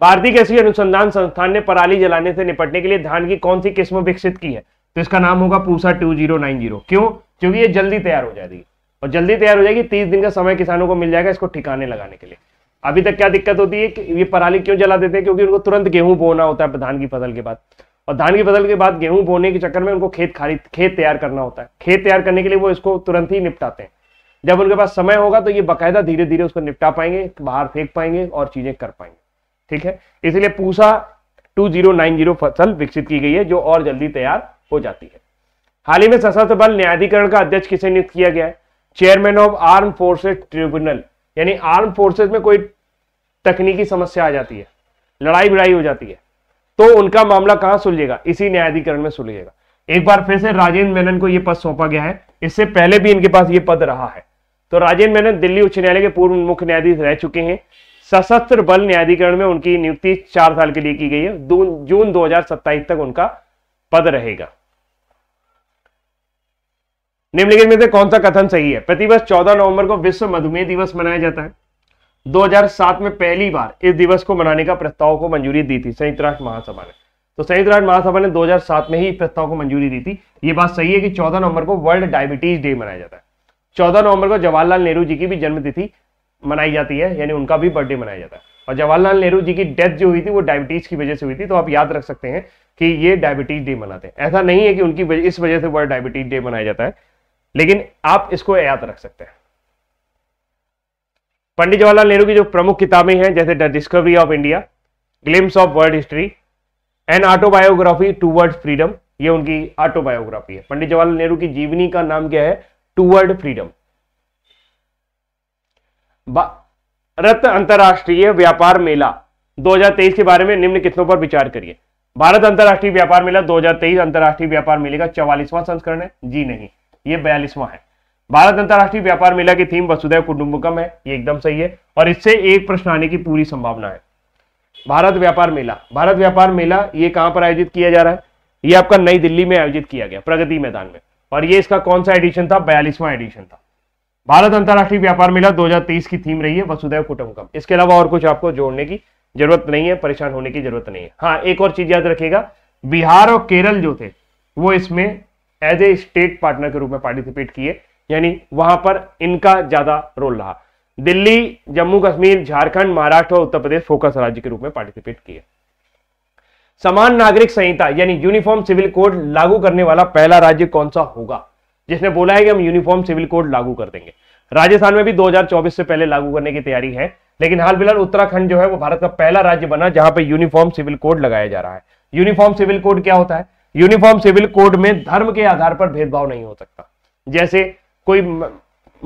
भारतीय कृषि अनुसंधान संस्थान ने पराली जलाने से निपटने के लिए धान की कौन सी किस्म विकसित की है तो इसका नाम होगा Pusa two zero nine zero क्यों क्योंकि ये जल्दी तैयार हो जाएगी और जल्दी तैयार हो जाएगी तीस दिन का समय किसानों को मिल जाएगा इसको ठिकाने लगाने के लिए अभी तक क्या दिक्कत होती है कि ये पराली क्यों जला देते हैं क्योंकि उनको तुरंत गेहूं बोना होता है धान की फसल के बाद और धान की फसल के बाद गेहूं बोने के चक्कर में उनको खेत खरीद खेत तैयार करना होता है खेत तैयार करने के लिए वो इसको तुरंत ही निपटाते हैं जब उनके पास समय होगा तो ये बाकायदा धीरे धीरे उसको निपटा पाएंगे बाहर फेंक पाएंगे और चीजें कर पाएंगे ठीक है इसलिए पूसा 2090 फसल विकसित की गई है जो और जल्दी तैयार हो जाती है हाल ही में सशस्त्र बल न्यायाधिकरण का अध्यक्ष किसे नियुक्त किया गया है chairman of arm forces tribunal यानी आर्म फोर्सेज में कोई तकनीकी समस्या आ जाती है लड़ाई भिड़ाई हो जाती है तो उनका मामला कहां सुलझेगा इसी न्यायाधिकरण में सुलझेगा एक बार फिर से राजेंद्र मेनन को यह पद सौंपा गया है इससे पहले भी इनके पास ये पद रहा है तो राजेंद्र मेनन दिल्ली उच्च न्यायालय के पूर्व मुख्य न्यायाधीश रह चुके हैं सशस्त्र बल न्यायाधिकरण में उनकी नियुक्ति चार साल के लिए की गई है जून दो तक उनका पद रहेगा निम्नलिखित में से कौन सा कथन सही है प्रतिवर्ष 14 नवंबर को विश्व मधुमेह दिवस मनाया जाता है 2007 में पहली बार इस दिवस को मनाने का प्रस्ताव को मंजूरी दी थी संयुक्त राष्ट्र महासभा ने तो संयुक्त राष्ट्र महासभा ने 2007 में ही इस प्रस्ताव को मंजूरी दी थी ये बात सही है कि 14 नवंबर को वर्ल्ड डायबिटीज डे मनाया जाता है 14 नवंबर को जवाहरलाल नेहरू जी की भी जन्मतिथि मनाई जाती है यानी उनका भी बर्थडे मनाया जाता है और जवाहरलाल नेहरू जी की डेथ जो हुई थी वो डायबिटीज की वजह से हुई थी तो आप याद रख सकते हैं कि ये डायबिटीज डे मनाते हैं ऐसा नहीं है कि उनकी इस वजह से वर्ल्ड डायबिटीज डे मनाया जाता है लेकिन आप इसको याद रख सकते हैं पंडित जवाहरलाल नेहरू की जो प्रमुख किताबें हैं जैसे the discovery of India glimpse of world history and autobiography toward freedom ये उनकी ऑटोबायोग्राफी है पंडित जवाहरलाल नेहरू की जीवनी का नाम क्या है टूवर्ड फ्रीडम भारत अंतर्राष्ट्रीय व्यापार मेला 2023 के बारे में निम्न कितनों पर विचार करिए भारत अंतर्राष्ट्रीय व्यापार मेला 2023 अंतर्राष्ट्रीय व्यापार मेले का चवालीसवां संस्करण है जी नहीं ये बयालीसवां है भारत अंतर्राष्ट्रीय व्यापार मेला की थीम वसुदैव कुटुंबकम है ये एकदम सही है और इससे एक प्रश्न आने की पूरी संभावना है भारत व्यापार मेला भारत व्यापार मेला ये कहां पर आयोजित किया जा रहा है ये आपका नई दिल्ली में आयोजित किया गया प्रगति मैदान में और ये इसका कौन सा एडिशन था बयालीसवां एडिशन था भारत अंतर्राष्ट्रीय व्यापार मेला 2023 की थीम रही है वसुदैव कुटुंबकम इसके अलावा और कुछ आपको जोड़ने की जरूरत नहीं है परेशान होने की जरूरत नहीं है हाँ एक और चीज याद रखिएगा बिहार और केरल जो थे वो इसमें एज ए स्टेट पार्टनर के रूप में पार्टिसिपेट किए यानी वहां पर इनका ज्यादा रोल रहा दिल्ली जम्मू कश्मीर झारखंड महाराष्ट्र और उत्तर प्रदेश फोकस राज्य के रूप में पार्टिसिपेट किए समान नागरिक संहिता यानी यूनिफॉर्म सिविल कोड लागू करने वाला पहला राज्य कौन सा होगा जिसने बोला है कि हम यूनिफॉर्म सिविल कोड लागू कर देंगे राजस्थान में भी 2024 से पहले लागू करने की तैयारी है लेकिन हाल फिलहाल उत्तराखंड जो है वो भारत का पहला राज्य बना जहां पर यूनिफॉर्म सिविल कोड लगाया जा रहा है यूनिफॉर्म सिविल कोड क्या होता है यूनिफॉर्म सिविल कोड में धर्म के आधार पर भेदभाव नहीं हो सकता जैसे कोई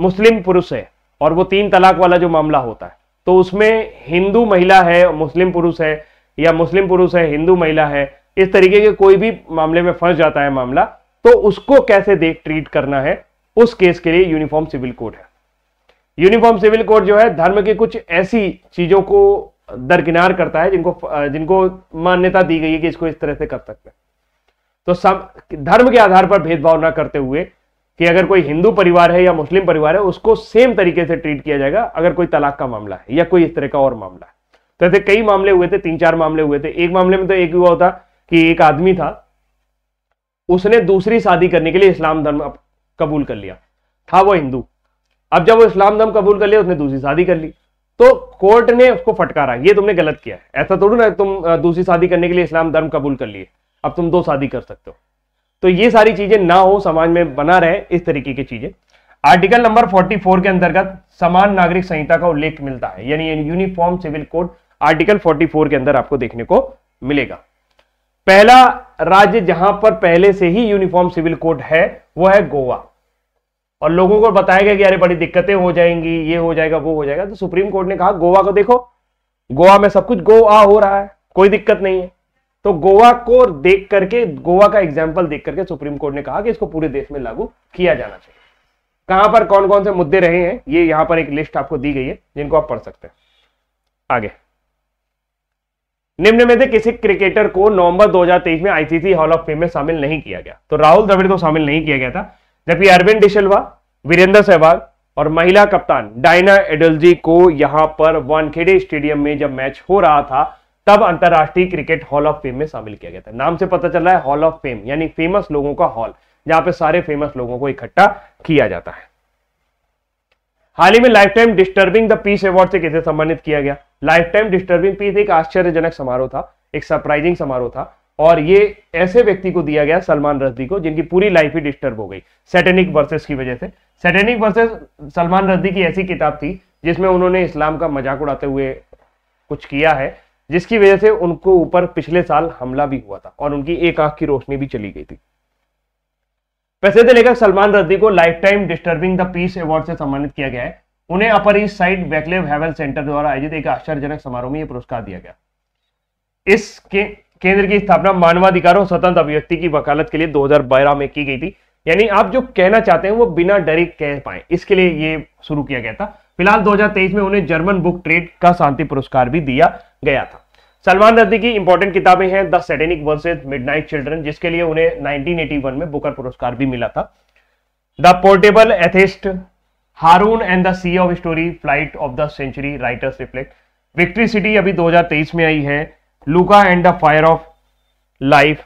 मुस्लिम पुरुष है और वो तीन तलाक वाला जो मामला होता है तो उसमें हिंदू महिला है मुस्लिम पुरुष है या मुस्लिम पुरुष है हिंदू महिला है इस तरीके के कोई भी मामले में फंस जाता है मामला तो उसको कैसे देख ट्रीट करना है उस केस के लिए यूनिफॉर्म सिविल कोड है यूनिफॉर्म सिविल कोड जो है धर्म के कुछ ऐसी चीजों को दरकिनार करता है जिनको जिनको मान्यता दी गई है कि इसको इस तरह से कर सकते हैं तो सब धर्म के आधार पर भेदभाव ना करते हुए कि अगर कोई हिंदू परिवार है या मुस्लिम परिवार है उसको सेम तरीके से ट्रीट किया जाएगा अगर कोई तलाक का मामला है या कोई इस तरह का और मामला है तो ऐसे कई मामले हुए थे तीन चार मामले हुए थे एक मामले में तो एक हुआ होता कि एक आदमी था उसने दूसरी शादी करने के लिए इस्लाम धर्म कबूल कर लिया था वो हिंदू अब जब वो इस्लाम धर्म कबूल कर लिया उसने दूसरी शादी कर ली तो कोर्ट ने उसको फटकारा ये तुमने गलत किया है ऐसा थोड़ी ना तुम दूसरी शादी करने के लिए इस्लाम धर्म कबूल कर लिए अब तुम दो शादी कर सकते हो तो ये सारी चीजें ना हो समाज में बना रहे इस तरीके की चीजें आर्टिकल नंबर 44 के अंतर्गत समान नागरिक संहिता का उल्लेख मिलता है यानी यूनिफॉर्म सिविल कोड आर्टिकल 44 के अंदर आपको देखने को मिलेगा पहला राज्य जहां पर पहले से ही यूनिफॉर्म सिविल कोड है वो है गोवा और लोगों को बताया गया कि अरे बड़ी दिक्कतें हो जाएंगी ये हो जाएगा वो हो जाएगा तो सुप्रीम कोर्ट ने कहा गोवा को देखो गोवा में सब कुछ गोवा हो रहा है कोई दिक्कत नहीं है तो गोवा को देख करके गोवा का एग्जाम्पल देख करके सुप्रीम कोर्ट ने कहा कि इसको पूरे देश में लागू किया जाना चाहिए कहां पर कौन कौन से मुद्दे रहे हैं ये यहां पर एक लिस्ट आपको दी गई है जिनको आप पढ़ सकते हैं आगे निम्न में से किसी क्रिकेटर को नवंबर 2023 में आईसीसी हॉल ऑफ फेम में शामिल नहीं किया गया तो राहुल द्रविड़ को शामिल नहीं किया गया था जबकि अरविंद डिशलवा वीरेंद्र सहवाग और महिला कप्तान डायना एडलजी को यहां पर वानखेड़े स्टेडियम में जब मैच हो रहा था तब अंतर्राष्ट्रीय क्रिकेट हॉल ऑफ फेम में शामिल किया गया था नाम से पता चल रहा है हॉल ऑफ फेम यानी फेमस लोगों का हॉल जहां पे सारे फेमस लोगों को इकट्ठा किया जाता है हाल ही में life time disturbing the peace award से किसे सम्मानित किया गया लाइफ टाइम डिस्टर्बिंग पीस एक आश्चर्यजनक समारोह था एक सरप्राइजिंग समारोह था और ये ऐसे व्यक्ति को दिया गया सलमान रजदी को जिनकी पूरी लाइफ ही डिस्टर्ब हो गई सैटेनिक वर्सेस की वजह से सेटेनिक वर्सेस सलमान रजदी की ऐसी किताब थी जिसमें उन्होंने इस्लाम का मजाक उड़ाते हुए कुछ किया है जिसकी वजह से उनको ऊपर पिछले साल हमला भी हुआ था और उनकी एक आंख की रोशनी भी चली गई थी प्रसिद्ध लेखक सलमान रद्दी को life time disturbing the peace award से सम्मानित किया गया है उन्हें upper east side Vaclav Havel centre द्वारा आयोजित एक आश्चर्यजनक समारोह में यह पुरस्कार दिया गया इस के, केंद्र की स्थापना मानवाधिकार और स्वतंत्र अभिव्यक्ति की वकालत के लिए दो में की गई थी यानी आप जो कहना चाहते हैं वो बिना डरे कह पाए इसके लिए ये शुरू किया गया था फिलहाल 2023 में उन्हें जर्मन बुक ट्रेड का शांति पुरस्कार भी दिया गया था सलमान रद्दी की इंपॉर्टेंट किताबें हैं the satanic verses midnight children जिसके लिए उन्हें 1981 में बुकर पुरस्कार भी मिला था the portable atheist Haroun and the sea of story flight of the century writers reflect victory city अभी 2023 में आई है Luka and the fire of life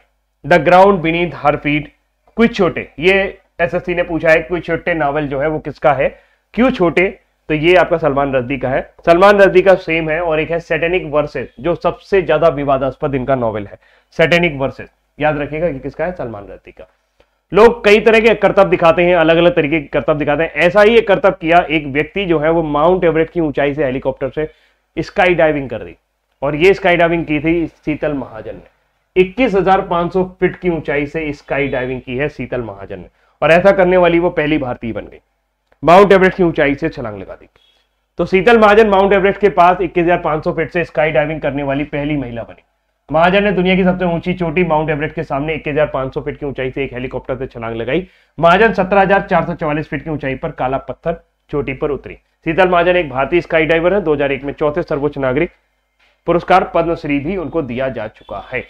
the ground beneath her feet Quichotte छोटे ये एसएससी ने पूछा है क्विच छोटे नावल जो है वो किसका है क्यों छोटे तो ये आपका सलमान रद्दी का है सलमान रद्दी का सेम है और एक है सेटेनिक वर्सेस जो सबसे ज्यादा विवादास्पद इनका नॉवेल है सेटेनिक वर्सेस याद रखिएगा कि किसका है सलमान रद्दी का लोग कई तरह के कर्तव्य दिखाते हैं अलग अलग तरीके के कर्तव्य दिखाते हैं ऐसा ही एक करतब किया एक व्यक्ति जो है वो माउंट एवरेस्ट की ऊंचाई से हेलीकॉप्टर से स्काई डाइविंग कर दी और ये स्काई डाइविंग की थी शीतल महाजन ने 21,500 फीट की ऊंचाई से स्काई डाइविंग की है शीतल महाजन ने और ऐसा करने वाली वो पहली भारतीय बन गई माउंट एवरेस्ट की ऊंचाई से छलांग लगा दी तो शीतल महाजन माउंट एवरेस्ट के पास 21,500 फीट से स्काई डाइविंग करने वाली पहली महिला बनी महाजन ने दुनिया की सबसे ऊंची चोटी माउंट एवरेस्ट के सामने 1500 फीट की ऊंचाई से एक हेलीकॉप्टर से छलांग लगाई महाजन 17,444 फीट की ऊंचाई पर काला पत्थर चोटी पर उतरी शीतल महाजन एक भारतीय स्काई डाइवर है 2001 में चौथे सर्वोच्च नागरिक पुरस्कार पद्मश्री भी उनको दिया जा चुका है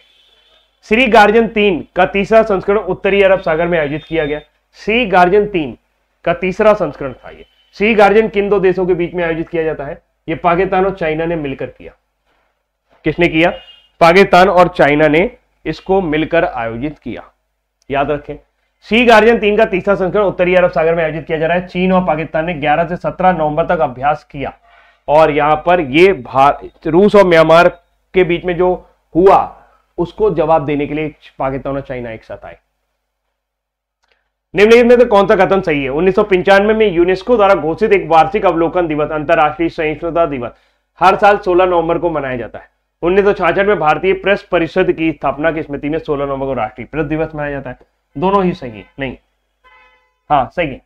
श्री गार्जन तीन का तीसरा संस्करण उत्तरी अरब सागर में आयोजित किया गया श्री गार्जन तीन का तीसरा संस्करण था ये सी गार्जियन किन दो देशों के बीच में आयोजित किया जाता है ये पाकिस्तान और चाइना ने मिलकर किया किसने किया पाकिस्तान और चाइना ने इसको मिलकर आयोजित किया याद रखें सी गार्जियन तीन का तीसरा संस्करण उत्तरी अरब सागर में आयोजित किया जा रहा है चीन और पाकिस्तान ने 11 से 17 नवंबर तक अभ्यास किया और यहां पर ये रूस और म्यांमार के बीच में जो हुआ उसको जवाब देने के लिए पाकिस्तान और चाइना एक साथ आए निम्नलिखित में से कौन सा कथन सही है उन्नीस में यूनेस्को द्वारा घोषित एक वार्षिक अवलोकन दिवस अंतर्राष्ट्रीय सहिष्णुता दिवस हर साल 16 नवंबर को मनाया जाता है उन्नीस में भारतीय प्रेस परिषद की स्थापना की स्मृति में सोलह नवंबर को राष्ट्रीय प्रेस दिवस मनाया जाता है दोनों ही सही है नहीं हाँ सही है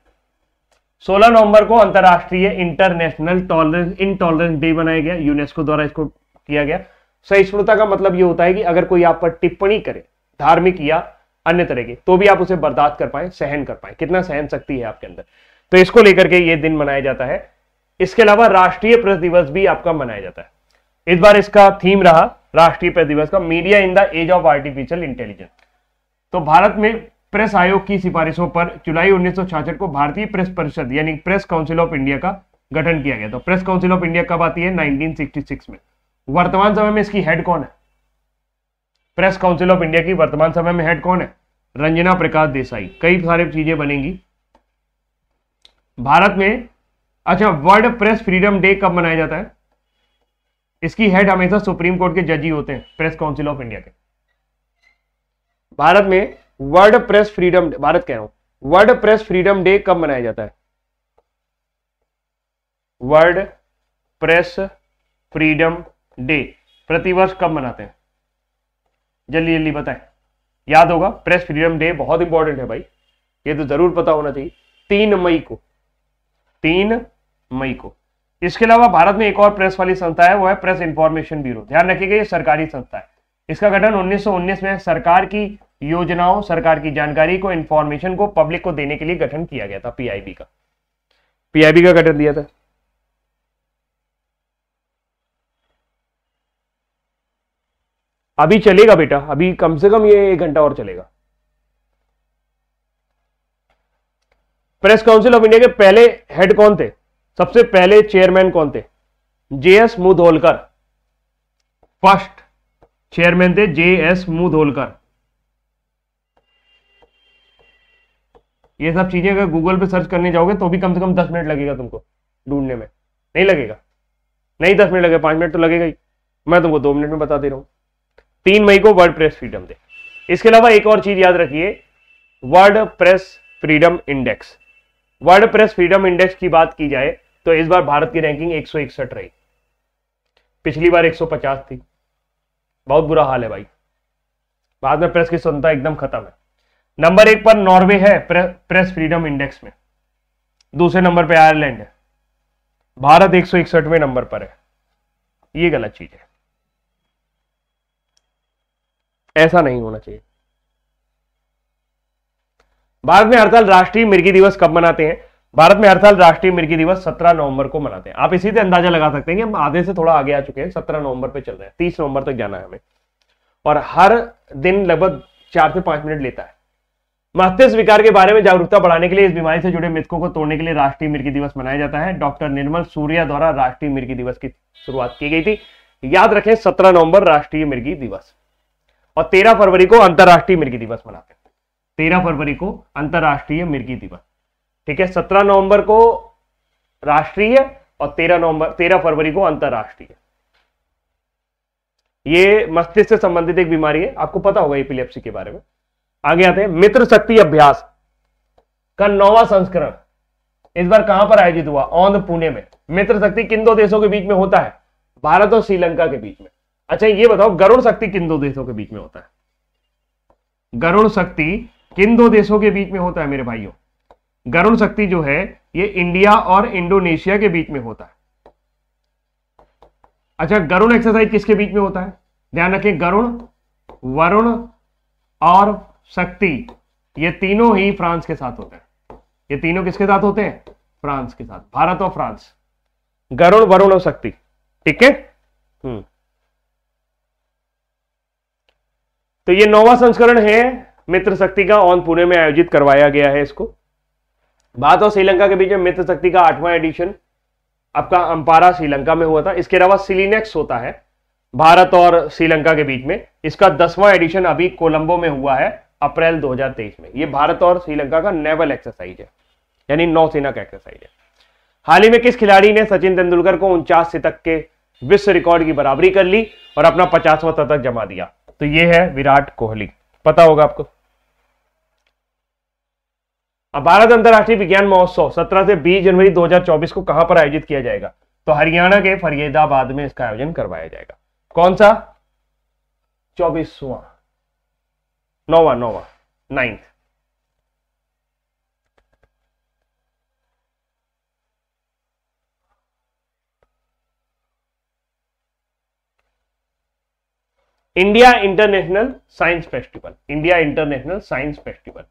सोलह नवंबर को अंतर्राष्ट्रीय इंटरनेशनल टॉलरेंस इनटॉलरेंस डे बनाया गया यूनेस्को द्वारा इसको किया गया सहिष्णुता का मतलब ये होता है कि अगर कोई आप पर टिप्पणी करे धार्मिक या अन्य तरह की तो भी आप उसे बर्दाश्त कर पाए सहन कर पाए कितना सहन सकती है आपके अंदर तो इसको लेकर के ये दिन मनाया जाता है इसके अलावा राष्ट्रीय प्रेस दिवस भी आपका मनाया जाता है इस बार इसका थीम रहा राष्ट्रीय प्रेस दिवस का media in the age of artificial intelligence तो भारत में प्रेस आयोग की सिफारिशों पर जुलाई उन्नीस को भारतीय प्रेस परिषद यानी प्रेस काउंसिल ऑफ इंडिया का गठन किया गया तो प्रेस काउंसिल ऑफ इंडिया कब आती है 1966 में वर्तमान समय में इसकी हेड कौन है प्रेस काउंसिल ऑफ इंडिया की वर्तमान समय में हेड कौन है रंजना प्रकाश देसाई कई सारे चीजें बनेंगी भारत में अच्छा वर्ल्ड प्रेस फ्रीडम डे कब मनाया जाता है इसकी हेड हमेशा सुप्रीम कोर्ट के जज ही होते हैं प्रेस काउंसिल ऑफ इंडिया के भारत में वर्ल्ड प्रेस फ्रीडम भारत कह रहा हूं वर्ल्ड प्रेस फ्रीडम डे कब मनाया जाता है वर्ल्ड प्रेस फ्रीडम डे प्रतिवर्ष कब मनाते हैं जल्दी जल्दी बताएं याद होगा प्रेस फ्रीडम डे बहुत इंपॉर्टेंट है भाई ये तो जरूर पता होना चाहिए तीन मई को तीन मई को इसके अलावा भारत में एक और प्रेस वाली संस्था है वो है प्रेस इंफॉर्मेशन ब्यूरो ध्यान रखिएगा ये सरकारी संस्था है इसका गठन उन्नीस में सरकार की योजनाओं सरकार की जानकारी को इंफॉर्मेशन को पब्लिक को देने के लिए गठन किया गया था पीआईबी का पीआईबी का गठन दिया था अभी चलेगा बेटा अभी कम से कम ये एक घंटा और चलेगा प्रेस काउंसिल ऑफ इंडिया के पहले हेड कौन थे सबसे पहले चेयरमैन कौन थे जेएस मुधोलकर फर्स्ट चेयरमैन थे जेएस मुधोलकर ये सब चीजें अगर गूगल पे सर्च करने जाओगे तो भी कम से कम दस मिनट लगेगा तुमको ढूंढने में नहीं लगेगा नहीं दस मिनट लगेगा पांच मिनट तो लगेगा ही मैं तुमको दो मिनट में बता दे रहा हूं तीन मई को वर्ड प्रेस फ्रीडम डे इसके अलावा एक और चीज याद रखिए world press freedom index world press freedom index की बात की जाए तो इस बार भारत की रैंकिंग एक रही पिछली बार 150 थी बहुत बुरा हाल है भाई बाद में प्रेस की स्वतंत्रता एकदम खत्म है नंबर एक पर नॉर्वे है प्रे, प्रेस फ्रीडम इंडेक्स में दूसरे नंबर पर आयरलैंड है भारत एक नंबर पर है ये गलत चीज है ऐसा नहीं होना चाहिए भारत में हर साल राष्ट्रीय मिर्गी दिवस कब मनाते हैं भारत में हर साल राष्ट्रीय मिर्गी दिवस 17 नवंबर को मनाते हैं आप इसी से अंदाजा लगा सकते हैं कि हम आधे से थोड़ा आगे आ चुके हैं 17 नवंबर पे चल रहे हैं 30 नवंबर तक जाना है हमें और हर दिन लगभग चार से पांच मिनट लेता है मस्तिष्क विकार के बारे में जागरूकता बढ़ाने के लिए इस बीमारी से जुड़े मृतकों को तोड़ने के लिए राष्ट्रीय मिर्गी दिवस मनाया जाता है डॉक्टर निर्मल सूर्या द्वारा राष्ट्रीय मिर्गी दिवस की शुरुआत की गई थी याद रखें सत्रह नवंबर राष्ट्रीय मिर्गी दिवस और तेरह फरवरी को अंतर्राष्ट्रीय मिर्गी दिवस मनाते हैं तेरह फरवरी को अंतर्राष्ट्रीय मिर्गी दिवस ठीक है सत्रह नवंबर को राष्ट्रीय और तेरह नवंबर तेरह फरवरी को अंतर्राष्ट्रीय ये मस्तिष्क से संबंधित एक बीमारी है आपको पता होगा एपिलेप्सी के बारे में आगे आते हैं मित्र शक्ति अभ्यास का नौवा संस्करण इस बार कहां पर आयोजित हुआ ऑन पुणे में मित्र शक्ति किन दो देशों के बीच में होता है भारत और श्रीलंका के बीच में अच्छा ये बताओ गरुण शक्ति किन दो देशों के बीच में होता है गरुण शक्ति किन दो देशों के बीच में होता है मेरे भाइयों गरुण शक्ति जो है ये इंडिया और इंडोनेशिया के बीच में होता है अच्छा गरुण एक्सरसाइज किसके बीच में होता है ध्यान रखें गरुण वरुण और शक्ति ये तीनों ही फ्रांस के साथ होते हैं ये तीनों किसके साथ होते हैं फ्रांस के साथ भारत और फ्रांस गरुण वरुण और शक्ति ठीक है हम्म तो ये नौवा संस्करण है मित्र शक्ति का ऑन पुणे में आयोजित करवाया गया है इसको भारत और श्रीलंका के बीच में मित्र शक्ति का आठवां एडिशन आपका अंपारा श्रीलंका में हुआ था इसके अलावा सिलीनेक्स होता है भारत और श्रीलंका के बीच में इसका दसवां एडिशन अभी कोलंबो में हुआ है अप्रैल 2023 में ये भारत और श्रीलंका का नेवल एक्सरसाइज है यानी नौसेना का एक्सरसाइज है हाल ही में किस खिलाड़ी ने सचिन तेंदुलकर को उनचास शतक के विश्व रिकॉर्ड की बराबरी कर ली और अपना पचासवां शतक जमा दिया तो ये है विराट कोहली पता होगा आपको अब भारत अंतर्राष्ट्रीय विज्ञान महोत्सव 17 से 20 जनवरी 2024 को कहां पर आयोजित किया जाएगा तो हरियाणा के फरीदाबाद में इसका आयोजन करवाया जाएगा कौन सा चौबीसवा नौवा नौवा ninth India international science festival India international science festival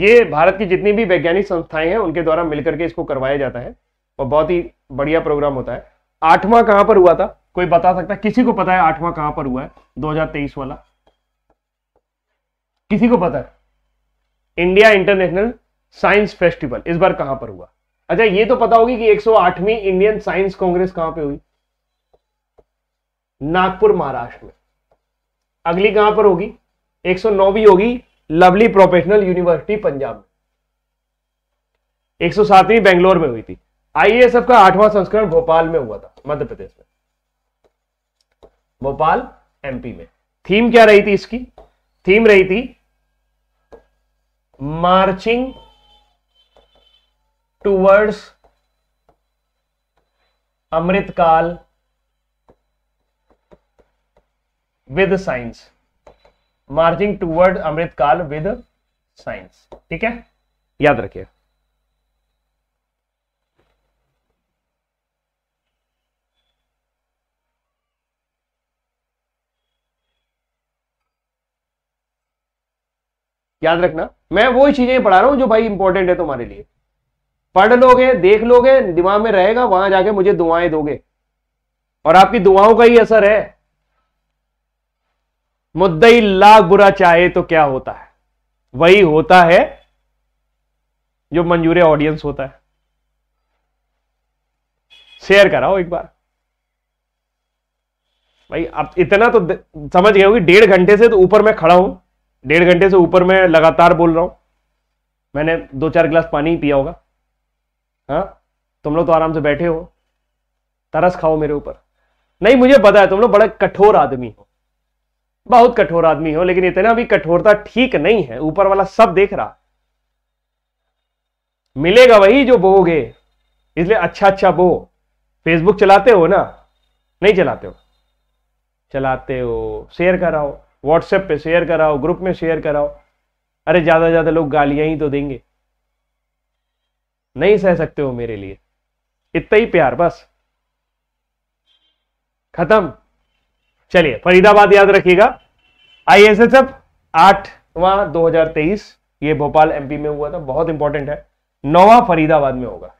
ये भारत की जितनी भी वैज्ञानिक संस्थाएं हैं उनके द्वारा मिलकर के इसको करवाया जाता है और बहुत ही बढ़िया प्रोग्राम होता है आठवां कहां पर हुआ था कोई बता सकता है किसी को पता है आठवां कहां पर हुआ है 2023 वाला किसी को पता है इंडिया इंटरनेशनल साइंस फेस्टिवल इस बार कहां पर हुआ अच्छा ये तो पता होगी कि 108वीं इंडियन साइंस कांग्रेस कहां पे हुई नागपुर महाराष्ट्र में अगली कहां पर होगी 109वीं होगी लवली प्रोफेशनल यूनिवर्सिटी पंजाब में 107वीं बेंगलोर में हुई थी आईएएसएफ का आठवां संस्करण भोपाल में हुआ था मध्य प्रदेश में भोपाल एमपी में थीम क्या रही थी इसकी थीम रही थी marching towards Amritkaal with science marching toward Amritkaal with science ठीक है याद रखिए याद रखना मैं वो चीजें पढ़ा रहा हूं जो भाई इंपॉर्टेंट है तुम्हारे लिए पढ़ लोगे देख लोगे दिमाग में रहेगा वहां जाके मुझे दुआएं दोगे और आपकी दुआओं का ही असर है मुद्दई लाख बुरा चाहे तो क्या होता है वही होता है जो मंजूरे ऑडियंस होता है शेयर कराओ एक बार भाई अब इतना तो समझ गए होगी डेढ़ घंटे से तो ऊपर मैं खड़ा हूं डेढ़ घंटे से ऊपर मैं लगातार बोल रहा हूं मैंने दो चार गिलास पानी ही पिया होगा हाँ तुम लोग तो आराम से बैठे हो तरस खाओ मेरे ऊपर नहीं मुझे पता है तुम लोग बड़े कठोर आदमी हो बहुत कठोर आदमी हो लेकिन इतना भी कठोरता ठीक नहीं है ऊपर वाला सब देख रहा मिलेगा वही जो बोगे इसलिए अच्छा अच्छा बो फेसबुक चलाते हो ना नहीं चलाते हो चलाते हो शेयर कराओ व्हाट्सएप पे शेयर कराओ ग्रुप में शेयर कराओ अरे ज्यादा ज्यादा लोग गालियां ही तो देंगे नहीं सह सकते हो मेरे लिए इतना ही प्यार बस खत्म चलिए फरीदाबाद याद रखिएगा आई एस एच एफ आठवा दो हजार तेईस ये भोपाल एमपी में हुआ था बहुत इंपॉर्टेंट है नवा फरीदाबाद में होगा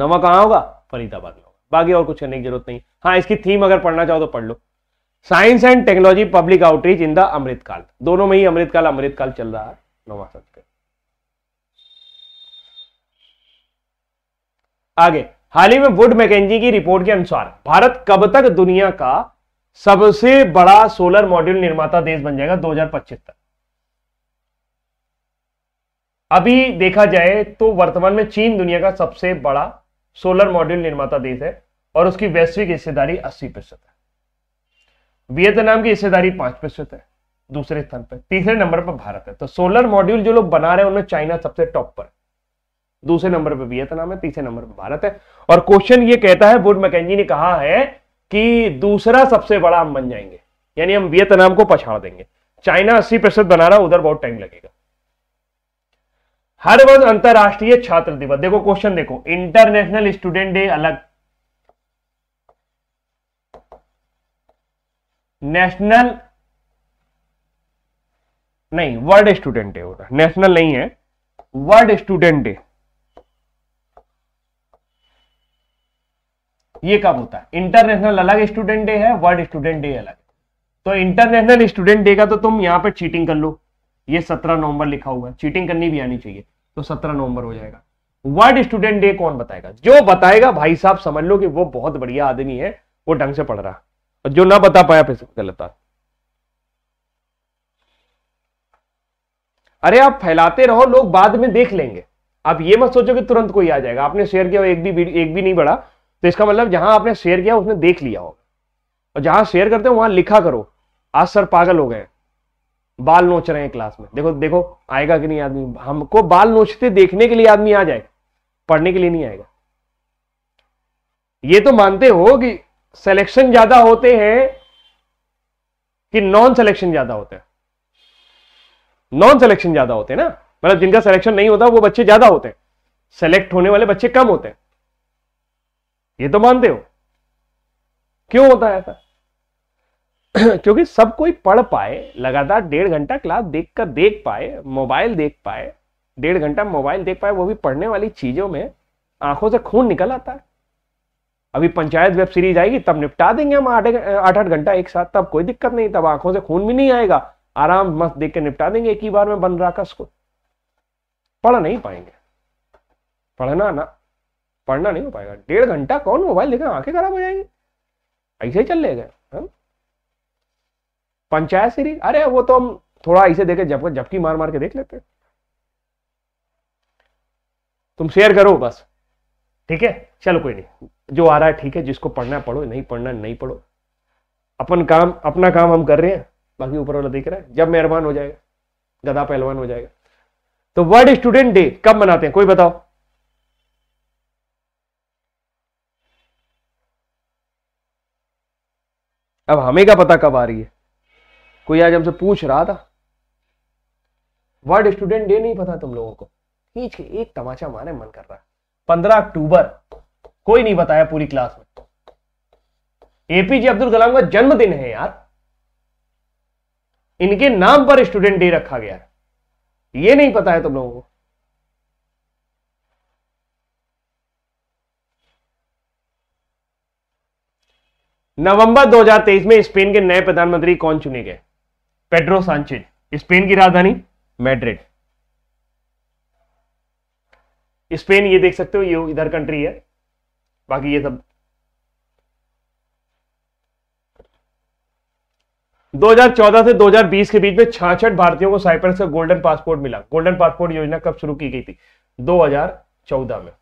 नवा कहां होगा फरीदाबाद में होगा बाकी और कुछ करने की जरूरत नहीं हाँ इसकी थीम अगर पढ़ना चाहो तो पढ़ लो science and technology public outreach in the Amritkaal दोनों में ही अमृतकाल अमृतकाल चल रहा है नवा सत्र आगे हाल ही में वुड मैकेजी की रिपोर्ट के अनुसार भारत कब तक दुनिया का सबसे बड़ा सोलर मॉड्यूल निर्माता देश बन जाएगा 2025 तक अभी देखा जाए तो वर्तमान में चीन दुनिया का सबसे बड़ा सोलर मॉड्यूल निर्माता देश है और उसकी वैश्विक हिस्सेदारी 80 प्रतिशत है वियतनाम की हिस्सेदारी 5 प्रतिशत है दूसरे स्थान पर तीसरे नंबर पर भारत है तो सोलर मॉड्यूल जो लोग बना रहे हैं उनमें चाइना सबसे टॉप पर दूसरे नंबर पर वियतनाम है तीसरे नंबर पर भारत है और क्वेश्चन ये कहता है वुड मैकेजी ने कहा है कि दूसरा सबसे बड़ा हम बन जाएंगे यानी हम वियतनाम को पछाड़ देंगे चाइना अस्सी प्रतिशत बना रहा उधर बहुत टाइम लगेगा हर वर्ष अंतरराष्ट्रीय छात्र दिवस देखो क्वेश्चन देखो इंटरनेशनल स्टूडेंट डे अलग नेशनल नहीं वर्ल्ड स्टूडेंट डे होता नेशनल नहीं है वर्ल्ड स्टूडेंट डे ये कब होता है इंटरनेशनल अलग स्टूडेंट डे है वर्ल्ड स्टूडेंट डे अलग तो इंटरनेशनल स्टूडेंट डे का तो तुम यहां पर चीटिंग कर लो ये सत्रह नवंबर लिखा हुआ है चीटिंग करनी भी आनी चाहिए तो सत्रह नवंबर हो जाएगा वर्ल्ड स्टूडेंट डे कौन बताएगा जो बताएगा भाई साहब समझ लो कि वो बहुत बढ़िया आदमी है वो ढंग से पढ़ रहा और जो ना बता पाया फिर गलत था अरे आप फैलाते रहो लोग बाद में देख लेंगे आप ये मत सोचो कि तुरंत कोई आ जाएगा आपने शेयर किया एक भी एक भी नहीं बढ़ा तो इसका मतलब जहां आपने शेयर किया उसने देख लिया हो और जहां शेयर करते हो वहां लिखा करो आज सर पागल हो गए बाल नोच रहे हैं क्लास में देखो देखो आएगा कि नहीं आदमी हमको बाल नोचते देखने के लिए आदमी आ जाए पढ़ने के लिए नहीं आएगा ये तो मानते हो कि सिलेक्शन ज्यादा होते हैं कि नॉन सिलेक्शन ज्यादा होते हैं नॉन सिलेक्शन ज्यादा होते हैं ना मतलब जिनका सिलेक्शन नहीं होता वो बच्चे ज्यादा होते हैं सेलेक्ट होने वाले बच्चे कम होते हैं ये तो मानते हो क्यों होता है ऐसा क्योंकि सब कोई पढ़ पाए लगातार डेढ़ घंटा क्लास देख कर देख पाए मोबाइल देख पाए डेढ़ घंटा मोबाइल देख पाए वो भी पढ़ने वाली चीजों में आंखों से खून निकल आता है अभी पंचायत वेब सीरीज आएगी तब निपटा देंगे हम आठ आठ आठ घंटा एक साथ तब कोई दिक्कत नहीं तब आंखों से खून भी नहीं आएगा आराम मस्त देख के निपटा देंगे एक ही बार में बन कस को पढ़ नहीं पाएंगे पढ़ना ना पढ़ना नहीं हो पाएगा डेढ़ घंटा कौन मोबाइल देखेगा आंखें खराब हो जाएंगी ऐसे ही चल लेगा पंचायत सीरीज अरे वो तो हम थोड़ा ऐसे देखे जब जबकि मार मार के देख लेते तुम शेयर करो बस ठीक है चलो कोई नहीं जो आ रहा है ठीक है जिसको पढ़ना है पढ़ो नहीं पढ़ना नहीं पढ़ो अपन काम अपना काम हम कर रहे हैं बाकी ऊपर वाला देख रहा है जब मेहरबान हो जाएगा गधा पहलवान हो जाएगा तो वर्ल्ड स्टूडेंट डे कब मनाते हैं कोई बताओ अब हमें क्या पता कब आ रही है कोई आज हमसे पूछ रहा था वर्ड स्टूडेंट डे नहीं पता तुम लोगों को पीछे एक तमाचा मारे मन कर रहा है पंद्रह अक्टूबर कोई नहीं बताया पूरी क्लास में एपीजे अब्दुल कलाम का जन्मदिन है यार इनके नाम पर स्टूडेंट डे रखा गया ये नहीं पता है तुम लोगों को नवंबर 2023 में स्पेन के नए प्रधानमंत्री कौन चुने गए पेड्रो सांचेज स्पेन की राजधानी मैड्रिड स्पेन ये देख सकते हो ये इधर कंट्री है बाकी ये सब 2014 से 2020 के बीच में छाछठ भारतीयों को साइप्रस का गोल्डन पासपोर्ट मिला गोल्डन पासपोर्ट योजना कब शुरू की गई थी 2014 में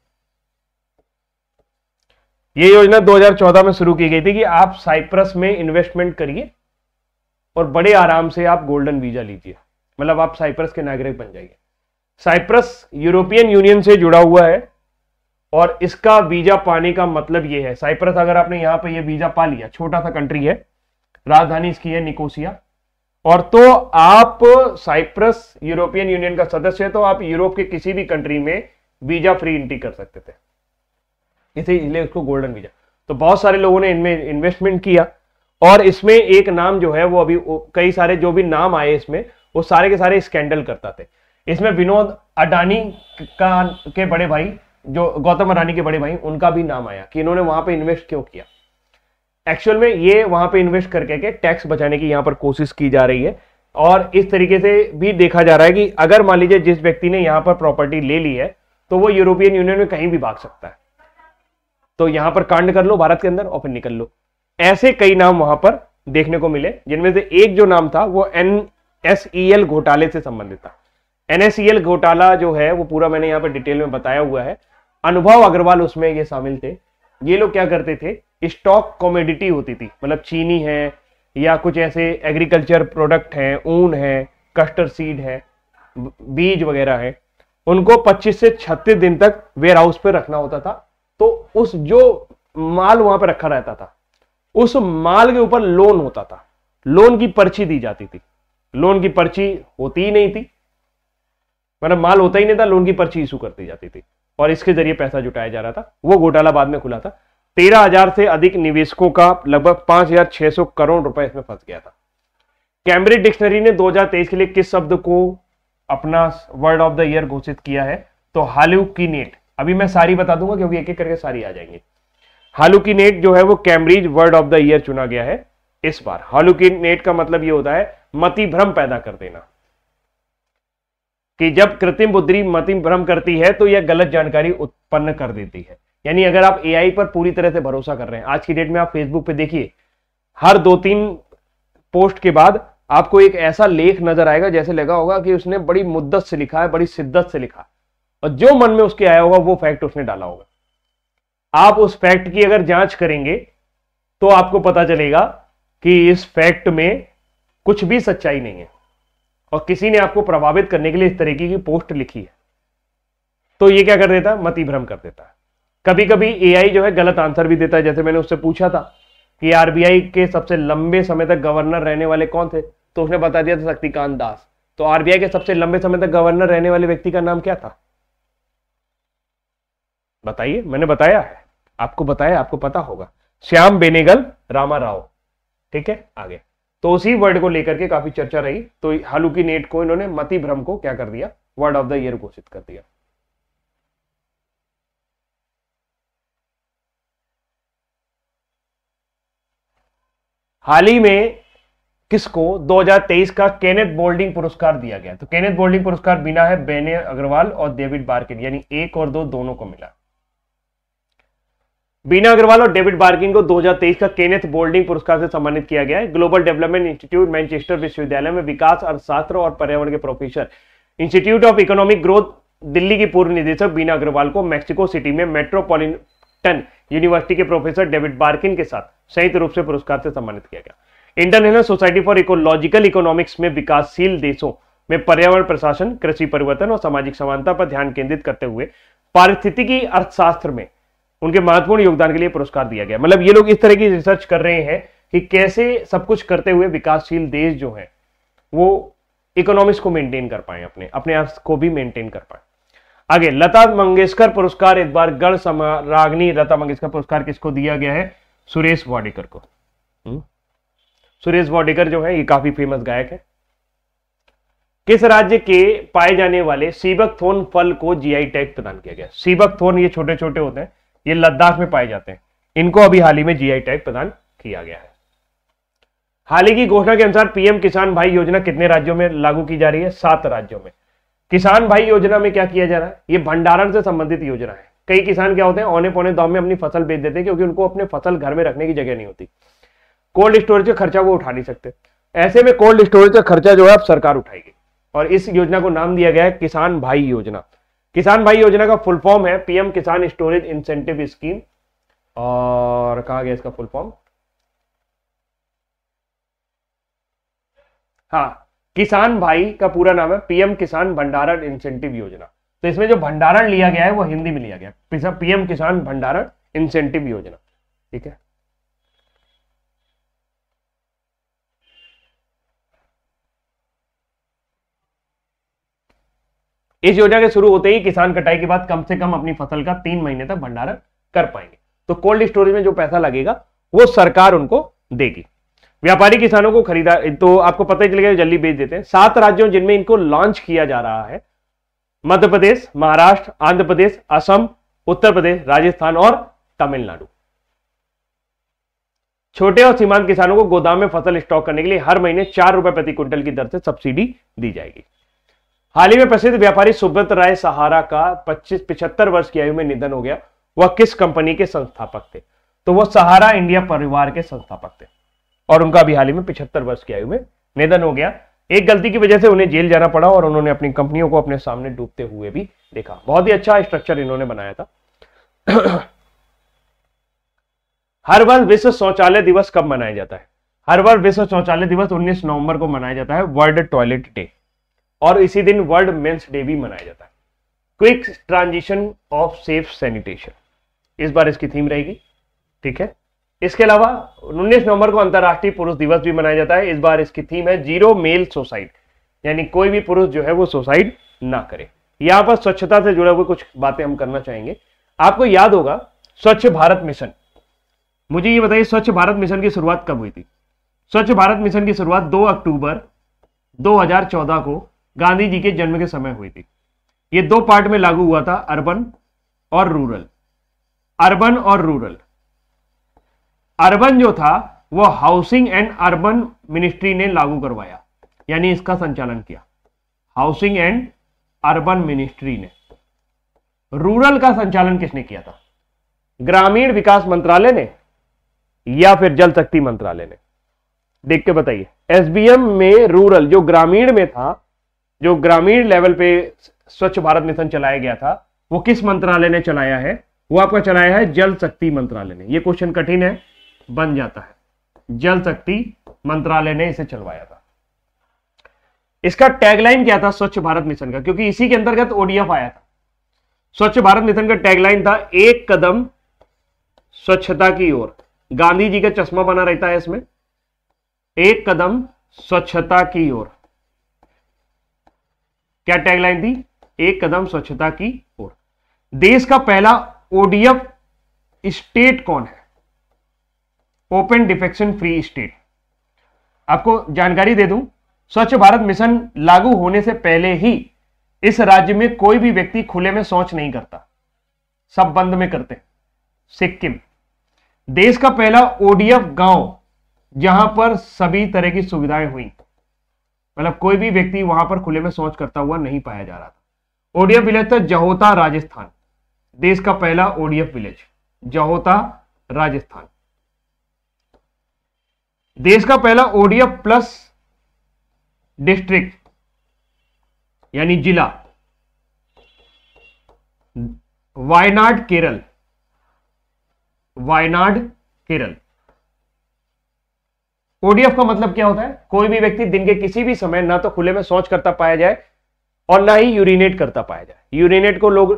ये योजना 2014 में शुरू की गई थी कि आप साइप्रस में इन्वेस्टमेंट करिए और बड़े आराम से आप गोल्डन वीजा लीजिए मतलब आप साइप्रस के नागरिक बन जाइए साइप्रस यूरोपियन यूनियन से जुड़ा हुआ है और इसका वीजा पाने का मतलब यह है साइप्रस अगर आपने यहाँ पे यह वीजा पा लिया छोटा सा कंट्री है राजधानी इसकी है निकोसिया और तो आप साइप्रस यूरोपियन यूनियन का सदस्य है तो आप यूरोप के किसी भी कंट्री में वीजा फ्री एंट्री कर सकते थे इसे इसलिए उसको गोल्डन वीजा तो बहुत सारे लोगों ने इनमें इन्वेस्टमेंट किया और इसमें एक नाम जो है वो अभी कई सारे जो भी नाम आए इसमें वो सारे के सारे स्कैंडल करता थे इसमें विनोद अडानी का के बड़े भाई जो गौतम अडानी के बड़े भाई उनका भी नाम आया कि इन्होंने वहां पे इन्वेस्ट क्यों किया एक्चुअल में ये वहां पे इन्वेस्ट करके के टैक्स बचाने की यहाँ पर कोशिश की जा रही है और इस तरीके से भी देखा जा रहा है कि अगर मान लीजिए जिस व्यक्ति ने यहाँ पर प्रॉपर्टी ले ली है तो वो यूरोपियन यूनियन में कहीं भी भाग सकता है तो यहां पर कांड कर लो भारत के अंदर और फिर निकल लो ऐसे कई नाम वहां पर देखने को मिले जिनमें से एक जो नाम था वो एन एसईएल e घोटाले से संबंधित था एनएसईएल e घोटाला जो है वो पूरा मैंने यहाँ पर डिटेल में बताया हुआ है अनुभव अग्रवाल उसमें ये शामिल थे ये लोग क्या करते थे स्टॉक कॉमोडिटी होती थी मतलब चीनी है या कुछ ऐसे एग्रीकल्चर प्रोडक्ट हैं ऊन है कस्टर सीड है बीज वगैरह है उनको 25 से 36 दिन तक वेयर हाउस पर रखना होता था तो उस जो माल वहां पर रखा रहता था उस माल के ऊपर लोन होता था लोन की पर्ची दी जाती थी लोन की पर्ची होती ही नहीं थी मतलब माल होता ही नहीं था लोन की पर्ची इशू करती जाती थी और इसके जरिए पैसा जुटाया जा रहा था वो घोटाला बाद में खुला था तेरह हजार से अधिक निवेशकों का लगभग पांच हजार छह सौ करोड़ रुपए इसमें फंस गया था कैम्ब्रिज डिक्शनरी ने 2023 के लिए किस शब्द को अपना वर्ड ऑफ द ईयर घोषित किया है तो हालिव की नेट अभी मैं सारी बता दूंगा क्योंकि एक एक करके सारी आ जाएंगी नेट जो है वो Cambridge word of the year चुना गया है इस बार नेट का मतलब ये होता है मति भ्रम पैदा कर देना कि जब कृत्रिम बुद्धि मति भ्रम करती है तो यह गलत जानकारी उत्पन्न कर देती है यानी अगर आप एआई पर पूरी तरह से भरोसा कर रहे हैं आज की डेट में आप फेसबुक पे देखिए हर दो तीन पोस्ट के बाद आपको एक ऐसा लेख नजर आएगा जैसे लगा होगा कि उसने बड़ी मुद्दत से लिखा है बड़ी शिद्दत से लिखा और जो मन में उसके आया होगा वो फैक्ट उसने डाला होगा आप उस फैक्ट की अगर जांच करेंगे तो आपको पता चलेगा कि इस फैक्ट में कुछ भी सच्चाई नहीं है और किसी ने आपको प्रभावित करने के लिए इस तरीके की पोस्ट लिखी है तो ये क्या कर देता है मति भ्रम कर देता है कभी कभी एआई जो है गलत आंसर भी देता है जैसे मैंने उससे पूछा था कि आरबीआई के सबसे लंबे समय तक गवर्नर रहने वाले कौन थे तो उसने बता दिया था शक्तिकांत दास तो आरबीआई के सबसे लंबे समय तक गवर्नर रहने वाले व्यक्ति का नाम क्या था बताइए मैंने बताया है आपको बताया आपको पता होगा श्याम बेनेगल रामा राव ठीक है आगे तो उसी वर्ड को लेकर के काफी चर्चा रही तो की नेट को इन्होंने मति भ्रम को क्या कर दिया वर्ड ऑफ द ईयर घोषित कर दिया हाल ही में किसको 2023 का केनेथ बोल्डिंग पुरस्कार दिया गया तो केनेथ बोल्डिंग पुरस्कार बिना है बेने अग्रवाल और डेविड बार्केट यानी एक और दो दोनों को मिला बीना अग्रवाल और डेविड बार्किन को 2023 का केनेथ बोल्डिंग पुरस्कार से सम्मानित किया गया है ग्लोबल डेवलपमेंट इंस्टीट्यूट मैनचेस्टर विश्वविद्यालय में विकास अर्थशास्त्र और पर्यावरण के professor institute of economic growth Delhi की पूर्व निदेशक बीना अग्रवाल को मेक्सिको सिटी में मेट्रोपोलिटन यूनिवर्सिटी के प्रोफेसर डेविड बार्किन के साथ संयुक्त रूप से पुरस्कार से सम्मानित किया गया international society for ecological economics में विकासशील देशों में पर्यावरण प्रशासन कृषि परिवर्तन और सामाजिक समानता पर ध्यान केंद्रित करते हुए पारिस्थितिकी अर्थशास्त्र में उनके महत्वपूर्ण योगदान के लिए पुरस्कार दिया गया मतलब ये लोग इस तरह की रिसर्च कर रहे हैं कि कैसे सब कुछ करते हुए विकासशील देश जो है वो इकोनॉमिक्स को मेंटेन कर पाए अपने अपने आप को भी मेंटेन कर पाए आगे लता मंगेशकर पुरस्कार एक बार गण समारागनी लता मंगेशकर पुरस्कार किसको दिया गया है सुरेश वाडेकर को हम्म? सुरेश वाडेकर जो है ये काफी फेमस गायक है किस राज्य के पाए जाने वाले सीबक थोन फल को जीआई टैग प्रदान किया गया सीबक थोन ये छोटे छोटे होते हैं ये लद्दाख में पाए जाते हैं इनको अभी हाल ही में जीआई टैग प्रदान किया गया है हाल ही की घोषणा के अनुसार पीएम किसान भाई योजना कितने राज्यों में लागू की जा रही है सात राज्यों में किसान भाई योजना में क्या किया जा रहा है ये भंडारण से संबंधित योजना है कई किसान क्या होते हैं औने पौने दाम में अपनी फसल बेच देते हैं क्योंकि उनको अपने फसल घर में रखने की जगह नहीं होती कोल्ड स्टोरेज का खर्चा वो उठा नहीं सकते ऐसे में कोल्ड स्टोरेज का खर्चा जो है अब सरकार उठाएगी और इस योजना को नाम दिया गया है किसान भाई योजना किसान भाई योजना का फुल फॉर्म है PM Kisan storage incentive scheme और कहा गया इसका फुल फॉर्म हाँ किसान भाई का पूरा नाम है पीएम किसान भंडारण इंसेंटिव योजना तो इसमें जो भंडारण लिया गया है वो हिंदी में लिया गया है पीएम किसान भंडारण इंसेंटिव योजना ठीक है इस योजना के शुरू होते ही किसान कटाई के बाद कम से कम अपनी फसल का तीन महीने तक भंडारण कर पाएंगे तो कोल्ड स्टोरेज में जो पैसा लगेगा वो सरकार उनको देगी व्यापारी किसानों को खरीदा तो आपको पता ही चलेगा जल्दी बेच देते हैं सात राज्यों जिनमें इनको लॉन्च किया जा रहा है मध्य प्रदेश महाराष्ट्र आंध्र प्रदेश असम उत्तर प्रदेश राजस्थान और तमिलनाडु छोटे और सीमांत किसानों को गोदाम में फसल स्टॉक करने के लिए हर महीने चार रुपए प्रति क्विंटल की दर से सब्सिडी दी जाएगी हाल ही में प्रसिद्ध व्यापारी सुब्रत राय सहारा का 25 पिछहत्तर वर्ष की आयु में निधन हो गया वह किस कंपनी के संस्थापक थे तो वह सहारा इंडिया परिवार के संस्थापक थे और उनका भी हाल ही में पिछहत्तर वर्ष की आयु में निधन हो गया एक गलती की वजह से उन्हें जेल जाना पड़ा और उन्होंने अपनी कंपनियों को अपने सामने डूबते हुए भी देखा बहुत ही अच्छा स्ट्रक्चर इन्होंने बनाया था हर वर्ष विश्व शौचालय दिवस कब मनाया जाता है हर वर्ष विश्व शौचालय दिवस 19 नवंबर को मनाया जाता है वर्ल्ड टॉयलेट डे और इसी दिन वर्ल्ड मेंस डे भी मनाया जाता है quick transition of safe sanitation इस बार इसकी थीम रहेगी ठीक है इसके अलावा 19 नवंबर को अंतर्राष्ट्रीय पुरुष दिवस भी मनाया जाता है इस बार इसकी थीम है जीरो मेल सुसाइड यानी कोई भी पुरुष जो है वो सुसाइड ना करे यहां पर स्वच्छता से जुड़े हुए कुछ बातें हम करना चाहेंगे आपको याद होगा स्वच्छ भारत मिशन मुझे ये बताइए स्वच्छ भारत मिशन की शुरुआत कब हुई थी स्वच्छ भारत मिशन की शुरुआत 2 अक्टूबर 2014 को गांधी जी के जन्म के समय हुई थी ये दो पार्ट में लागू हुआ था अर्बन और रूरल अर्बन और रूरल अर्बन जो था वो हाउसिंग एंड अर्बन मिनिस्ट्री ने लागू करवाया यानी इसका संचालन किया हाउसिंग एंड अर्बन मिनिस्ट्री ने रूरल का संचालन किसने किया था ग्रामीण विकास मंत्रालय ने या फिर जल शक्ति मंत्रालय ने देख के बताइए एसबीएम में रूरल जो ग्रामीण में था जो ग्रामीण लेवल पे स्वच्छ भारत मिशन चलाया गया था वो किस मंत्रालय ने चलाया है वो आपका चलाया है जल शक्ति मंत्रालय ने ये क्वेश्चन कठिन है बन जाता है जल शक्ति मंत्रालय ने इसे चलवाया था इसका टैगलाइन क्या था स्वच्छ भारत मिशन का क्योंकि इसी के अंतर्गत ओडीएफ आया था स्वच्छ भारत मिशन का टैगलाइन था एक कदम स्वच्छता की ओर गांधी जी का चश्मा बना रहता है इसमें एक कदम स्वच्छता की ओर क्या टैगलाइन थी एक कदम स्वच्छता की ओर देश का पहला ओडीएफ स्टेट कौन है ओपन डिफेक्शन फ्री स्टेट आपको जानकारी दे दूं स्वच्छ भारत मिशन लागू होने से पहले ही इस राज्य में कोई भी व्यक्ति खुले में शौच नहीं करता सब बंद में करते सिक्किम देश का पहला ओडीएफ गांव जहां पर सभी तरह की सुविधाएं हुई मतलब कोई भी व्यक्ति वहां पर खुले में शौच करता हुआ नहीं पाया जा रहा था ओडीएफ विलेज था जहोता राजस्थान देश का पहला ओडीएफ विलेज जहोता राजस्थान देश का पहला ओडीएफ प्लस डिस्ट्रिक्ट यानी जिला वायनाड केरल वायनाड केरल ओडीएफ का मतलब क्या होता है कोई भी व्यक्ति दिन के किसी भी समय ना तो खुले में शौच करता पाया जाए और ना ही यूरिनेट करता पाया जाए यूरिनेट को लोग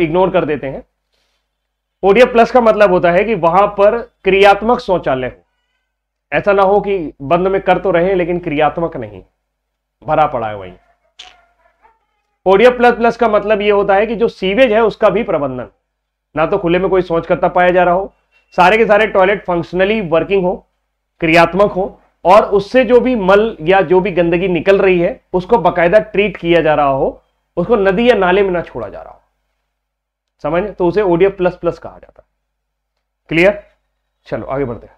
इग्नोर कर देते हैं ओडीएफ प्लस का मतलब होता है कि वहां पर क्रियात्मक शौचालय हो ऐसा ना हो कि बंद में कर तो रहे लेकिन क्रियात्मक नहीं भरा पड़ा है वही ओडीएफ प्लस प्लस का मतलब यह होता है कि जो सीवेज है उसका भी प्रबंधन ना तो खुले में कोई शौच करता पाया जा रहा हो सारे के सारे टॉयलेट फंक्शनली वर्किंग हो क्रियात्मक हो और उससे जो भी मल या जो भी गंदगी निकल रही है उसको बकायदा ट्रीट किया जा रहा हो उसको नदी या नाले में ना छोड़ा जा रहा हो समझ तो उसे ओडीएफ प्लस प्लस कहा जाता है क्लियर चलो आगे बढ़ते हैं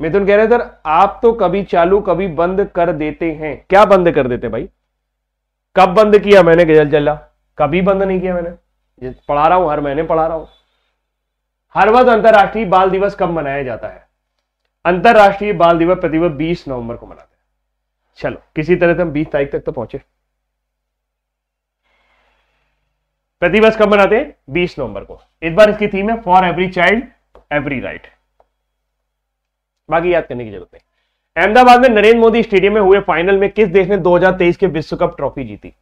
मिथुन कह रहे सर आप तो कभी चालू कभी बंद कर देते हैं क्या बंद कर देते भाई कब बंद किया मैंने गजल जल्ला कभी बंद नहीं किया मैंने पढ़ा रहा हूं हर महीने पढ़ा रहा हूं हर वर्ष अंतरराष्ट्रीय बाल दिवस कब मनाया जाता है अंतरराष्ट्रीय बाल दिवस प्रतिवर्ष बीस नवंबर को मनाते हैं चलो किसी तरह से हम बीस तारीख तक तो पहुंचे प्रतिवर्ष कब मनाते हैं बीस नवंबर को इस बार इसकी थीम है for every child every right बाकी याद करने की जरूरत नहीं अहमदाबाद में नरेंद्र मोदी स्टेडियम में हुए फाइनल में किस देश ने 2023 के विश्व कप ट्रॉफी जीती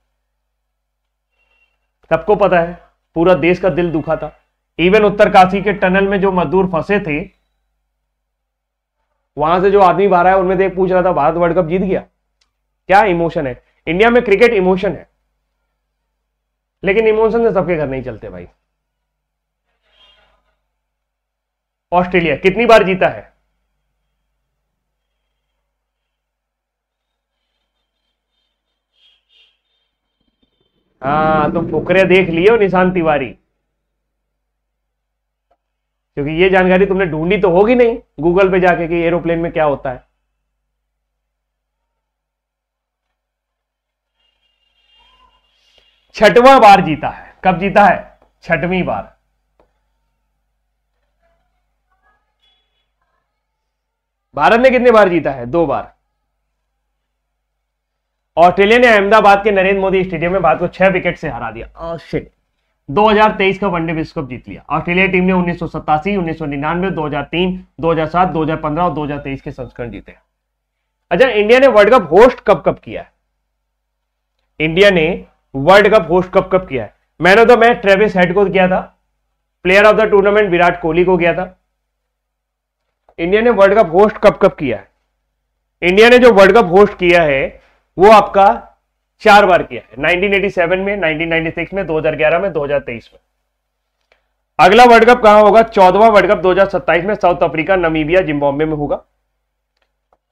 सबको पता है पूरा देश का दिल दुखा था इवन उत्तरकाशी के टनल में जो मजदूर फंसे थे वहां से जो आदमी बाहर आया उनमें देख पूछ रहा था भारत वर्ल्ड कप जीत गया क्या इमोशन है इंडिया में क्रिकेट इमोशन है लेकिन इमोशन से सबके घर नहीं चलते भाई ऑस्ट्रेलिया कितनी बार जीता है हाँ तुम फुकरे देख लिए हो निशान तिवारी क्योंकि ये जानकारी तुमने ढूंढी तो होगी नहीं गूगल पे जाके कि एरोप्लेन में क्या होता है छठवां बार जीता है कब जीता है छठवीं बार भारत ने कितने बार जीता है दो बार ऑस्ट्रेलिया ने अहमदाबाद के नरेंद्र मोदी स्टेडियम में भारत को छह विकेट से हरा दिया शिट 2023 का वनडे विश्व कप जीत लिया ऑस्ट्रेलिया टीम ने उन्नीस सौ सत्तासी उन्नीस सौ निन्यानवे दो हजार तीन दो हजार सात दो हजार पंद्रह और दो हजार तेईस के संस्करण जीते अच्छा इंडिया ने वर्ल्ड कप होस्ट कब कब किया है इंडिया ने वर्ल्ड कप होस्ट कब कब किया है मैन ऑफ तो, द मैच ट्रेविस हेड को किया था player of the tournament Virat Kohli को किया था इंडिया ने वर्ल्ड कप होस्ट कब कब किया है इंडिया ने जो वर्ल्ड कप होस्ट किया है वो आपका चार बार किया है 1987 में 1996 में 2011 में 2023 में अगला वर्ल्ड कप कहां होगा चौदवा वर्ल्ड कप 2027 में साउथ अफ्रीका नमीबिया जिम्बाब्वे में होगा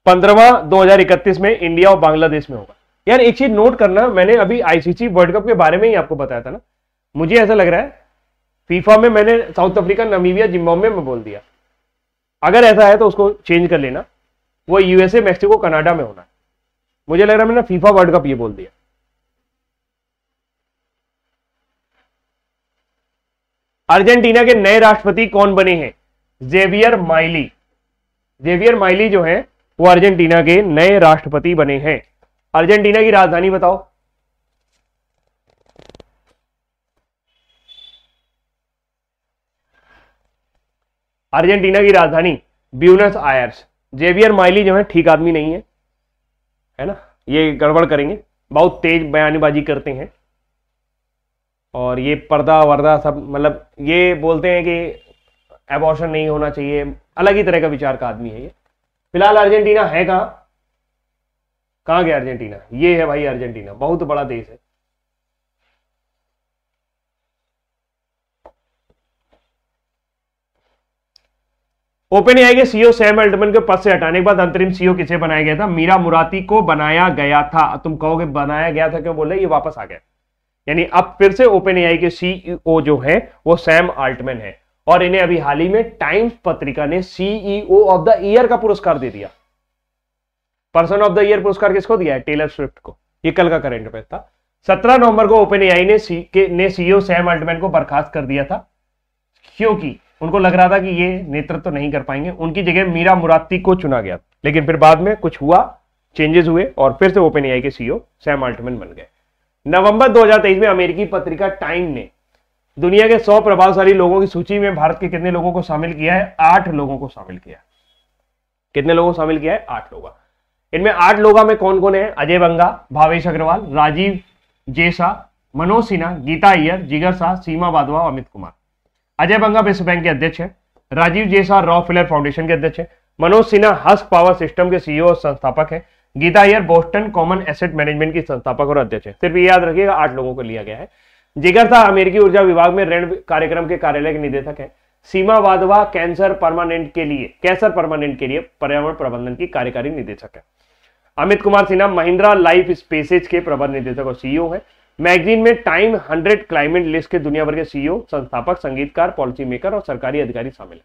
पंद्रवा 2031 में इंडिया और बांग्लादेश में होगा यार एक चीज नोट करना मैंने अभी आईसीसी वर्ल्ड कप के बारे में ही आपको बताया था ना मुझे ऐसा लग रहा है फीफा में मैंने साउथ अफ्रीका नमीबिया जिम्बाब्वे में बोल दिया अगर ऐसा है तो उसको चेंज कर लेना वो यूएसए मैक्सिको कनाडा में होना है मुझे लग रहा है मैंने फीफा वर्ल्ड कप ये बोल दिया अर्जेंटीना के नए राष्ट्रपति कौन बने हैं जेवियर माइली जेवियर माइली जो है वो अर्जेंटीना के नए राष्ट्रपति बने हैं अर्जेंटीना की राजधानी बताओ अर्जेंटीना की राजधानी ब्यूनस आयर्स जेवियर माइली जो है ठीक आदमी नहीं है है ना ये गड़बड़ करेंगे बहुत तेज बयानबाजी करते हैं और ये पर्दा वर्दा सब मतलब ये बोलते हैं कि एबॉर्शन नहीं होना चाहिए अलग ही तरह का विचार का आदमी है ये फिलहाल अर्जेंटीना है कहाँ कहाँ गया अर्जेंटीना ये है भाई अर्जेंटीना बहुत बड़ा देश है ओपन आई के सीओ सैम अल्टमन के पद से हटाने के बाद अंतरिम सीओ किसे बनाया गया था मीरा मुराती को बनाया गया था तुम कहोगे बनाया गया था क्यों बोल रहे ये वापस आ गया यानी अब फिर से ओपन आई के सीईओ जो है वो सैम आल्टमैन है और इन्हें अभी हाल ही में टाइम्स पत्रिका ने सीईओ ऑफ द ईयर का पुरस्कार दे दिया पर्सन ऑफ द ईयर पुरस्कार किसको दिया है टेलर स्विफ्ट को ये कल का करेंट अफेयर था सत्रह नवंबर को ओपन एआई ने सी के ने सीईओ सैम अल्टमैन को बर्खास्त कर दिया था क्योंकि उनको लग रहा था कि ये नेतृत्व तो नहीं कर पाएंगे उनकी जगह मीरा मुराती को चुना गया लेकिन फिर बाद में कुछ हुआ चेंजेस हुए और फिर से ओपन एआई के सीईओ सैम अल्टमैन बन गए नवंबर 2023 में अमेरिकी पत्रिका टाइम ने दुनिया के 100 प्रभावशाली लोगों की सूची में भारत के कितने लोगों को शामिल किया है आठ लोगों को शामिल किया कितने लोगों को शामिल किया है आठ लोग इनमें आठ लोगों में कौन कौन है अजय बंगा भावेश अग्रवाल राजीव जेसा मनोज सिन्हा गीता अय्यर जिगर शाह सीमा बाधवा अमित कुमार अजय बंगा विश्व बैंक के अध्यक्ष है राजीव जेसार रॉ फिलर फाउंडेशन के अध्यक्ष है Manoj Sinha Husk power system के सीईओ और संस्थापक है Geeta Iyer Boston common asset management की संस्थापक और अध्यक्ष है सिर्फ याद रखिएगा आठ लोगों को लिया गया है जिगर था अमेरिकी ऊर्जा विभाग में ऋण कार्यक्रम के कार्यालय के निदेशक है सीमा वाधवा कैंसर परमानेंट के लिए कैंसर परमानेंट के लिए पर्यावरण प्रबंधन की कार्यकारी निदेशक है अमित कुमार सिन्हा महिंद्रा लाइफ स्पेसेज के प्रबंध निदेशक और सीईओ है मैगजीन में टाइम हंड्रेड क्लाइमेट लिस्ट के दुनिया भर के सीईओ e संस्थापक संगीतकार पॉलिसी मेकर और सरकारी अधिकारी शामिल है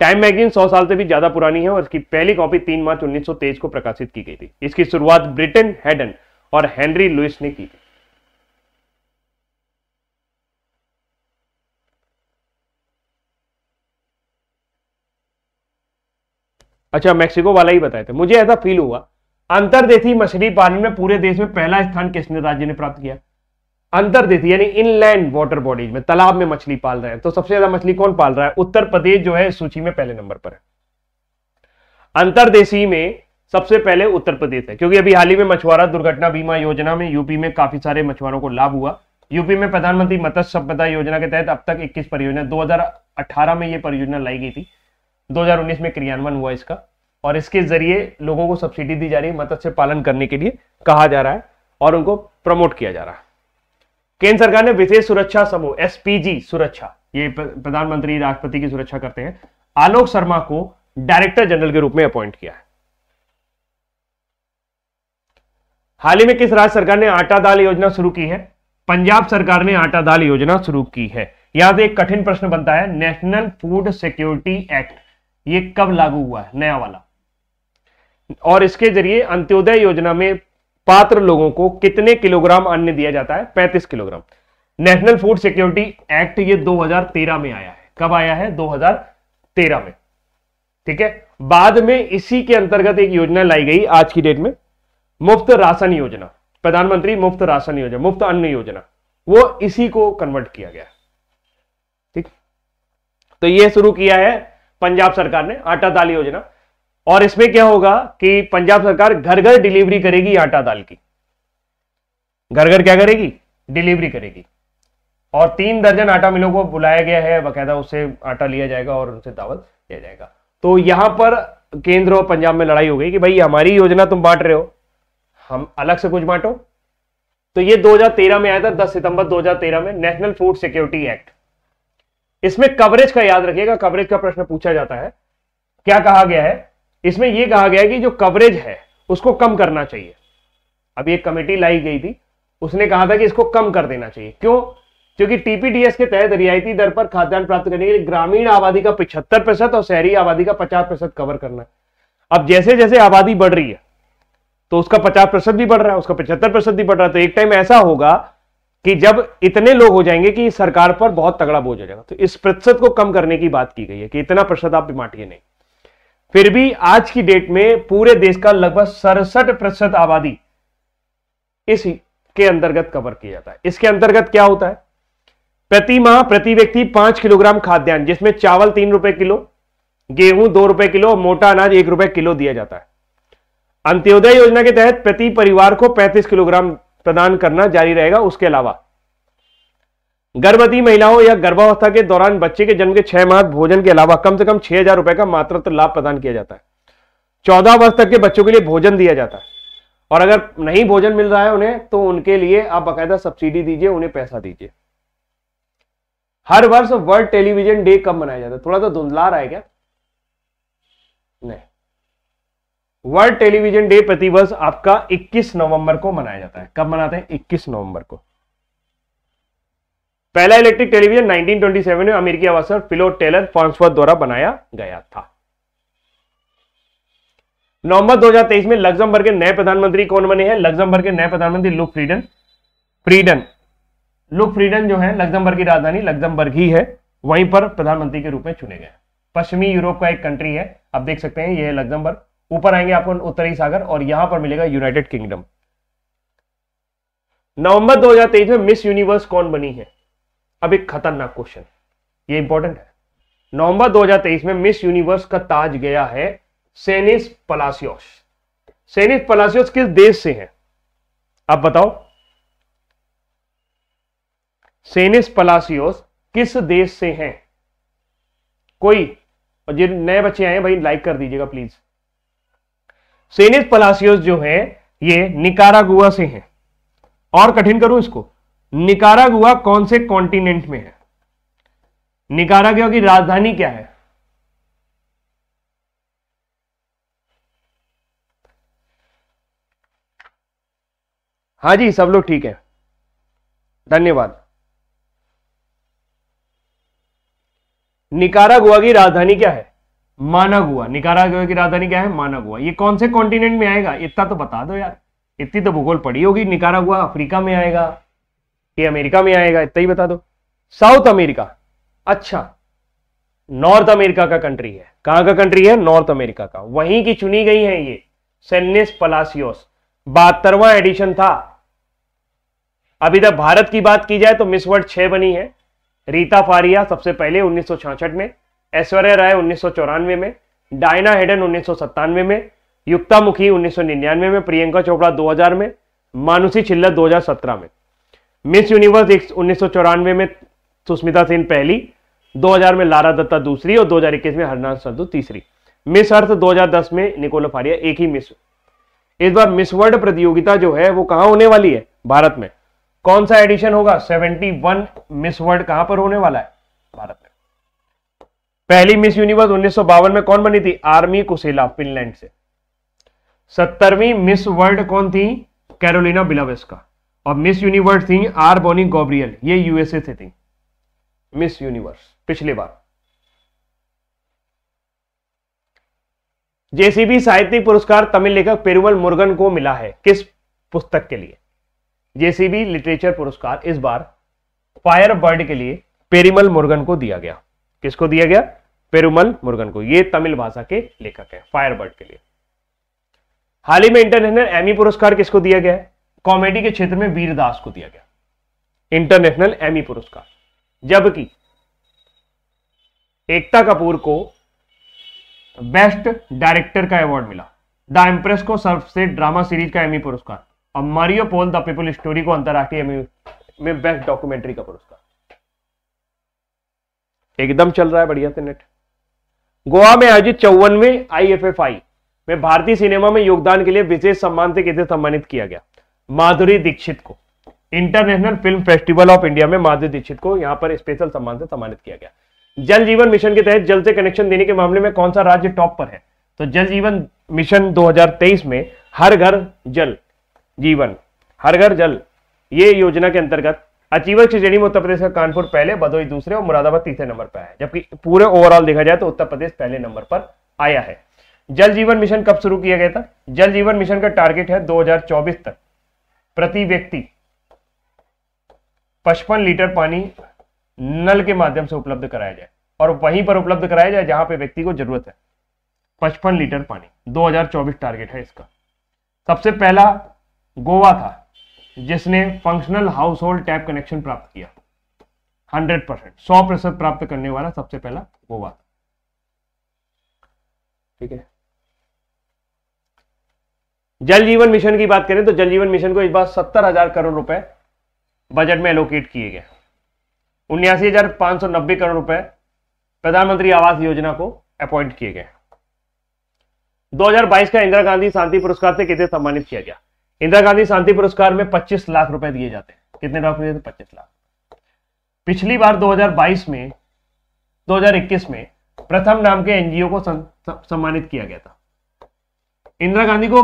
टाइम मैगजीन 100 साल से भी ज्यादा पुरानी है और इसकी पहली कॉपी 3 मार्च उन्नीस को प्रकाशित की गई थी इसकी शुरुआत ब्रिटेन हेडन और हेनरी लुइस ने की अच्छा मेक्सिको वाला ही बताए थे मुझे ऐसा फील हुआ अंतरदेशीय मछली पालन में पूरे देश में पहला स्थान किसने राज्य ने प्राप्त किया अंतर देती यानी इनलैंड वाटर बॉडीज में तालाब में मछली पाल रहे हैं तो सबसे ज्यादा मछली कौन पाल रहा है उत्तर प्रदेश जो है सूची में पहले नंबर पर है अंतरदेशी में सबसे पहले उत्तर प्रदेश है क्योंकि अभी हाल ही में मछुआरा दुर्घटना बीमा योजना में यूपी में काफी सारे मछुआरों को लाभ हुआ यूपी में प्रधानमंत्री मत्स्य संपदा योजना के तहत अब तक 21 परियोजना 2018 में यह परियोजना लाई गई थी 2019 में क्रियान्वयन हुआ इसका और इसके जरिए लोगों को सब्सिडी दी जा रही है मत्स्य पालन करने के लिए कहा जा रहा है और उनको प्रमोट किया जा रहा है केंद्र सरकार ने विशेष सुरक्षा समूह एसपीजी सुरक्षा ये प्रधानमंत्री राष्ट्रपति की सुरक्षा करते हैं आलोक शर्मा को डायरेक्टर जनरल के रूप में अपॉइंट किया है हाल ही में किस राज्य सरकार ने आटा दाल योजना शुरू की है पंजाब सरकार ने आटा दाल योजना शुरू की है यहां से एक कठिन प्रश्न बनता है नेशनल फूड सिक्योरिटी एक्ट ये कब लागू हुआ है नया वाला और इसके जरिए अंत्योदय योजना में पात्र लोगों को कितने किलोग्राम अन्न दिया जाता है 35 kilogram national food security act ये 2013 में आया है कब आया है 2013 में ठीक है बाद में इसी के अंतर्गत एक योजना लाई गई आज की डेट में मुफ्त राशन योजना प्रधानमंत्री मुफ्त राशन योजना मुफ्त अन्न योजना वो इसी को कन्वर्ट किया गया ठीक तो ये शुरू किया है पंजाब सरकार ने आटा दाल योजना और इसमें क्या होगा कि पंजाब सरकार घर घर डिलीवरी करेगी आटा दाल की घर घर क्या करेगी डिलीवरी करेगी और तीन दर्जन आटा मिलों को बुलाया गया है बाकायदा उससे आटा लिया जाएगा और उनसे दावत दिया जाएगा तो यहां पर केंद्र और पंजाब में लड़ाई हो गई कि भाई हमारी योजना तुम बांट रहे हो हम अलग से कुछ बांटो तो ये 2013 में आया था 10 सितंबर 2013 में नेशनल फूड सिक्योरिटी एक्ट इसमें कवरेज का याद रखिएगा कवरेज का प्रश्न पूछा जाता है क्या कहा गया है इसमें यह कहा गया कि जो कवरेज है उसको कम करना चाहिए अब एक कमेटी लाई गई थी उसने कहा था कि इसको कम कर देना चाहिए क्यों क्योंकि टीपीडीएस के तहत रियायती दर पर खाद्यान्न प्राप्त करने के लिए ग्रामीण आबादी का पिछहत्तर प्रतिशत और शहरी आबादी का पचास प्रतिशत कवर करना है अब जैसे जैसे आबादी बढ़ रही है तो उसका पचास प्रतिशत भी बढ़ रहा है उसका पचहत्तर प्रतिशत भी बढ़ रहा है तो एक टाइम ऐसा होगा कि जब इतने लोग हो जाएंगे कि सरकार पर बहुत तगड़ा बोझ हो जाएगा तो इस प्रतिशत को कम करने की बात की गई है कि इतना प्रतिशत आप बांटिए नहीं फिर भी आज की डेट में पूरे देश का लगभग सड़सठ प्रतिशत आबादी इस के अंतर्गत कवर किया जाता है इसके अंतर्गत क्या होता है प्रति माह प्रति व्यक्ति पांच किलोग्राम खाद्यान्न जिसमें चावल तीन रुपए किलो गेहूं दो रुपए किलो और मोटा अनाज एक रुपए किलो दिया जाता है अंत्योदय योजना के तहत प्रति परिवार को 35 किलोग्राम प्रदान करना जारी रहेगा उसके अलावा गर्भवती महिलाओं या गर्भावस्था के दौरान बच्चे के जन्म के छह माह भोजन के अलावा कम से कम छह हजार रुपए का मातृत्व लाभ प्रदान किया जाता है चौदह वर्ष तक के बच्चों के लिए भोजन दिया जाता है और अगर नहीं भोजन मिल रहा है उन्हें तो उनके लिए आप बाकायदा सब्सिडी दीजिए उन्हें पैसा दीजिए हर वर्ष वर्ल्ड टेलीविजन डे कब मनाया जाता है थोड़ा सा तो धुंधला रहा है क्या नहीं वर्ल्ड टेलीविजन डे प्रतिवर्ष आपका 21 नवंबर को मनाया जाता है कब मनाते हैं 21 नवंबर को पहला इलेक्ट्रिक टेलीविजन 1927 में अमेरिकी आवासर फिलो टेलर फॉन्सवर्थ द्वारा बनाया गया था नवंबर 2023 में लग्जमबर्ग के नए प्रधानमंत्री कौन बने हैं लग्जमबर्ग के नए प्रधानमंत्री लुक फ्रीडन फ्रीडन लुक फ्रीडन जो है लग्जमबर की राजधानी लग्जमबर्ग ही है वहीं पर प्रधानमंत्री के रूप में चुने गए पश्चिमी यूरोप का एक कंट्री है आप देख सकते हैं यह है लग्जमबर्ग ऊपर आएंगे आपको उत्तरी सागर और यहां पर मिलेगा यूनाइटेड किंगडम नवंबर 2023 में मिस यूनिवर्स कौन बनी है अब एक खतरनाक क्वेश्चन ये इंपॉर्टेंट है नवंबर 2023 में मिस यूनिवर्स का ताज गया है सेनिस पलासियोस सेनिस पलासियोस किस देश से हैं आप बताओ सेनिस पलासियोस किस देश से हैं कोई और जिन नए बच्चे आए भाई लाइक कर दीजिएगा प्लीज सेनिस पलासियोस जो है ये निकारागुआ से हैं और कठिन करूं इसको गुआ कौन से कॉन्टिनेंट में है निकारागुआ की राजधानी क्या है हाँ जी सब लोग ठीक है धन्यवाद निकारागुआ की राजधानी क्या है मानागुआ निकारागुआ की राजधानी क्या है मानागुआ ये कौन से कॉन्टिनेंट में आएगा इतना तो बता दो यार इतनी तो भूगोल पड़ी होगी निकारागुआ अफ्रीका में आएगा ये अमेरिका में आएगा इतना ही बता दो साउथ अमेरिका अच्छा नॉर्थ अमेरिका का कंट्री है कहां का कंट्री है नॉर्थ अमेरिका का वहीं की चुनी गई है ये सेन्नेस पलासियोस बहत्तरवा एडिशन था अभी तक भारत की बात की जाए तो मिस वर्ल्ड छह बनी है रीता फारिया सबसे पहले उन्नीस में ऐश्वर्या राय उन्नीस में डायना हेडन उन्नीस में युक्ता मुखी उन्नीस में प्रियंका चोपड़ा 2000 में मानुषी छिल्लर 2017 में मिस यूनिवर्स एक उन्नीस में सुष्मिता सेन पहली 2000 में लारा दत्ता दूसरी और 2021 में हरनाथ संधु तीसरी मिस अर्थ 2010 में निकोला फारिया एक ही मिस इस बार मिस वर्ल्ड प्रतियोगिता जो है वो कहां होने वाली है भारत में कौन सा एडिशन होगा 71 मिस वर्ल्ड कहां पर होने वाला है भारत में पहली मिस यूनिवर्स उन्नीस में कौन बनी थी आर्मी कुशेला फिनलैंड से सत्तरवीं मिस वर्ल्ड कौन थी कैरोलिना बिलावेस्का और मिस यूनिवर्स थी आर बोनी गोब्रियल ये यूएसए से थी मिस यूनिवर्स पिछले बार जेसीबी साहित्यिक पुरस्कार तमिल लेखक पेरुवल मुर्गन को मिला है किस पुस्तक के लिए जेसीबी लिटरेचर पुरस्कार इस बार फायर बर्ड के लिए पेरिमल मुर्गन को दिया गया किसको दिया गया पेरुमल मुर्गन को ये तमिल भाषा के लेखक है फायर बर्ड के लिए हाल ही में इंटरनेशनल एमी पुरस्कार किसको दिया गया है कॉमेडी के क्षेत्र में वीरदास को दिया गया इंटरनेशनल एमी पुरस्कार जबकि एकता कपूर को बेस्ट डायरेक्टर का अवार्ड मिला द एम्प्रेस को सर्वश्रेष्ठ ड्रामा सीरीज का एमी पुरस्कार और Mario Paul the people story को अंतरराष्ट्रीय एमी में बेस्ट डॉक्यूमेंट्री का पुरस्कार एकदम चल रहा है बढ़िया से नेट गोवा में आयोजित चौवनवे आई एफ एफ आई में भारतीय सिनेमा में योगदान के लिए विशेष सम्मान से किसे सम्मानित किया गया माधुरी दीक्षित को international film festival of India में माधुरी दीक्षित को यहां पर स्पेशल सम्मान से सम्मानित किया गया जल जीवन मिशन के तहत जल से कनेक्शन देने के मामले में कौन सा राज्य टॉप पर है तो जल जीवन मिशन 2023 में हर घर जल जीवन हर घर जल ये योजना के अंतर्गत अचीवर की श्रेणी में उत्तर प्रदेश का कानपुर पहले भदोई दूसरे और मुरादाबाद तीसरे नंबर पर है जबकि पूरे ओवरऑल देखा जाए तो उत्तर प्रदेश पहले नंबर पर आया है जल जीवन मिशन कब शुरू किया गया था जल जीवन मिशन का टारगेट है दो तक प्रति व्यक्ति 55 लीटर पानी नल के माध्यम से उपलब्ध कराया जाए और वहीं पर उपलब्ध कराया जाए जहां पे व्यक्ति को जरूरत है 55 लीटर पानी 2024 टारगेट है इसका सबसे पहला गोवा था जिसने functional household tap connection प्राप्त किया 100 परसेंट सौ प्रतिशत प्राप्त करने वाला सबसे पहला गोवा था ठीक है जल जीवन मिशन की बात करें तो जल जीवन मिशन को इस बार सत्तर हजार करोड़ रुपए बजट में एलोकेट किए गए उन्यासी हजार पांच सौ नब्बे करोड़ रुपए प्रधानमंत्री आवास योजना को अपॉइंट किए गए 2022 का इंदिरा गांधी शांति पुरस्कार से कितने सम्मानित किया गया इंदिरा गांधी शांति पुरस्कार में 25 लाख रुपए दिए जाते हैं कितने लाख रुपए पच्चीस लाख पिछली बार 2022 में 2021 में प्रथम नाम के एनजीओ को सम्मानित किया गया था इंदिरा गांधी को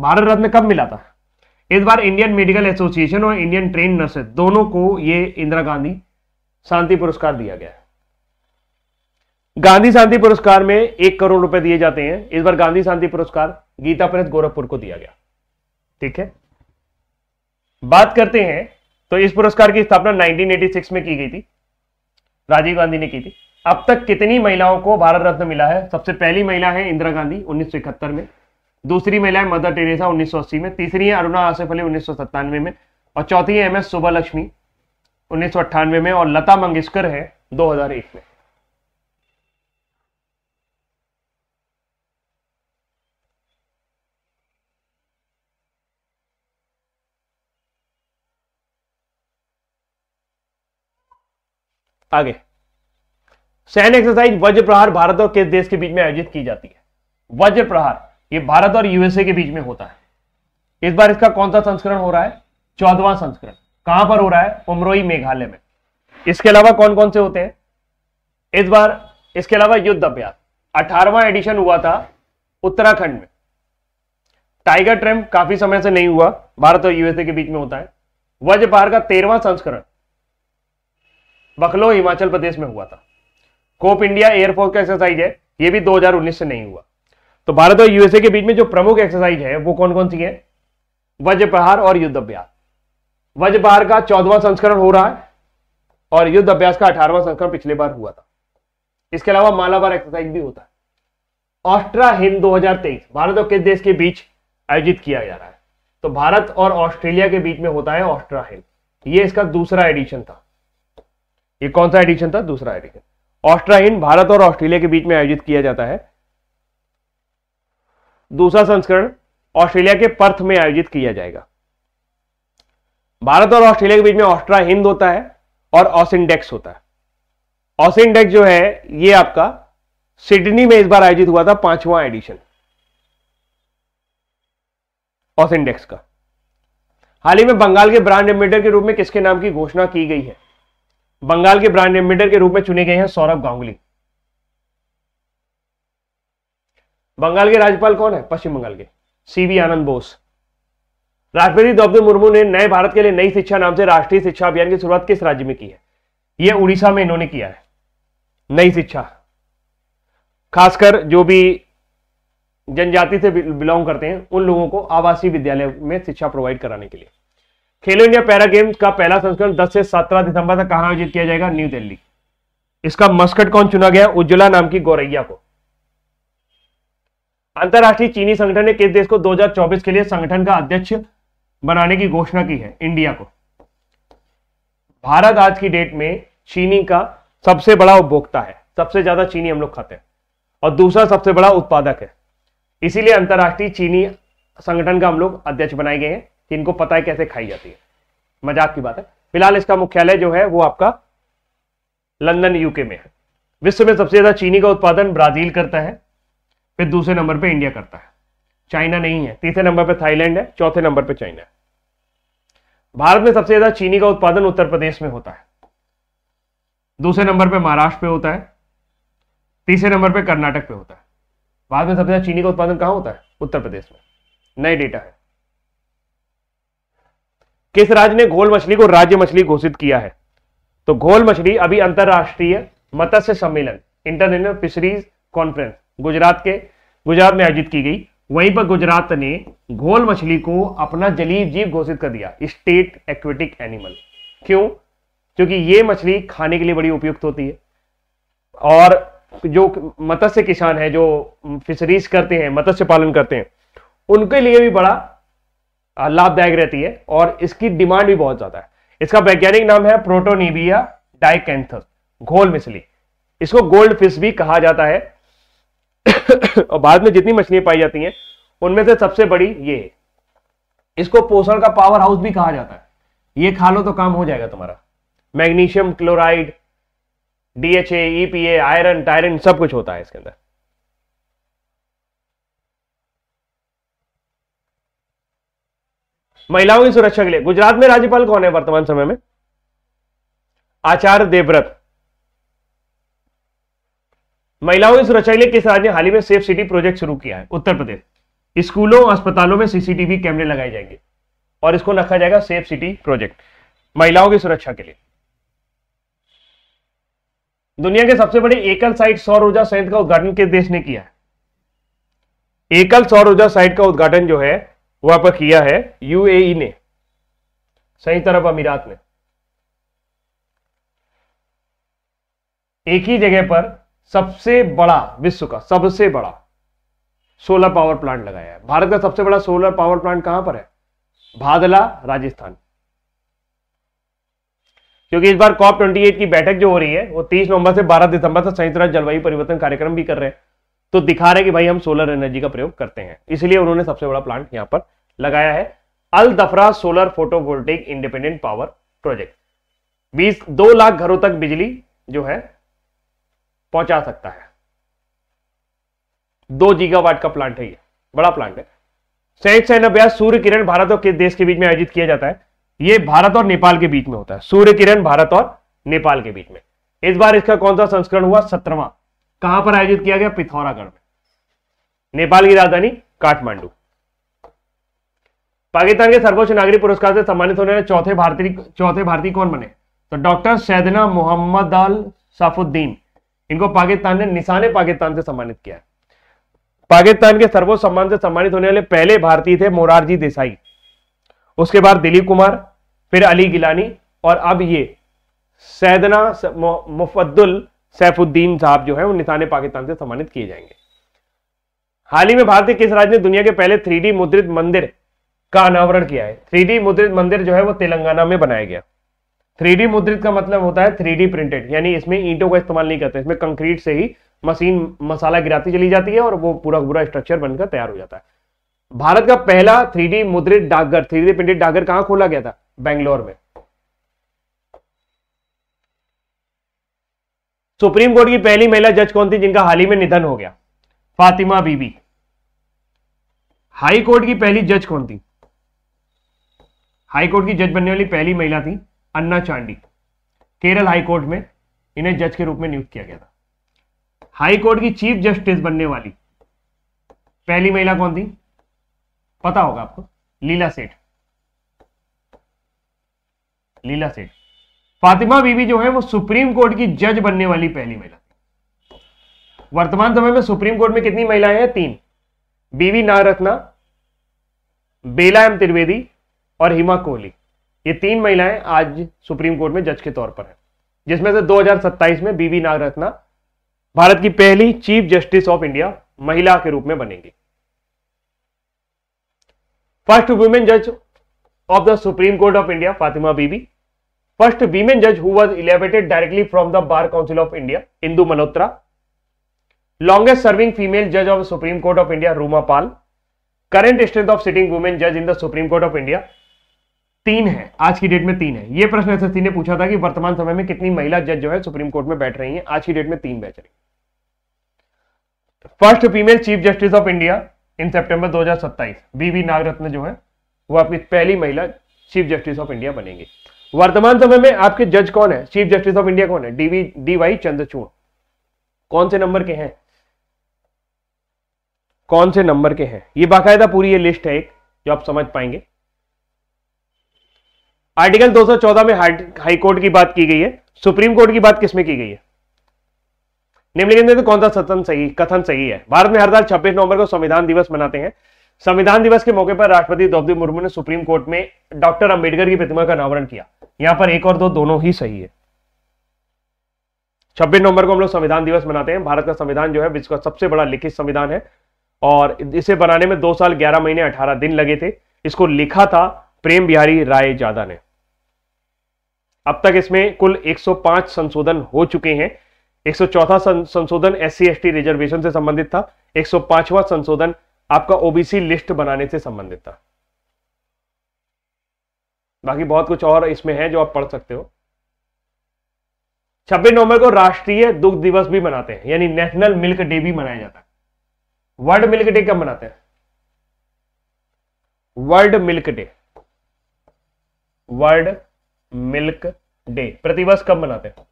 भारत रत्न कब मिला था इस बार इंडियन मेडिकल एसोसिएशन और इंडियन ट्रेन नर्स दोनों को ये इंदिरा गांधी शांति पुरस्कार दिया गया गांधी शांति पुरस्कार में एक करोड़ रुपए दिए जाते हैं इस बार गांधी शांति पुरस्कार गीता प्रेस गोरखपुर को दिया गया ठीक है बात करते हैं तो इस पुरस्कार की स्थापना 1986 में की गई थी राजीव गांधी ने की थी अब तक कितनी महिलाओं को भारत रत्न मिला है सबसे पहली महिला है इंदिरा गांधी उन्नीस में दूसरी महिला है मदर टेरेसा 1980 में तीसरी है अरुणा आसिफ अली उन्नीस में और चौथी है एम एस सुबह लक्ष्मी उन्नीस में और लता मंगेशकर है 2001 में आगे सैन्य एक्सरसाइज वज्र प्रहार भारत और किस देश के बीच में आयोजित की जाती है वज्र प्रहार ये भारत और यूएसए के बीच में होता है इस बार इसका कौन सा संस्करण हो रहा है चौदवा संस्करण कहां पर हो रहा है उमरोई मेघालय में इसके अलावा कौन कौन से होते हैं इस बार इसके अलावा युद्ध अभ्यास अठारवा एडिशन हुआ था उत्तराखंड में टाइगर ट्रेम काफी समय से नहीं हुआ भारत और यूएसए के बीच में होता है वज्रपार का तेरवा संस्करण बखलो हिमाचल प्रदेश में हुआ था कोप इंडिया एयरफोर्स का एक्सरसाइज है यह भी 2019 से नहीं हुआ तो भारत और यूएसए के बीच में जो प्रमुख एक्सरसाइज है वो कौन कौन सी है वज्रप्रहार और युद्ध अभ्यास वज्रप्रहार का चौदवा संस्करण हो रहा है और युद्ध अभ्यास का अठारवा संस्करण पिछले बार हुआ था इसके अलावा मालाबार एक्सरसाइज भी होता है ऑस्ट्रा हिंद दो भारत और किस देश के बीच आयोजित किया जा रहा है तो भारत और ऑस्ट्रेलिया के बीच में होता है ऑस्ट्रा हिंद ये इसका दूसरा एडिशन था ये कौन सा एडिशन था दूसरा एडिशन ऑस्ट्रा हिंद भारत और ऑस्ट्रेलिया के बीच में आयोजित किया जाता है दूसरा संस्करण ऑस्ट्रेलिया के पर्थ में आयोजित किया जाएगा भारत और ऑस्ट्रेलिया के बीच में ऑस्ट्रा हिंद होता है और ऑसिनडेक्स होता है ऑसिनडेक्स जो है ये आपका सिडनी में इस बार आयोजित हुआ था पांचवा एडिशन ऑसिनडेक्स का हाल ही में बंगाल के ब्रांड एम्बेडर के रूप में किसके नाम की घोषणा की गई है बंगाल के ब्रांड एम्बेडर के रूप में चुने गए हैं सौरभ गांगुली बंगाल के राज्यपाल कौन है पश्चिम बंगाल के सीवी आनंद बोस राष्ट्रपति द्रौपदी मुर्मू ने नए भारत के लिए नई शिक्षा नाम से राष्ट्रीय शिक्षा अभियान की शुरुआत किस राज्य में की है यह उड़ीसा में इन्होंने किया है नई शिक्षा खासकर जो भी जनजाति से बिलोंग करते हैं उन लोगों को आवासीय विद्यालय में शिक्षा प्रोवाइड कराने के लिए खेलो इंडिया पैरा गेम्स का पहला संस्करण 10 से 17 दिसंबर तक कहां आयोजित किया जाएगा न्यू दिल्ली इसका मस्कट कौन चुना गया उज्ज्वला नाम की गौरैया को अंतर्राष्ट्रीय चीनी संगठन ने किस देश को 2024 के लिए संगठन का अध्यक्ष बनाने की घोषणा की है इंडिया को भारत आज की डेट में चीनी का सबसे बड़ा उपभोक्ता है सबसे ज्यादा चीनी हम लोग खाते हैं और दूसरा सबसे बड़ा उत्पादक है इसीलिए अंतरराष्ट्रीय चीनी संगठन का हम लोग अध्यक्ष बनाए गए हैं इनको पता है कैसे खाई जाती है मजाक की बात है फिलहाल इसका मुख्यालय जो है वो आपका लंदन यूके में है विश्व में सबसे ज्यादा चीनी का उत्पादन ब्राजील करता है फिर दूसरे नंबर पे इंडिया करता है चाइना नहीं है तीसरे नंबर पे थाईलैंड है चौथे नंबर पे चाइना है भारत में सबसे ज्यादा चीनी का उत्पादन उत्तर प्रदेश में होता है दूसरे नंबर पे महाराष्ट्र पे होता है तीसरे नंबर पे कर्नाटक पे होता है भारत में सबसे ज्यादा चीनी का उत्पादन कहां होता है उत्तर प्रदेश में नए डेटा है किस राज्य ने घोल मछली को राज्य मछली घोषित किया है तो घोल मछली अभी अंतरराष्ट्रीय मत्स्य सम्मेलन इंटरनेशनल फिशरीज कॉन्फ्रेंस गुजरात के गुजरात में आयोजित की गई वहीं पर गुजरात ने घोल मछली को अपना जलीय जीव घोषित कर दिया स्टेट एक्वेटिक एनिमल क्यों क्योंकि ये मछली खाने के लिए बड़ी उपयुक्त होती है और जो मत्स्य किसान है जो फिशरीज करते हैं मत्स्य पालन करते हैं उनके लिए भी बड़ा लाभदायक रहती है और इसकी डिमांड भी बहुत ज्यादा है इसका वैज्ञानिक नाम है प्रोटोनिबिया डाइकैंथस घोल मछली इसको गोल्ड फिश भी कहा जाता है और भारत में जितनी मछलियां पाई जाती हैं उनमें से सबसे बड़ी ये है इसको पोषण का पावर हाउस भी कहा जाता है ये खा लो तो काम हो जाएगा तुम्हारा magnesium chloride DHA EPA iron टायरन सब कुछ होता है इसके अंदर महिलाओं की सुरक्षा के लिए गुजरात में राज्यपाल कौन है वर्तमान समय में आचार्य देवव्रत महिलाओं की सुरक्षा के लिए किस राज्य ने हाल ही में सेफ सिटी प्रोजेक्ट शुरू किया है उत्तर प्रदेश स्कूलों अस्पतालों में सीसीटीवी कैमरे लगाए जाएंगे और इसको रखा जाएगा सेफ सिटी प्रोजेक्ट महिलाओं की सुरक्षा के लिए दुनिया के सबसे बड़े एकल साइट सौर ऊर्जा संयंत्र का उद्घाटन किस देश ने किया है एकल सौर ऊर्जा साइट का उद्घाटन जो है वहां पर किया है यूएई ने संयुक्त अरब अमीरात ने एक ही जगह पर सबसे बड़ा विश्व का सबसे बड़ा सोलर पावर प्लांट लगाया है भारत का सबसे बड़ा सोलर पावर प्लांट कहां पर है भादला राजस्थान क्योंकि इस बार कॉप ट्वेंटी की बैठक जो हो रही है वो तीस नवंबर से बारह दिसंबर तक संयुक्त राष्ट्र जलवायु परिवर्तन कार्यक्रम भी कर रहे हैं तो दिखा रहे हैं कि भाई हम सोलर एनर्जी का प्रयोग करते हैं इसलिए उन्होंने सबसे बड़ा प्लांट यहां पर लगाया है Al Dhafra solar photovoltaic independent power project बीस दो लाख घरों तक बिजली जो है पहुंचा सकता है दो जीगावाट का प्लांट है ये बड़ा प्लांट है संयुक्त सैन्य अभ्यास सूर्य किरण भारत और किस देश के बीच में आयोजित किया जाता है ये भारत और नेपाल के बीच में होता है सूर्य किरण भारत और नेपाल के बीच में इस बार इसका कौन सा संस्करण हुआ सत्रवा कहां पर आयोजित किया गया पिथौरागढ़ में नेपाल की राजधानी काठमांडू पाकिस्तान के सर्वोच्च नागरिक पुरस्कार से सम्मानित होने वाले चौथे भारतीय चौथे भारतीय कौन बने तो डॉक्टर सैदना मोहम्मद अल साफुद्दीन इनको पाकिस्तान ने निशाने पाकिस्तान से सम्मानित किया पाकिस्तान के सर्वोच्च सम्मान से सम्मानित होने वाले पहले भारतीय थे मोरारजी देसाई उसके बाद दिलीप कुमार फिर अली गिलानी और अब ये सैदना मुफद्दुल सैफुद्दीन साहब जो है वो निशाने पाकिस्तान से सम्मानित किए जाएंगे हाल ही में भारतीय किस राज्य ने दुनिया के पहले थ्री मुद्रित मंदिर का अनावरण किया है थ्री मुद्रित मंदिर जो है वो तेलंगाना में बनाया गया थ्री मुद्रित का मतलब होता है थ्री प्रिंटेड यानी इसमें ईंटों का इस्तेमाल नहीं करते इसमें कंक्रीट से ही मशीन मसाला गिराती चली जाती है और वो पूरा पूरा स्ट्रक्चर बनकर तैयार हो जाता है भारत का पहला थ्री मुद्रित डाकघर थ्री प्रिंटेड डाकघर कहां खोला गया था बेंगलोर में सुप्रीम कोर्ट की पहली महिला जज कौन थी जिनका हाल ही में निधन हो गया फातिमा बीबी हाई कोर्ट की पहली जज कौन थी हाई कोर्ट की जज बनने वाली पहली महिला थी अन्ना चांडी केरल हाईकोर्ट में इन्हें जज के रूप में नियुक्त किया गया था हाईकोर्ट की चीफ जस्टिस बनने वाली पहली महिला कौन थी पता होगा आपको लीला सेठ लीला सेठ फातिमा बीबी जो है वो सुप्रीम कोर्ट की जज बनने वाली पहली महिला थी वर्तमान समय में सुप्रीम कोर्ट में कितनी महिलाएं हैं तीन बीवी नारत्ना बेला एम त्रिवेदी और हिमा कोहली ये तीन महिलाएं आज सुप्रीम कोर्ट में जज के तौर पर हैं जिसमें से 2027 में बीबी नागरत्ना भारत की पहली चीफ जस्टिस ऑफ इंडिया महिला के रूप में बनेंगी फर्स्ट वुमेन जज of the supreme court of India Fatima Bibi first women जज who was elevated directly from the bar council of India Indu Malhotra longest serving female जज of supreme court of India Ruma Pal current strength of sitting women जज in the supreme court of India तीन है आज की डेट में तीन है ये प्रश्न एसएससी ने पूछा था कि वर्तमान समय में कितनी महिला जज जो है सुप्रीम कोर्ट में बैठ रही हैं आज की डेट में तीन बैठ रही first female chief justice of India in September 2027 BV Nagarathna जो है वो आपकी पहली महिला चीफ जस्टिस ऑफ इंडिया बनेंगे वर्तमान समय में आपके जज कौन है चीफ जस्टिस ऑफ इंडिया कौन है डीवी डी वाई चंद्रचूड़ कौन से नंबर के हैं कौन से नंबर के हैं ये बाकायदा पूरी ये लिस्ट है एक जो आप समझ पाएंगे आर्टिकल 214 में हाई कोर्ट की बात की गई है सुप्रीम कोर्ट की बात किसमें की गई है निम्नलिखित में कौन सा सतन सही कथन सही है भारत में हर साल 26 नवंबर को संविधान दिवस मनाते हैं संविधान दिवस के मौके पर राष्ट्रपति द्रौपदी मुर्मू ने सुप्रीम कोर्ट में डॉक्टर अंबेडकर की प्रतिमा का अनावरण किया यहां पर एक और दो दोनों ही सही है छब्बीस नवंबर को हम लोग संविधान दिवस मनाते हैं भारत का संविधान जो है विश्व का सबसे बड़ा लिखित संविधान है और इसे बनाने में दो साल ग्यारह महीने अठारह दिन लगे थे इसको लिखा था प्रेम बिहारी राय जादा ने अब तक इसमें कुल 105 संशोधन हो चुके हैं एक संशोधन एस सी रिजर्वेशन से संबंधित था 105वां संशोधन आपका ओबीसी लिस्ट बनाने से संबंधित था बाकी बहुत कुछ और इसमें है जो आप पढ़ सकते हो 26 नवंबर को राष्ट्रीय दुग्ध दिवस भी मनाते हैं यानी नेशनल मिल्क डे भी मनाया जाता है वर्ल्ड मिल्क डे कब मनाते हैं world milk day world milk day प्रतिवर्ष कब मनाते हैं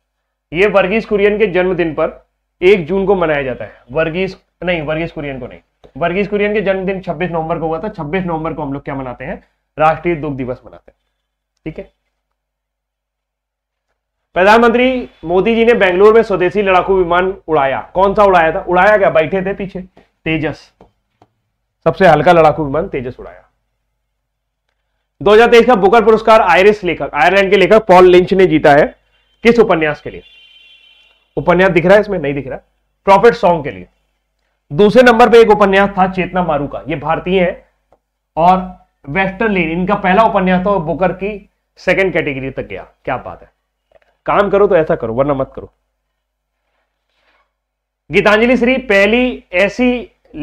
ये वर्गीज कुरियन के जन्मदिन पर एक जून को मनाया जाता है वर्गीज नहीं वर्गीज कुरियन को नहीं वर्गीज कुरियन के जन्मदिन 26 नवंबर को हुआ था 26 नवंबर को हम लोग क्या मनाते हैं राष्ट्रीय दुग्ध दिवस मनाते हैं ठीक है प्रधानमंत्री मोदी जी ने बेंगलुरु में स्वदेशी लड़ाकू विमान उड़ाया कौन सा उड़ाया था उड़ाया क्या बैठे थे पीछे तेजस सबसे हल्का लड़ाकू विमान तेजस उड़ाया 2023 का बुकर पुरस्कार आयरिस लेखक आयरलैंड के लेखक पॉल लिंच ने जीता है किस उपन्यास के लिए उपन्यास दिख रहा है इसमें नहीं दिख रहा प्रॉफिट सॉन्ग के लिए दूसरे नंबर पे एक उपन्यास था चेतना मारू का ये भारतीय है और वेस्टर्न लेन इनका पहला उपन्यास था बुकर की सेकेंड कैटेगरी तक गया क्या बात है काम करो तो ऐसा करो वरना मत करो गीतांजलि श्री पहली ऐसी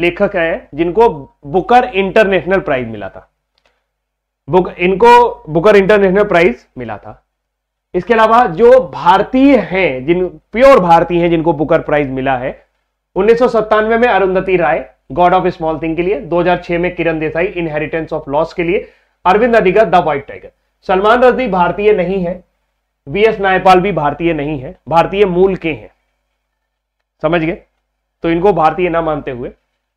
लेखक है जिनको बुकर इंटरनेशनल प्राइज मिला था बुक इनको बुकर इंटरनेशनल प्राइज मिला था इसके अलावा जो भारतीय हैं जिन प्योर भारतीय हैं जिनको बुकर प्राइज मिला है उन्नीस में Arundhati Roy god of small thing के लिए 2006 में Kiran Desai inheritance of loss के लिए Aravind Adiga the white tiger Salman Rushdie भारतीय नहीं है वी एस नायपाल भी भारतीय नहीं है भारतीय मूल के हैं समझ गए तो इनको भारतीय ना मानते हुए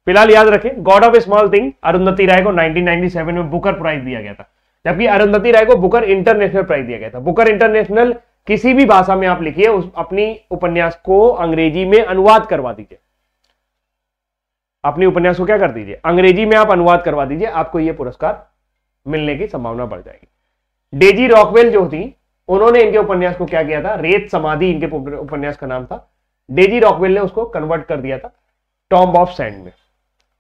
फिलहाल याद रखें god of small thing Arundhati Roy को 1997 में बुकर प्राइज दिया गया था जबकि अरुंधति राय को बुकर इंटरनेशनल प्राइज दिया गया था बुकर इंटरनेशनल किसी भी भाषा में आप लिखिए उस अपनी उपन्यास को अंग्रेजी में अनुवाद करवा दीजिए अपने उपन्यास को क्या कर दीजिए अंग्रेजी में आप अनुवाद करवा दीजिए आपको यह पुरस्कार मिलने की संभावना बढ़ जाएगी डेजी रॉकवेल जो थी उन्होंने इनके उपन्यास को क्या किया था रेत समाधि इनके उपन्यास का नाम था डेजी रॉकवेल ने उसको कन्वर्ट कर दिया था टॉम्ब ऑफ सैंड में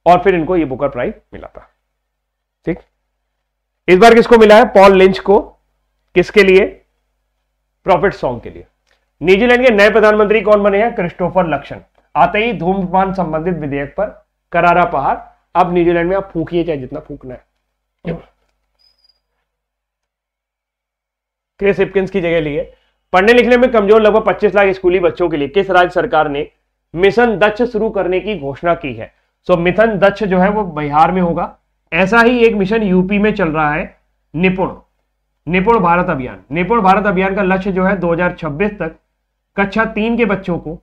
और फिर इनको ये बुकर प्राइज मिला था ठीक इस बार किसको मिला है पॉल लिंच को किसके लिए प्रॉफिट सॉन्ग के लिए न्यूजीलैंड के नए प्रधानमंत्री कौन बने हैं क्रिस्टोफर लक्षण आते ही धूमपान संबंधित विधेयक पर करारा पहाड़ अब न्यूजीलैंड में आप फूकिए चाहे जितना फूकना है क्रिस हिपकिंस की जगह लिए पढ़ने लिखने में कमजोर लगभग 25 लाख स्कूली बच्चों के लिए किस राज्य सरकार ने मिशन दक्ष शुरू करने की घोषणा की है सो मिथन दक्ष जो है वो बिहार में होगा ऐसा ही एक मिशन यूपी में चल रहा है निपुण निपुण भारत अभियान निपुण भारत अभियान का लक्ष्य जो है 2026 तक कक्षा तीन के बच्चों को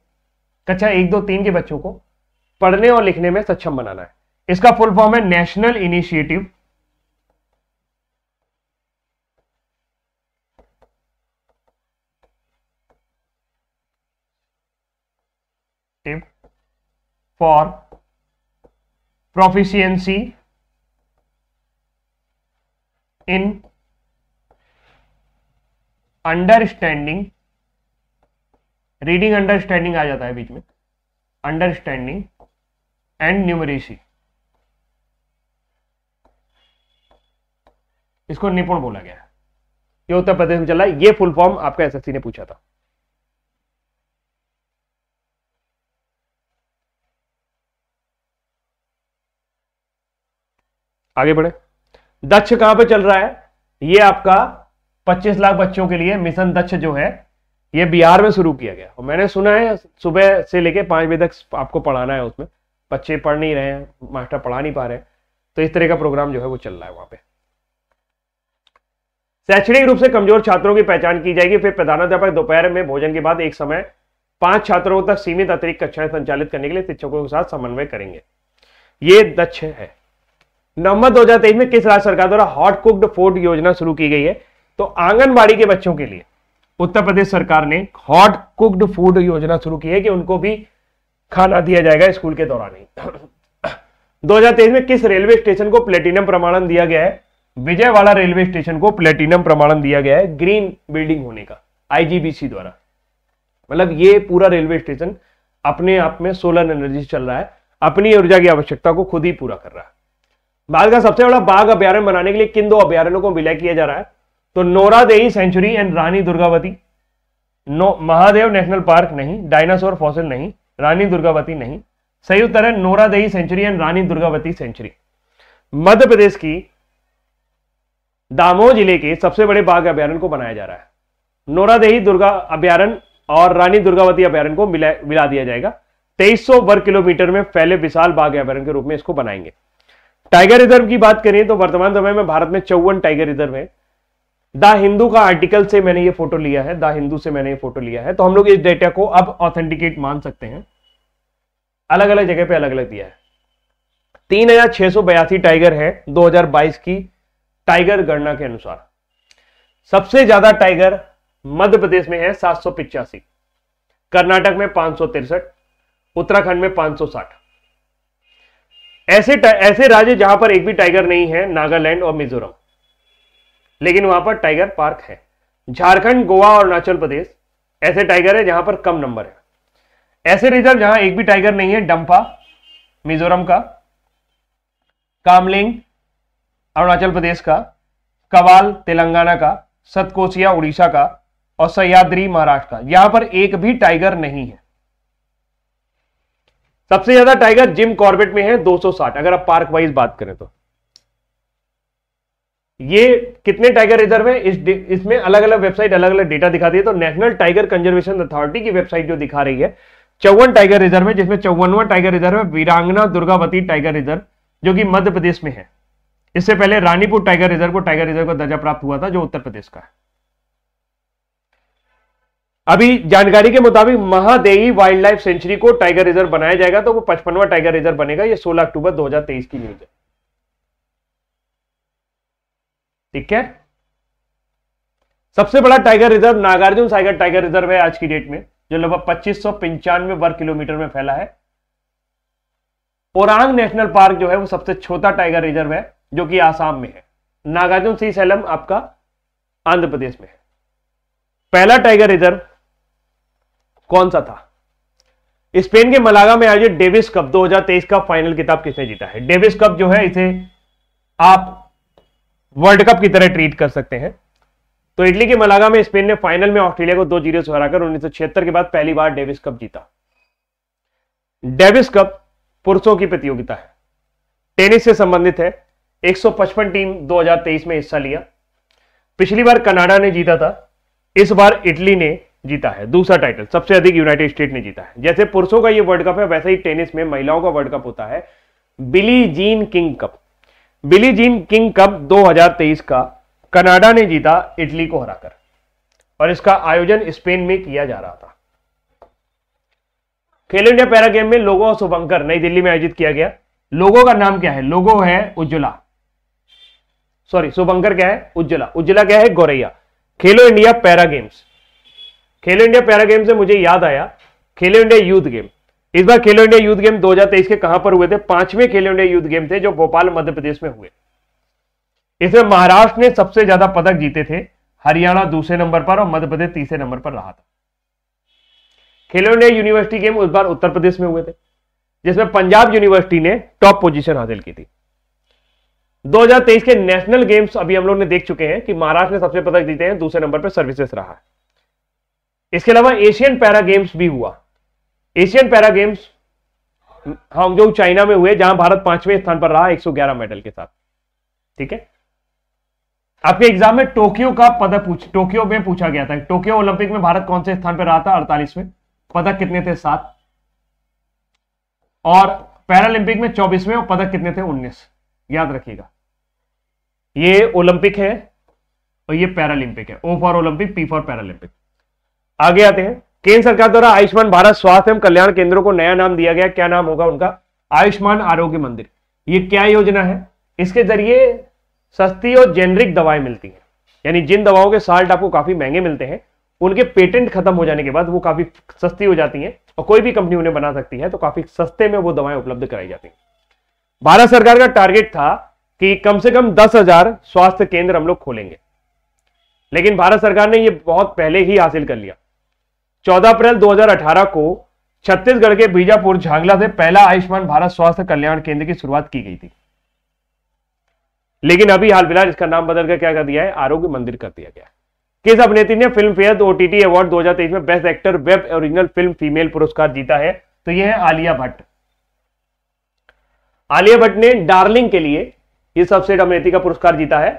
कक्षा एक दो तीन के बच्चों को पढ़ने और लिखने में सक्षम बनाना है इसका फुल फॉर्म है national initiative for proficiency in understanding reading understanding आ जाता है बीच में अंडरस्टैंडिंग एंड numeracy इसको निपुण बोला गया ये उत्तर प्रदेश में चला ये फुल फॉर्म आपका एसएससी ने पूछा था आगे बढ़े दक्ष कहां पे चल रहा है ये आपका 25 लाख बच्चों के लिए मिशन दक्ष जो है ये बिहार में शुरू किया गया और मैंने सुना है सुबह से लेके पांच बजे तक आपको पढ़ाना है उसमें बच्चे पढ़ नहीं रहे हैं मास्टर पढ़ा नहीं पा रहे तो इस तरह का प्रोग्राम जो है वो चल रहा है वहां पे शैक्षणिक रूप से कमजोर छात्रों की पहचान की जाएगी फिर प्रधानाध्यापक दोपहर में भोजन के बाद एक समय पांच छात्रों तक सीमित अतिरिक्त कक्षाएं संचालित करने के लिए शिक्षकों के साथ समन्वय करेंगे ये दक्ष है नवंबर 2023 में किस राज्य सरकार द्वारा हॉट कुक्ड फूड योजना शुरू की गई है तो आंगनबाड़ी के बच्चों के लिए उत्तर प्रदेश सरकार ने हॉट कुक्ड फूड योजना शुरू की है कि उनको भी खाना दिया जाएगा स्कूल के दौरान ही 2023 में किस रेलवे स्टेशन को प्लेटिनम प्रमाणन दिया गया है विजयवाड़ा रेलवे स्टेशन को प्लेटिनम प्रमाणन दिया गया है ग्रीन बिल्डिंग होने का आईजीबीसी द्वारा मतलब ये पूरा रेलवे स्टेशन अपने आप में सोलर एनर्जी चल रहा है अपनी ऊर्जा की आवश्यकता को खुद ही पूरा कर रहा है भारत का सबसे बड़ा बाघ अभ्यारण बनाने के लिए किन दो अभ्यारण्यों को विलय किया जा रहा है तो Nauradehi sanctuary and Rani Durgavati no Mahadev national park नहीं डायनासोर फॉसिल नहीं रानी दुर्गावती नहीं सही उत्तर है Nauradehi sanctuary and Rani Durgavati sanctuary Madhya Pradesh की दामोह जिले के सबसे बड़े बाघ अभ्यारण को बनाया जा रहा है नोरादेही दुर्गा अभ्यारण्य और रानी दुर्गावती अभ्यारण को मिला दिया जाएगा 2300 वर्ग किलोमीटर में फैले विशाल बाघ अभ्यारण के रूप में इसको बनाएंगे टाइगर रिजर्व की बात करें तो वर्तमान समय में भारत में चौवन टाइगर रिजर्व है द हिंदू का आर्टिकल से मैंने ये फोटो लिया है द हिंदू से मैंने ये फोटो लिया है तो हम लोग इस डेटा को अब ऑथेंटिकेट मान सकते हैं अलग अलग जगह पे अलग अलग दिया है तीन टाइगर है 2022 की टाइगर गणना के अनुसार सबसे ज्यादा टाइगर मध्य प्रदेश में है सात कर्नाटक में पांच उत्तराखंड में साठ ऐसे ऐसे राज्य जहां पर एक भी टाइगर नहीं है नागालैंड और मिजोरम लेकिन वहां पर टाइगर पार्क है झारखंड गोवा और अरुणाचल प्रदेश ऐसे टाइगर है जहां पर कम नंबर है ऐसे रिजर्व जहां एक भी टाइगर नहीं है डंपा मिजोरम का कामलिंग अरुणाचल प्रदेश का कवाल तेलंगाना का सतकोसिया उड़ीसा का और सह्याद्री महाराष्ट्र का यहां पर एक भी टाइगर नहीं है सबसे ज्यादा टाइगर जिम कॉर्बेट में है 260 अगर आप पार्क वाइज बात करें तो ये कितने टाइगर रिजर्व है इस अलग अलग वेबसाइट अलग अलग डेटा दिखाती है तो नेशनल टाइगर कंजर्वेशन अथॉरिटी की वेबसाइट जो दिखा रही है चौवन टाइगर रिजर्व है जिसमें चौवनवा टाइगर रिजर्व है वीरांगना दुर्गावती टाइगर रिजर्व जो कि मध्य प्रदेश में है इससे पहले रानीपुर टाइगर रिजर्व को टाइगर रिजर्व का दर्जा प्राप्त हुआ था जो उत्तर प्रदेश का है अभी जानकारी के मुताबिक महादेई वाइल्ड लाइफ सेंचुरी को टाइगर रिजर्व बनाया जाएगा तो वो पचपनवा टाइगर रिजर्व बनेगा ये 16 अक्टूबर 2023 की न्यूज है ठीक है सबसे बड़ा tiger reserve Nagarjuna Sagar tiger reserve है आज की डेट में जो लगभग पच्चीस सौ वर्ग किलोमीटर में फैला है ओरांग नेशनल पार्क जो है वो सबसे छोटा टाइगर रिजर्व है जो कि आसाम में है नागार्जुन सी सैलम आपका आंध्र प्रदेश में है पहला टाइगर रिजर्व कौन सा था स्पेन के मलागा में आयोजित डेविस कप 2023 का फाइनल किताब किसने जीता है डेविस कप जो है इसे आप वर्ल्ड कप की तरह ट्रीट कर सकते हैं तो इटली के मलागा में स्पेन ने फाइनल में ऑस्ट्रेलिया को दो जीरो से हराकर उन्नीस के बाद पहली बार डेविस कप जीता डेविस कप पुरुषों की प्रतियोगिता है टेनिस से संबंधित है 155 टीम 2023 में हिस्सा लिया पिछली बार कनाडा ने जीता था इस बार इटली ने जीता है दूसरा टाइटल सबसे अधिक यूनाइटेड स्टेट ने जीता है जैसे पुरुषों का ये वर्ल्ड कप है वैसे ही टेनिस में महिलाओं का वर्ल्ड कप होता है Billie Jean King cup Billie Jean King cup 2023 का कनाडा ने जीता इटली को हराकर और इसका आयोजन स्पेन में किया जा रहा था खेल इंडिया पैरा गेम में लोगो शुभंकर नई दिल्ली में आयोजित किया गया लोगों का नाम क्या है लोगो है उज्ज्वला सॉरी शुभंकर क्या है उज्ज्वला उज्ज्वला क्या है गौरैया Khelo India para games Khelo India para game से मुझे याद आया खेलो इंडिया यूथ गेम इस बार खेलो इंडिया यूथ गेम 2023 के कहां पर हुए थे पांचवें खेलो इंडिया यूथ गेम थे जो भोपाल मध्य प्रदेश में हुए इसमें महाराष्ट्र ने सबसे ज्यादा पदक जीते थे हरियाणा दूसरे नंबर पर और मध्य प्रदेश तीसरे नंबर पर रहा था खेलो इंडिया यूनिवर्सिटी गेम उस बार उत्तर प्रदेश में हुए थे जिसमें पंजाब यूनिवर्सिटी ने टॉप पोजिशन हासिल की थी 2023 के नेशनल गेम्स अभी हम लोग ने देख चुके हैं कि महाराष्ट्र ने सबसे पदक जीते हैं दूसरे नंबर पर सर्विसेस रहा है इसके अलावा एशियन पैरा गेम्स भी हुआ Asian para games Hangzhou China में हुए जहां भारत पांचवें स्थान पर रहा 111 मेडल के साथ ठीक है आपके एग्जाम में टोक्यो का पदक पूछ टोक्यो में पूछा गया था टोक्यो ओलंपिक में भारत कौन से स्थान पर रहा था अड़तालीसवें पदक कितने थे सात और पैरालंपिक में चौबीसवें और पदक कितने थे उन्नीस याद रखिएगा ये ओलंपिक है और ये पैरालंपिक है O for Olympic P for Paralympic आगे आते हैं केंद्र सरकार द्वारा आयुष्मान भारत स्वास्थ्य एवं कल्याण केंद्रों को नया नाम दिया गया क्या नाम होगा उनका आयुष्मान आरोग्य मंदिर ये क्या योजना है इसके जरिए सस्ती और जेनरिक दवाएं मिलती हैं यानी जिन दवाओं के साल्ट आपको काफी महंगे मिलते हैं उनके पेटेंट खत्म हो जाने के बाद वो काफी सस्ती हो जाती हैं और कोई भी कंपनी उन्हें बना सकती है तो काफी सस्ते में वो दवाएं उपलब्ध कराई जाती हैं भारत सरकार का टारगेट था कि कम से कम दस हजार स्वास्थ्य केंद्र हम लोग खोलेंगे लेकिन भारत सरकार ने यह बहुत पहले ही हासिल कर लिया 14 अप्रैल 2018 को छत्तीसगढ़ के बीजापुर झांगला से पहला आयुष्मान भारत स्वास्थ्य कल्याण केंद्र की शुरुआत की गई थी लेकिन अभी हाल फिलहाल इसका नाम बदलकर क्या कर दिया है आरोग्य मंदिर कर दिया गया किस अभिनेत्री ने फिल्म फेयर ओटीटी अवार्ड 2023 में best actor web original film female पुरस्कार जीता है तो यह है आलिया भट्ट आलिया भट्ट ने डार्लिंग के लिए यह सबसे अभिनेत्री का पुरस्कार जीता है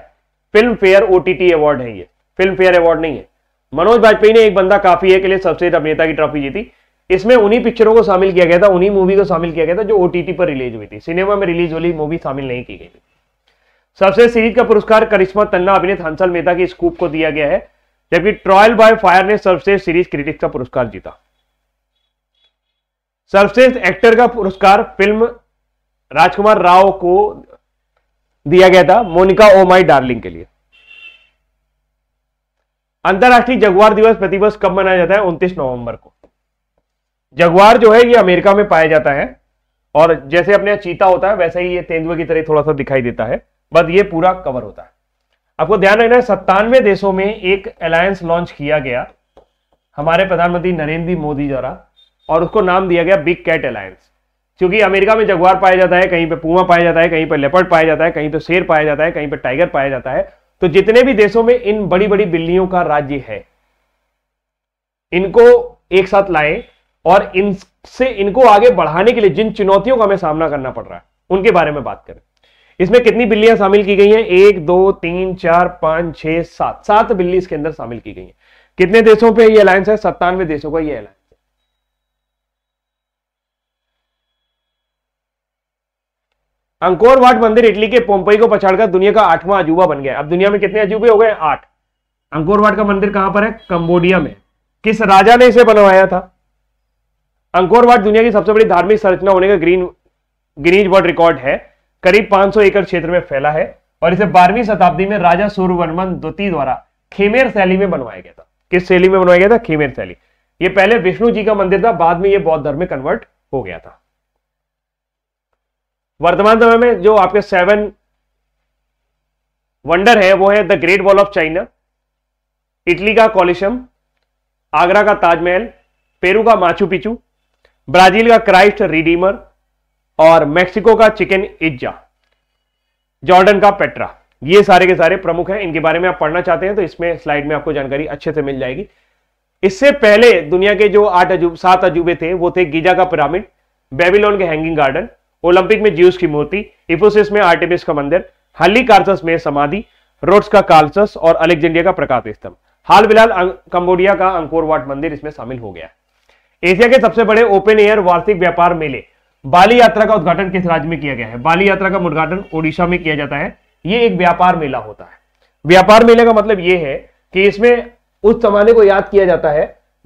फिल्म फेयर ओटीटी अवार्ड है ये फिल्म फेयर अवार्ड नहीं है मनोज वाजपेयी ने एक बंदा काफी है के लिए सबसे अभिनेता की ट्रॉफी जीती इसमें उन्हीं पिक्चरों को शामिल किया गया था उन्हीं मूवी को शामिल किया गया था जो ओटीटी पर रिलीज हुई थी सिनेमा में रिलीज वाली मूवी शामिल नहीं की गई थी सबसे सीरीज का पुरस्कार करिश्मा तन्ना अभिनेत हंसल मेहता की स्कूप को दिया गया है जबकि ट्रॉयल बाय फायर ने सर्वश्रेष्ठ सीरीज क्रिटिक्स का पुरस्कार जीता सर्वश्रेष्ठ एक्टर का पुरस्कार फिल्म राजकुमार राव को दिया गया था मोनिका ओ माई डार्लिंग के लिए अंतर्राष्ट्रीय जगवार दिवस प्रतिवर्ष कब मनाया जाता है उनतीस नवंबर को जगवार जो है ये अमेरिका में पाया जाता है और जैसे अपने चीता होता है वैसे ही ये तेंदुए की तरह थोड़ा सा दिखाई देता है बट ये पूरा कवर होता है आपको ध्यान रखना है सत्तानवे देशों में एक अलायंस लॉन्च किया गया हमारे प्रधानमंत्री नरेंद्र मोदी द्वारा और उसको नाम दिया गया बिग कैट अलायंस क्योंकि अमेरिका में जगवार पाया जाता है कहीं पे पुमा पाया जाता है कहीं पे लेपर्ड पाया जाता है कहीं पे शेर पाया जाता है कहीं पे टाइगर पाया जाता है तो जितने भी देशों में इन बड़ी बड़ी बिल्लियों का राज्य है इनको एक साथ लाएं और इनसे इनको आगे बढ़ाने के लिए जिन चुनौतियों का हमें सामना करना पड़ रहा है उनके बारे में बात करें इसमें कितनी बिल्लियां शामिल की गई हैं एक दो तीन चार पांच छह सात सात बिल्ली इसके अंदर शामिल की गई हैं कितने देशों पे ये अलायंस है सत्तानवे देशों का ये अलायंस अंकोर वाट मंदिर इटली के पोम्पई को पछाड़कर दुनिया का आठवां अजूबा बन गया अब दुनिया में कितने अजूबे हो गए आठ अंकोर वाट का मंदिर कहां पर है कंबोडिया में किस राजा ने इसे बनवाया था अंकोर वाट दुनिया की सबसे बड़ी धार्मिक संरचना होने का ग्रीन गिनीज वर्ल्ड रिकॉर्ड है करीब 500 एकड़ क्षेत्र में फैला है और इसे बारहवीं शताब्दी में राजा सूर्यवर्मन द्वितीय द्वारा खेमेर शैली में बनवाया गया था किस शैली में बनवाया गया था खेमेर शैली ये पहले विष्णु जी का मंदिर था बाद में यह बौद्ध धर्म में कन्वर्ट हो गया था वर्तमान समय में जो आपके सेवन वंडर है वो है the great wall of China Italy का कॉलिशम आगरा का ताजमहल पेरू का माचू पिचू ब्राजील का क्राइस्ट रिडीमर और मेक्सिको का चिकन इज्जा जॉर्डन का पेट्रा ये सारे के सारे प्रमुख हैं इनके बारे में आप पढ़ना चाहते हैं तो इसमें स्लाइड में आपको जानकारी अच्छे से मिल जाएगी इससे पहले दुनिया के जो आठ अजूब सात अजूबे थे वो थे गीजा का पिरामिड बेबीलोन के हैंगिंग गार्डन ओलंपिक में ज्यूस की मूर्ति इफोसिस में आर्टेमिस का मंदिर हल्ली कार्सस में समाधि रोड्स का कार्सस और अलेक्जेंडिया का प्रकाश स्तंभ हाल फिलहाल अं- कंबोडिया का अंकोरवाट मंदिर इसमें शामिल हो गया एशिया के सबसे बड़े ओपन एयर वार्षिक व्यापार मेले बाली यात्रा का उद्घाटन किस राज्य में किया गया है बाली यात्रा का उद्घाटन ओडिशा में किया जाता है ये एक व्यापार मेला होता है व्यापार मेले का मतलब यह है कि इसमें उस जमाने को याद किया जाता है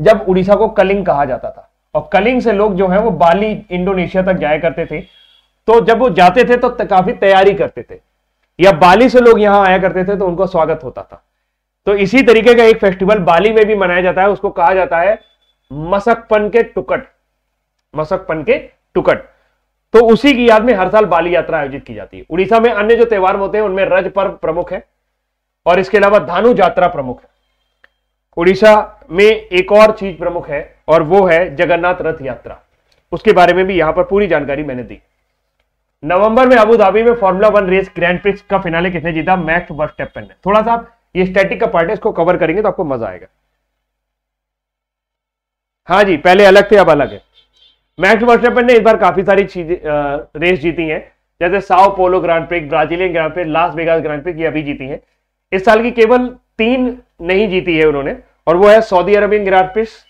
जब उड़ीसा को कलिंग कहा जाता था और कलिंग से लोग जो है वो बाली इंडोनेशिया तक जाया करते थे तो जब वो जाते थे तो काफी तैयारी करते थे या बाली से लोग यहां आया करते थे तो उनका स्वागत होता था तो इसी तरीके का एक फेस्टिवल बाली में भी मनाया जाता है उसको कहा जाता है मसकपन के टुकट मसकपन के टुकट तो उसी की याद में हर साल बाली यात्रा आयोजित की जाती है उड़ीसा में अन्य जो त्यौहार होते हैं उनमें रज पर्व प्रमुख है और इसके अलावा धानु यात्रा प्रमुख है उड़ीसा में एक और चीज प्रमुख है और वो है जगन्नाथ रथ यात्रा उसके बारे में भी यहां पर पूरी जानकारी मैंने दी नवंबर में अबू धाबी में formula one race grand prix का फिनाले किसने जीता मैक्स वर्स्टेपन ने थोड़ा सा ये स्टैटिक का पार्ट है इसको कवर करेंगे तो आपको मजा आएगा हाँ जी पहले अलग थे अब अलग है मैक्स वर्स्टेपन ने इस बार काफी सारी चीजें रेस जीती है जैसे Sao Paulo grand prix Brazilian grand prix Las Vegas grand prix ये अभी जीती है इस साल की केवल तीन नहीं जीती है उन्होंने और वो है Saudi Arabian grand prix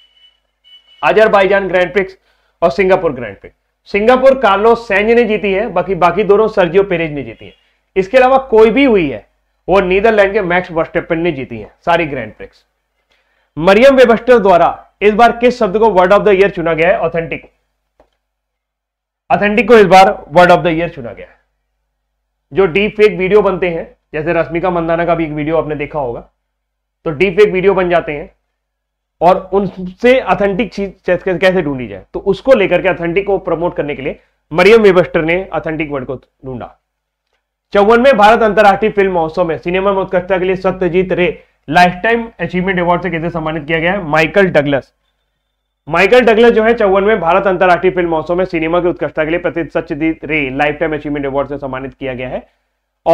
Azerbaijan grand prix और Singapore grand prix Singapore Carlo Sainz ने जीती है बाकी बाकी दोनों सर्जियो पेरेज ने जीती है इसके अलावा कोई भी हुई है वो नीदरलैंड के मैक्स वर्स्टेपन ने जीती है सारी ग्रैंड प्रिक्स मरियम वेबस्टर द्वारा इस बार किस शब्द को वर्ड ऑफ द ईयर चुना गया है ऑथेंटिक ऑथेंटिक को इस बार वर्ड ऑफ द ईयर चुना गया है जो डीप फेक वीडियो बनते हैं जैसे रश्मिका मंदाना का भी एक वीडियो आपने देखा होगा तो डीप फेक वीडियो बन जाते हैं और उनसे अथेंटिक चीज कैसे ढूंढी जाए तो उसको लेकर के अथेंटिक को प्रमोट करने के लिए मरियम वेबस्टर ने ऑथेंटिक वर्ड को ढूंढा चौवनवे भारत अंतरराष्ट्रीय फिल्म महोत्सव में सिनेमा में उत्कृष्टता के लिए सत्यजीत रे लाइफ टाइम अचीवमेंट अवार्ड से कैसे सम्मानित किया गया है माइकल डगलस माइकल डगलस जो है चौवनवे भारत अंतर्राष्ट्रीय फिल्म महोत्सव में सिनेमा की उत्कृष्टता के लिए प्रति सत्यजीत रे लाइफ टाइम अचीवमेंट अवार्ड से सम्मानित किया गया है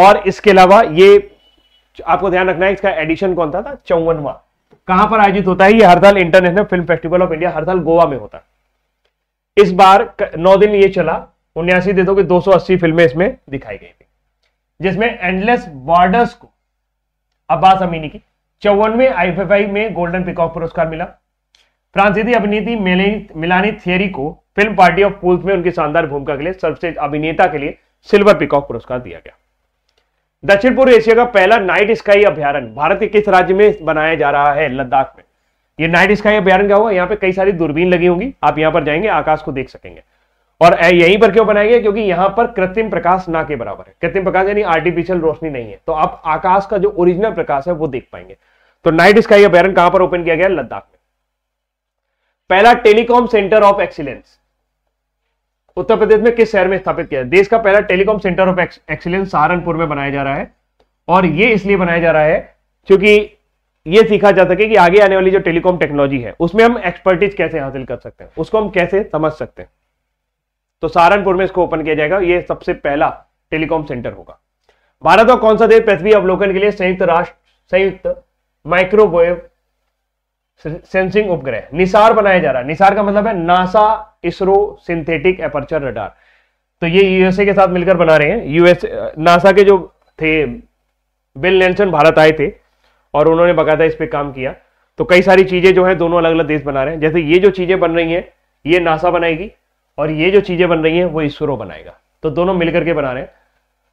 और इसके अलावा ये आपको ध्यान रखना है इसका एडिशन कौन था, था? चौवनवा कहां पर आयोजित होता है ये हर साल international film festival of India हर साल गोवा में होता है इस बार नौ दिन ये चला उन्यासी दिनों की 280 फिल्में इसमें दिखाई गई थी जिसमें एंडलेस बॉर्डर्स को अब्बास अमीनी की चौवनवे आईएफएफआई में गोल्डन पिकॉक पुरस्कार मिला फ्रांसीसी अभिनेत्री मिलानी थियरी को फिल्म पार्टी ऑफ पुल्स में उनकी शानदार भूमिका के लिए सर्वश्रेष्ठ अभिनेता के लिए सिल्वर पिकॉक पुरस्कार दिया गया दक्षिण पूर्व एशिया का पहला नाइट स्काई अभ्यारण भारत के किस राज्य में बनाया जा रहा है लद्दाख में ये नाइट स्काई अभ्यारण क्या होगा यहाँ पे कई सारी दूरबीन लगी होंगी आप यहां पर जाएंगे आकाश को देख सकेंगे और यहीं पर क्यों बनाया गया क्योंकि यहां पर कृत्रिम प्रकाश ना के बराबर है कृत्रिम प्रकाश यानी आर्टिफिशियल रोशनी नहीं है तो आप आकाश का जो ओरिजिनल प्रकाश है वो देख पाएंगे तो नाइट स्काई अभ्यारण कहां पर ओपन किया गया लद्दाख में पहला telecom centre of excellence Uttar Pradesh में किस शहर में स्थापित किया देश का पहला telecom centre of excellence Saharanpur में बनाया जा रहा है और ये इसलिए बनाया जा रहा है क्योंकि ये सीखा जा सके कि आगे आने वाली जो टेलीकॉम टेक्नोलॉजी है उसमें हम एक्सपर्टीज कैसे हासिल कर सकते हैं उसको हम कैसे समझ सकते हैं तो सहारनपुर में इसको ओपन किया जाएगा ये सबसे पहला टेलीकॉम सेंटर होगा भारत और कौन सा देश पृथ्वी अवलोकन के लिए संयुक्त राष्ट्र संयुक्त माइक्रोवेव सेंसिंग उपग्रह निसार बनाया जा रहा है निसार का मतलब है NASA ISRO synthetic aperture radar तो ये यूएसए के साथ मिलकर बना रहे हैं यूएस नासा के जो थे बिल नेल्सन भारत आए थे और उन्होंने बकायदा इस पर काम किया तो कई सारी चीजें जो है दोनों अलग अलग देश बना रहे हैं जैसे ये जो चीजें बन रही है ये नासा बनाएगी और ये जो चीजें बन रही हैं वो इसरो बनाएगा तो दोनों मिलकर के बना रहे हैं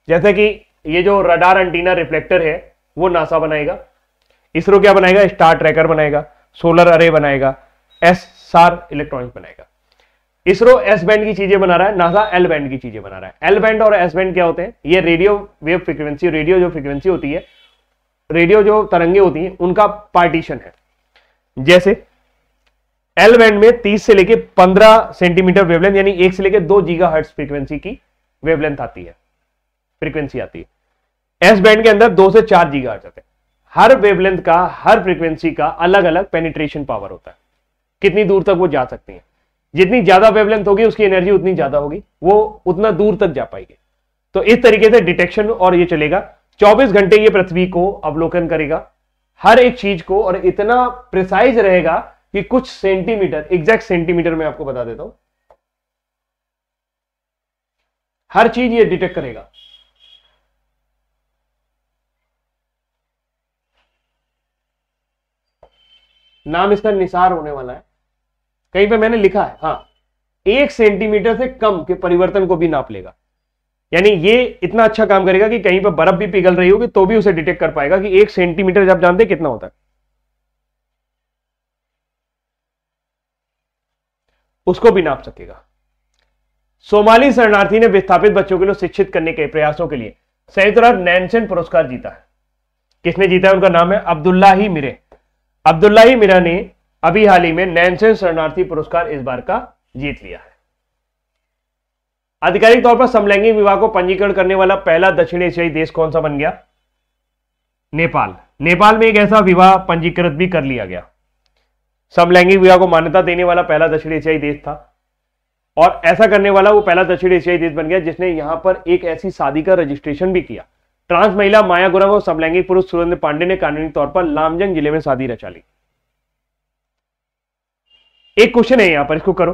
जैसे कि ये जो रडार एंटीना रिफ्लेक्टर है वो नासा बनाएगा इसरो क्या बनाएगा स्टार ट्रैकर बनाएगा सोलर अरे बनाएगा एस सार इलेक्ट्रॉनिक बनाएगा इसरो एस बैंड की चीजें बना रहा है नासा एल बैंड की चीजें बना रहा है एल बैंड और एस बैंड क्या होते हैं ये रेडियो वेव फ्रिक्वेंसी रेडियो जो फ्रिक्वेंसी होती है रेडियो जो तरंगे होती हैं उनका पार्टीशन है जैसे एल बैंड में 30 से लेके 15 सेंटीमीटर वेवलेंथ यानी एक से लेके दो जीगा हर्ट फ्रिक्वेंसी की वेवलेंथ आती है फ्रीक्वेंसी आती है एस बैंड के अंदर दो से चार जीगा हर्ट आते हैं हर वेवलेंथ का हर फ्रीक्वेंसी का अलग अलग पेनिट्रेशन पावर होता है कितनी दूर तक वो जा सकती है जितनी ज्यादा वेवलेंथ होगी उसकी एनर्जी उतनी ज्यादा होगी वो उतना दूर तक जा पाएगी तो इस तरीके से डिटेक्शन और ये चलेगा 24 घंटे ये पृथ्वी को अवलोकन करेगा हर एक चीज को और इतना प्रिसाइज रहेगा कि कुछ सेंटीमीटर एग्जैक्ट सेंटीमीटर में आपको बता देता हूं हर चीज ये डिटेक्ट करेगा नाम इसका निसार होने वाला है कहीं पे मैंने लिखा है हाँ एक सेंटीमीटर से कम के परिवर्तन को भी नाप लेगा यानी ये इतना अच्छा काम करेगा कि कहीं पर बर्फ भी पिघल रही होगी तो भी उसे डिटेक्ट कर पाएगा कि एक सेंटीमीटर जब जानते कितना होता है उसको भी नाप सकेगा सोमाली शरणार्थी ने विस्थापित बच्चों के लिए शिक्षित करने के प्रयासों के लिए संयुक्त राष्ट्र नैनसेन पुरस्कार जीता है किसने जीता है उनका नाम है Abdullahi Mire Abdullahi Mire ने अभी हाल ही में नैनसेन शरणार्थी पुरस्कार इस बार का जीत लिया है आधिकारिक तौर पर समलैंगिक विवाह को पंजीकरण करने वाला पहला दक्षिण एशियाई देश कौन सा बन गया नेपाल नेपाल में एक ऐसा विवाह पंजीकृत भी कर लिया गया समलैंगिक विवाह को मान्यता देने वाला पहला दक्षिण एशियाई देश था और ऐसा करने वाला वो पहला दक्षिण एशियाई देश बन गया जिसने यहां पर एक ऐसी शादी का रजिस्ट्रेशन भी किया ट्रांस महिला माया गौरव और समलैंगिक पुरुष सुरेंद्र पांडे ने कानूनी तौर पर लामजंग जिले में शादी रचा ली एक क्वेश्चन है यहां पर इसको करो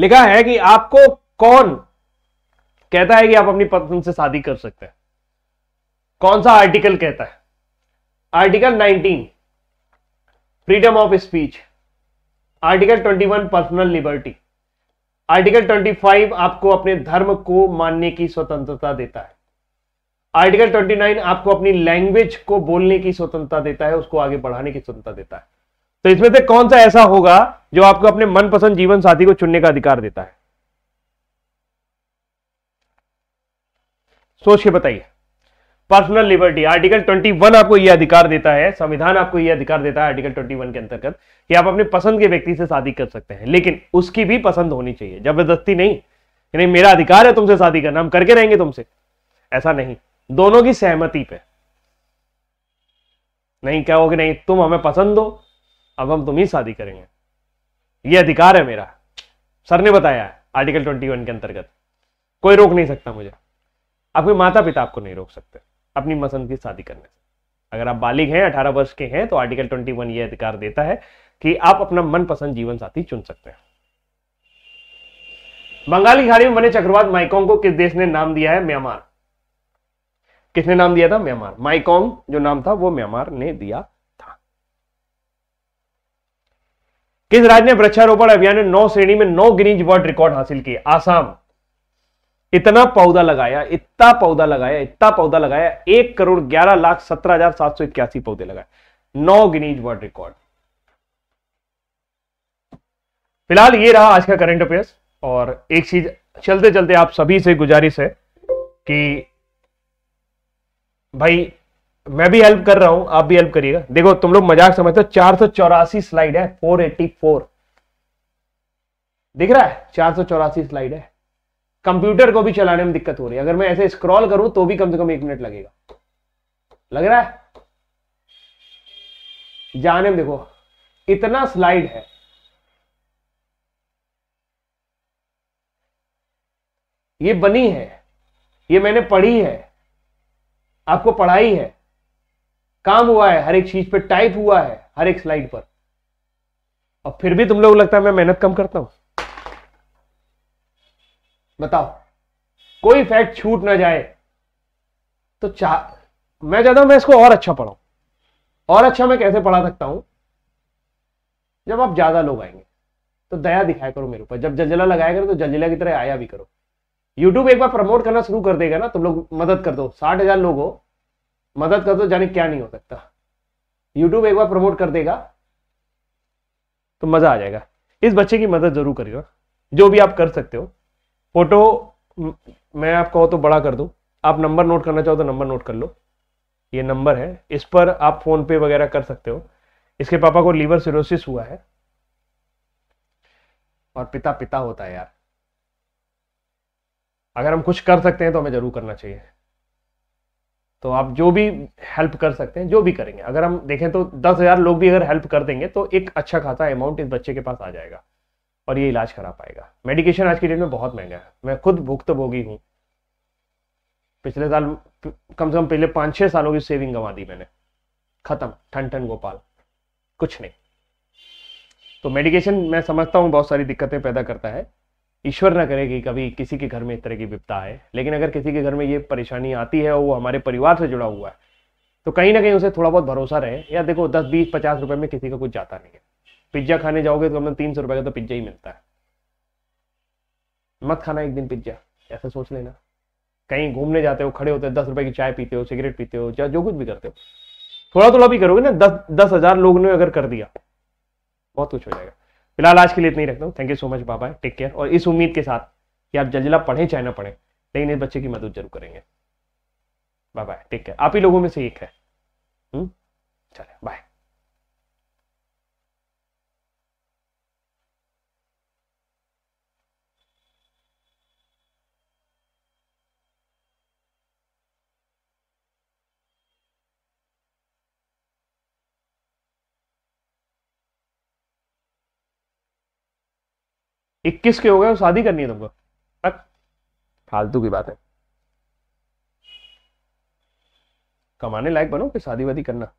लिखा है कि आपको कौन कहता है कि आप अपनी पत्नी से शादी कर सकते हैं कौन सा आर्टिकल कहता है article 19 freedom of speech article 21 personal liberty article 25 आपको अपने धर्म को मानने की स्वतंत्रता देता है आर्टिकल 29 आपको अपनी लैंग्वेज को बोलने की स्वतंत्रता देता है उसको आगे बढ़ाने की स्वतंत्रता देता है तो इसमें से कौन सा ऐसा होगा जो आपको अपने मनपसंद जीवन साथी को चुनने का अधिकार देता है सोच के बताइए पर्सनल लिबर्टी आर्टिकल 21 आपको यह अधिकार देता है संविधान आपको यह अधिकार देता है आर्टिकल 21 के अंतर्गत कि आप अपने पसंद के व्यक्ति से शादी कर सकते हैं लेकिन उसकी भी पसंद होनी चाहिए जबरदस्ती नहीं नहीं मेरा अधिकार है तुमसे शादी करना हम करके रहेंगे तुमसे ऐसा नहीं दोनों की सहमति पे नहीं क्या हो कि नहीं तुम हमें पसंद हो अब हम तुम्हें शादी करेंगे ये अधिकार है मेरा सर ने बताया है आर्टिकल 21 के अंतर्गत कोई रोक नहीं सकता मुझे आपके माता पिता आपको नहीं रोक सकते अपनी पसंद की शादी करने से अगर आप बालिग हैं 18 वर्ष के हैं तो आर्टिकल 21 ये अधिकार देता है कि आप अपना मनपसंद जीवन साथी चुन सकते हैं बंगाली खाड़ी में बने चक्रवात माइकोंग को किस देश ने नाम दिया है म्यांमार किसने नाम दिया था म्यांमार माइकोंग जो नाम था वो म्यांमार ने दिया किस राज्य ने वृक्षारोपण अभियान में नौ श्रेणी में नौ ग्रीन वर्ल्ड रिकॉर्ड हासिल किए आसाम इतना पौधा लगाया इतना पौधा लगाया इतना पौधा लगाया एक करोड़ ग्यारह लाख सत्रह हजार सात सौ इक्यासी पौधे लगाए नौ गिनीज वर्ल्ड रिकॉर्ड फिलहाल ये रहा आज का करंट अफेयर्स और एक चीज चलते चलते आप सभी से गुजारिश है कि भाई मैं भी हेल्प कर रहा हूं आप भी हेल्प करिएगा देखो तुम लोग मजाक समझते हो चार सौ चौरासी स्लाइड है फोर एटी फोर दिख रहा है चार सौ चौरासी स्लाइड है कंप्यूटर को भी चलाने में दिक्कत हो रही है अगर मैं ऐसे स्क्रॉल करूं तो भी कम से कम एक मिनट लगेगा लग रहा है जाने में देखो इतना स्लाइड है ये बनी है ये मैंने पढ़ी है आपको पढ़ाई है काम हुआ है हर एक चीज पे टाइप हुआ है हर एक स्लाइड पर और फिर भी तुम लोग लगता है मैं मेहनत कम करता हूं बताओ कोई फैक्ट छूट ना जाए तो चाह मैं चाहता हूं मैं इसको और अच्छा पढ़ाऊ और अच्छा मैं कैसे पढ़ा सकता हूं जब आप ज्यादा लोग आएंगे तो दया दिखाया करो मेरे ऊपर जब जलजला लगाया करो तो जलजला की तरह आया भी करो यूट्यूब एक बार प्रमोट करना शुरू कर देगा ना तुम लोग मदद कर दो साठ हजार लोग हो मदद कर दो जाने क्या नहीं हो सकता यूट्यूब एक बार प्रमोट कर देगा तो मजा आ जाएगा इस बच्चे की मदद जरूर करिएगा जो भी आप कर सकते हो फोटो मैं आप कहो तो बड़ा कर दूँ आप नंबर नोट करना चाहो तो नंबर नोट कर लो ये नंबर है इस पर आप फोन पे वगैरह कर सकते हो इसके पापा को लीवर सिरोसिस हुआ है और पिता पिता होता है यार अगर हम कुछ कर सकते हैं तो हमें जरूर करना चाहिए तो आप जो भी हेल्प कर सकते हैं जो भी करेंगे अगर हम देखें तो दस हज़ार लोग भी अगर हेल्प कर देंगे तो एक अच्छा खासा अमाउंट इस बच्चे के पास आ जाएगा और ये इलाज करा पाएगा मेडिकेशन आज की डेट में बहुत महंगा है मैं खुद भुक्त भोगी हूँ पिछले साल कम से कम पिछले पाँच छः सालों की सेविंग गंवा दी मैंने ख़त्म ठन ठन गोपाल कुछ नहीं तो मेडिकेशन मैं समझता हूँ बहुत सारी दिक्कतें पैदा करता है ईश्वर ना करे कि कभी किसी के घर में इस तरह की विपता है लेकिन अगर किसी के घर में ये परेशानी आती है और वो हमारे परिवार से जुड़ा हुआ है तो कहीं ना कहीं उसे थोड़ा बहुत भरोसा रहे या देखो दस बीस पचास रुपए में किसी का कुछ जाता नहीं है पिज्जा खाने जाओगे तो हमें मतलब तीन सौ रुपए का तो पिज्जा ही मिलता है मत खाना एक दिन पिज्जा ऐसा सोच लेना कहीं घूमने जाते हो खड़े होते हो दस रुपए की चाय पीते हो सिगरेट पीते हो या जो कुछ भी करते हो थोड़ा थोड़ा तो भी करोगे ना दस दस हजार लोगों ने अगर कर दिया बहुत कुछ हो जाएगा फिलहाल आज के लिए इतना ही रखता हूँ थैंक यू सो मच बाबा टेक केयर और इस उम्मीद के साथ कि आप जलजिला पढ़ें चाहे ना पढ़ें लेकिन इस बच्चे की मदद जरूर करेंगे बाय बाय टेक केयर आप ही लोगों में से एक है हम्म? चले बाय इक्कीस के हो गए शादी करनी है तुमको फालतू की बात है कमाने लायक बनो कि शादी वादी करना